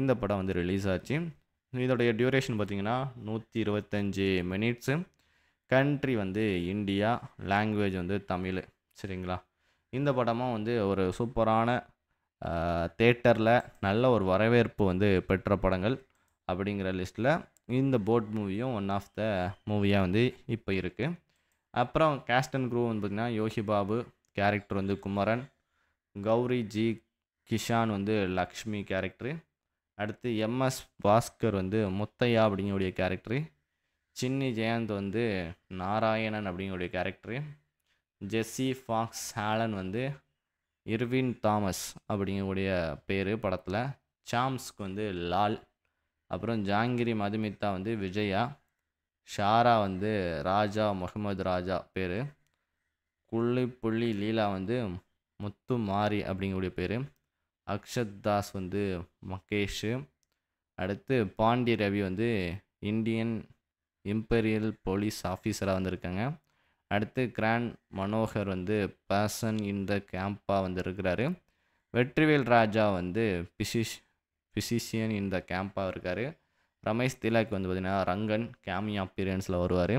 இந்த படம் வந்து ரிலீஸ் ஆச்சு இதோடைய டியூரேஷன் பார்த்திங்கன்னா நூற்றி இருபத்தஞ்சி மினிட்ஸு கண்ட்ரி வந்து இந்தியா லாங்குவேஜ் வந்து தமிழ் சரிங்களா இந்த படமும் வந்து ஒரு சூப்பரான தேட்டரில் நல்ல ஒரு வரவேற்பு வந்து பெற்ற படங்கள் அப்படிங்கிற லிஸ்ட்டில் இந்த போட் மூவியும் ஒன் ஆஃப் த மூவியாக வந்து இப்போ இருக்குது அப்புறம் கேஸ்ட் அண்ட் க்ரூ வந்து பார்த்திங்கன்னா யோகி பாபு கேரக்டர் வந்து குமரன் கௌரி ஜி கிஷான் வந்து லக்ஷ்மி கேரக்டரு அடுத்து எம்எஸ் பாஸ்கர் வந்து முத்தையா அப்படிங்கக்கூடிய கேரக்டரு சின்னி ஜெயந்த் வந்து நாராயணன் அப்படிங்கிற கேரக்டரு ஜெஸ்ஸி ஃபாக்ஸ் ஹாலன் வந்து இர்வின் தாமஸ் அப்படிங்கக்கூடிய பேர் படத்தில் சாம்ஸ்க்கு வந்து லால் அப்புறம் ஜாங்கிரி மதுமிதா வந்து விஜயா ஷாரா வந்து ராஜா முகமது ராஜா பேர் குள்ளி புள்ளி லீலா வந்து முத்து மாரி அப்படிங்கக்கூடிய பேர் அக்ஷத் தாஸ் வந்து மகேஷு அடுத்து பாண்டி ரவி வந்து இந்தியன் இம்பீரியல் போலீஸ் ஆஃபீஸராக வந்திருக்காங்க அடுத்து கிராண்ட் மனோகர் வந்து பர்சன் இன் த கேம்பாக வந்து இருக்கிறாரு வெற்றிவேல் ராஜா வந்து பிசிஷ் பிசிஷியன் இன் த கேம்பாக இருக்கார் ரமேஷ் திலாக் வந்து பார்த்திங்கன்னா ரங்கன் கேமி அப்பியரன்ஸில் வருவார்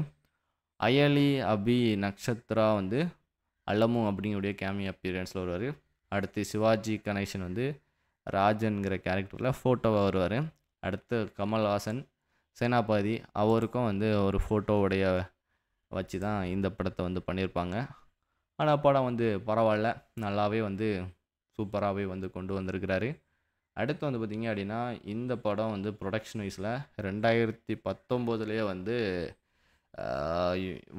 அயலி அபி நக்ஷத்ரா வந்து அல்லமு அப்படிங்கக்கூடிய கேமி அப்பியரன்ஸில் வருவார் அடுத்து சிவாஜி கணேசன் வந்து ராஜன்கிற கேரக்டரில் ஃபோட்டோவாக வருவார் அடுத்து கமல்ஹாசன் சேனாபாதி அவருக்கும் வந்து ஒரு ஃபோட்டோவுடைய வச்சு தான் இந்த படத்தை வந்து பண்ணியிருப்பாங்க ஆனால் படம் வந்து பரவாயில்ல நல்லாவே வந்து சூப்பராகவே வந்து கொண்டு வந்திருக்கிறாரு அடுத்து வந்து பார்த்திங்க அப்படின்னா இந்த படம் வந்து ப்ரொடக்ஷன் வைஸில் ரெண்டாயிரத்தி பத்தொம்போதுலேயே வந்து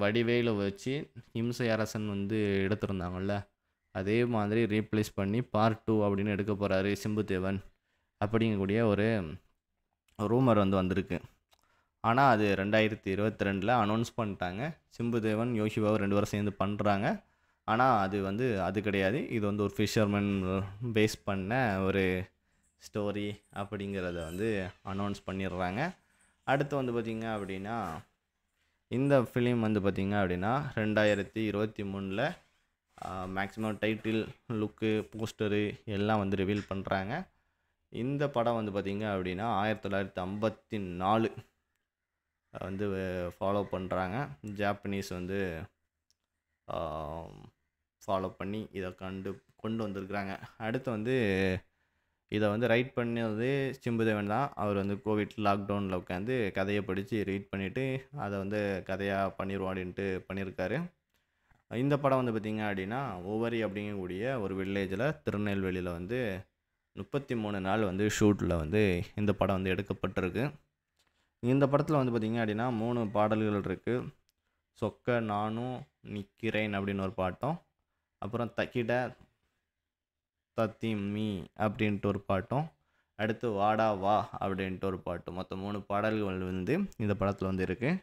வடிவேல வச்சு இம்சை அரசன் வந்து எடுத்திருந்தாங்கள்ல அதே மாதிரி ரீப்ளேஸ் பண்ணி பார்ட் டூ அப்படின்னு எடுக்க போகிறாரு சிம்புதேவன் அப்படிங்கக்கூடிய ஒரு ரூமர் வந்து வந்திருக்கு ஆனால் அது ரெண்டாயிரத்தி இருபத்தி ரெண்டில் அனௌன்ஸ் பண்ணிட்டாங்க சிம்புதேவன் யோசிபாவும் ரெண்டு பேரும் சேர்ந்து பண்ணுறாங்க ஆனால் அது வந்து அது கிடையாது இது வந்து ஒரு ஃபிஷர்மேன் பேஸ் பண்ண ஒரு ஸ்டோரி அப்படிங்கிறத வந்து அனௌன்ஸ் பண்ணிடுறாங்க அடுத்து வந்து பார்த்திங்க அப்படின்னா இந்த ஃபிலிம் வந்து பார்த்திங்க அப்படின்னா ரெண்டாயிரத்தி இருபத்தி மூணில் மேக்ஸிமம் டைட்டில் லுக்கு போஸ்டரு எல்லாம் வந்து ரிவீல் பண்ணுறாங்க இந்த படம் வந்து பார்த்திங்க அப்படின்னா ஆயிரத்தி தொள்ளாயிரத்தி ஐம்பத்தி நாலு வந்து ஃபாலோ பண்ணுறாங்க ஜாப்பனீஸ் வந்து ஃபாலோ பண்ணி இதை கண்டு கொண்டு வந்திருக்கிறாங்க அடுத்து வந்து இதை வந்து ரைட் பண்ணது சிம்புதேவன் தான் அவர் வந்து கோவிட் லாக்டவுனில் உட்காந்து கதையை படித்து ரீட் பண்ணிவிட்டு அதை வந்து கதையாக பண்ணிடுவோம் அப்படின்ட்டு பண்ணியிருக்காரு இந்த படம் வந்து பார்த்திங்க அப்படின்னா ஒவ்வொரு அப்படிங்கக்கூடிய ஒரு வில்லேஜில் திருநெல்வேலியில் வந்து முப்பத்தி மூணு நாள் வந்து ஷூட்டில் வந்து இந்த படம் வந்து எடுக்கப்பட்டிருக்கு இந்த படத்தில் வந்து பார்த்திங்க அப்படின்னா மூணு பாடல்கள் இருக்குது சொக்க நானும் நிற்கிறேன் அப்படின்னு ஒரு பாட்டம் அப்புறம் தக்கிட தத்தி மீ அப்படின்ட்டு ஒரு பாட்டும் அடுத்து வாடா வா அப்படின்ட்டு ஒரு பாட்டு மொத்தம் மூணு பாடல்கள் வந்து இந்த படத்தில் வந்து இருக்குது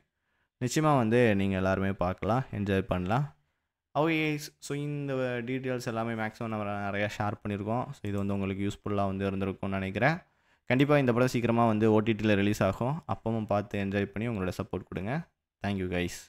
நிச்சயமாக வந்து நீங்கள் எல்லாருமே பார்க்கலாம் என்ஜாய் பண்ணலாம் அவை ஸோ இந்த டீட்டெயில்ஸ் எல்லாமே மேக்ஸிமம் நம்ம நிறையா ஷேர் பண்ணியிருக்கோம் ஸோ இது வந்து உங்களுக்கு யூஸ்ஃபுல்லாக வந்து இருந்திருக்கும்னு நினைக்கிறேன் கண்டிப்பாக இந்த படம் சீக்கிரமாக வந்து ஓடிடியில் ரிலீஸ் ஆகும் அப்பவும் பார்த்து என்ஜாய் பண்ணி உங்களோட சப்போர்ட் கொடுங்க தேங்க்யூ கைஸ்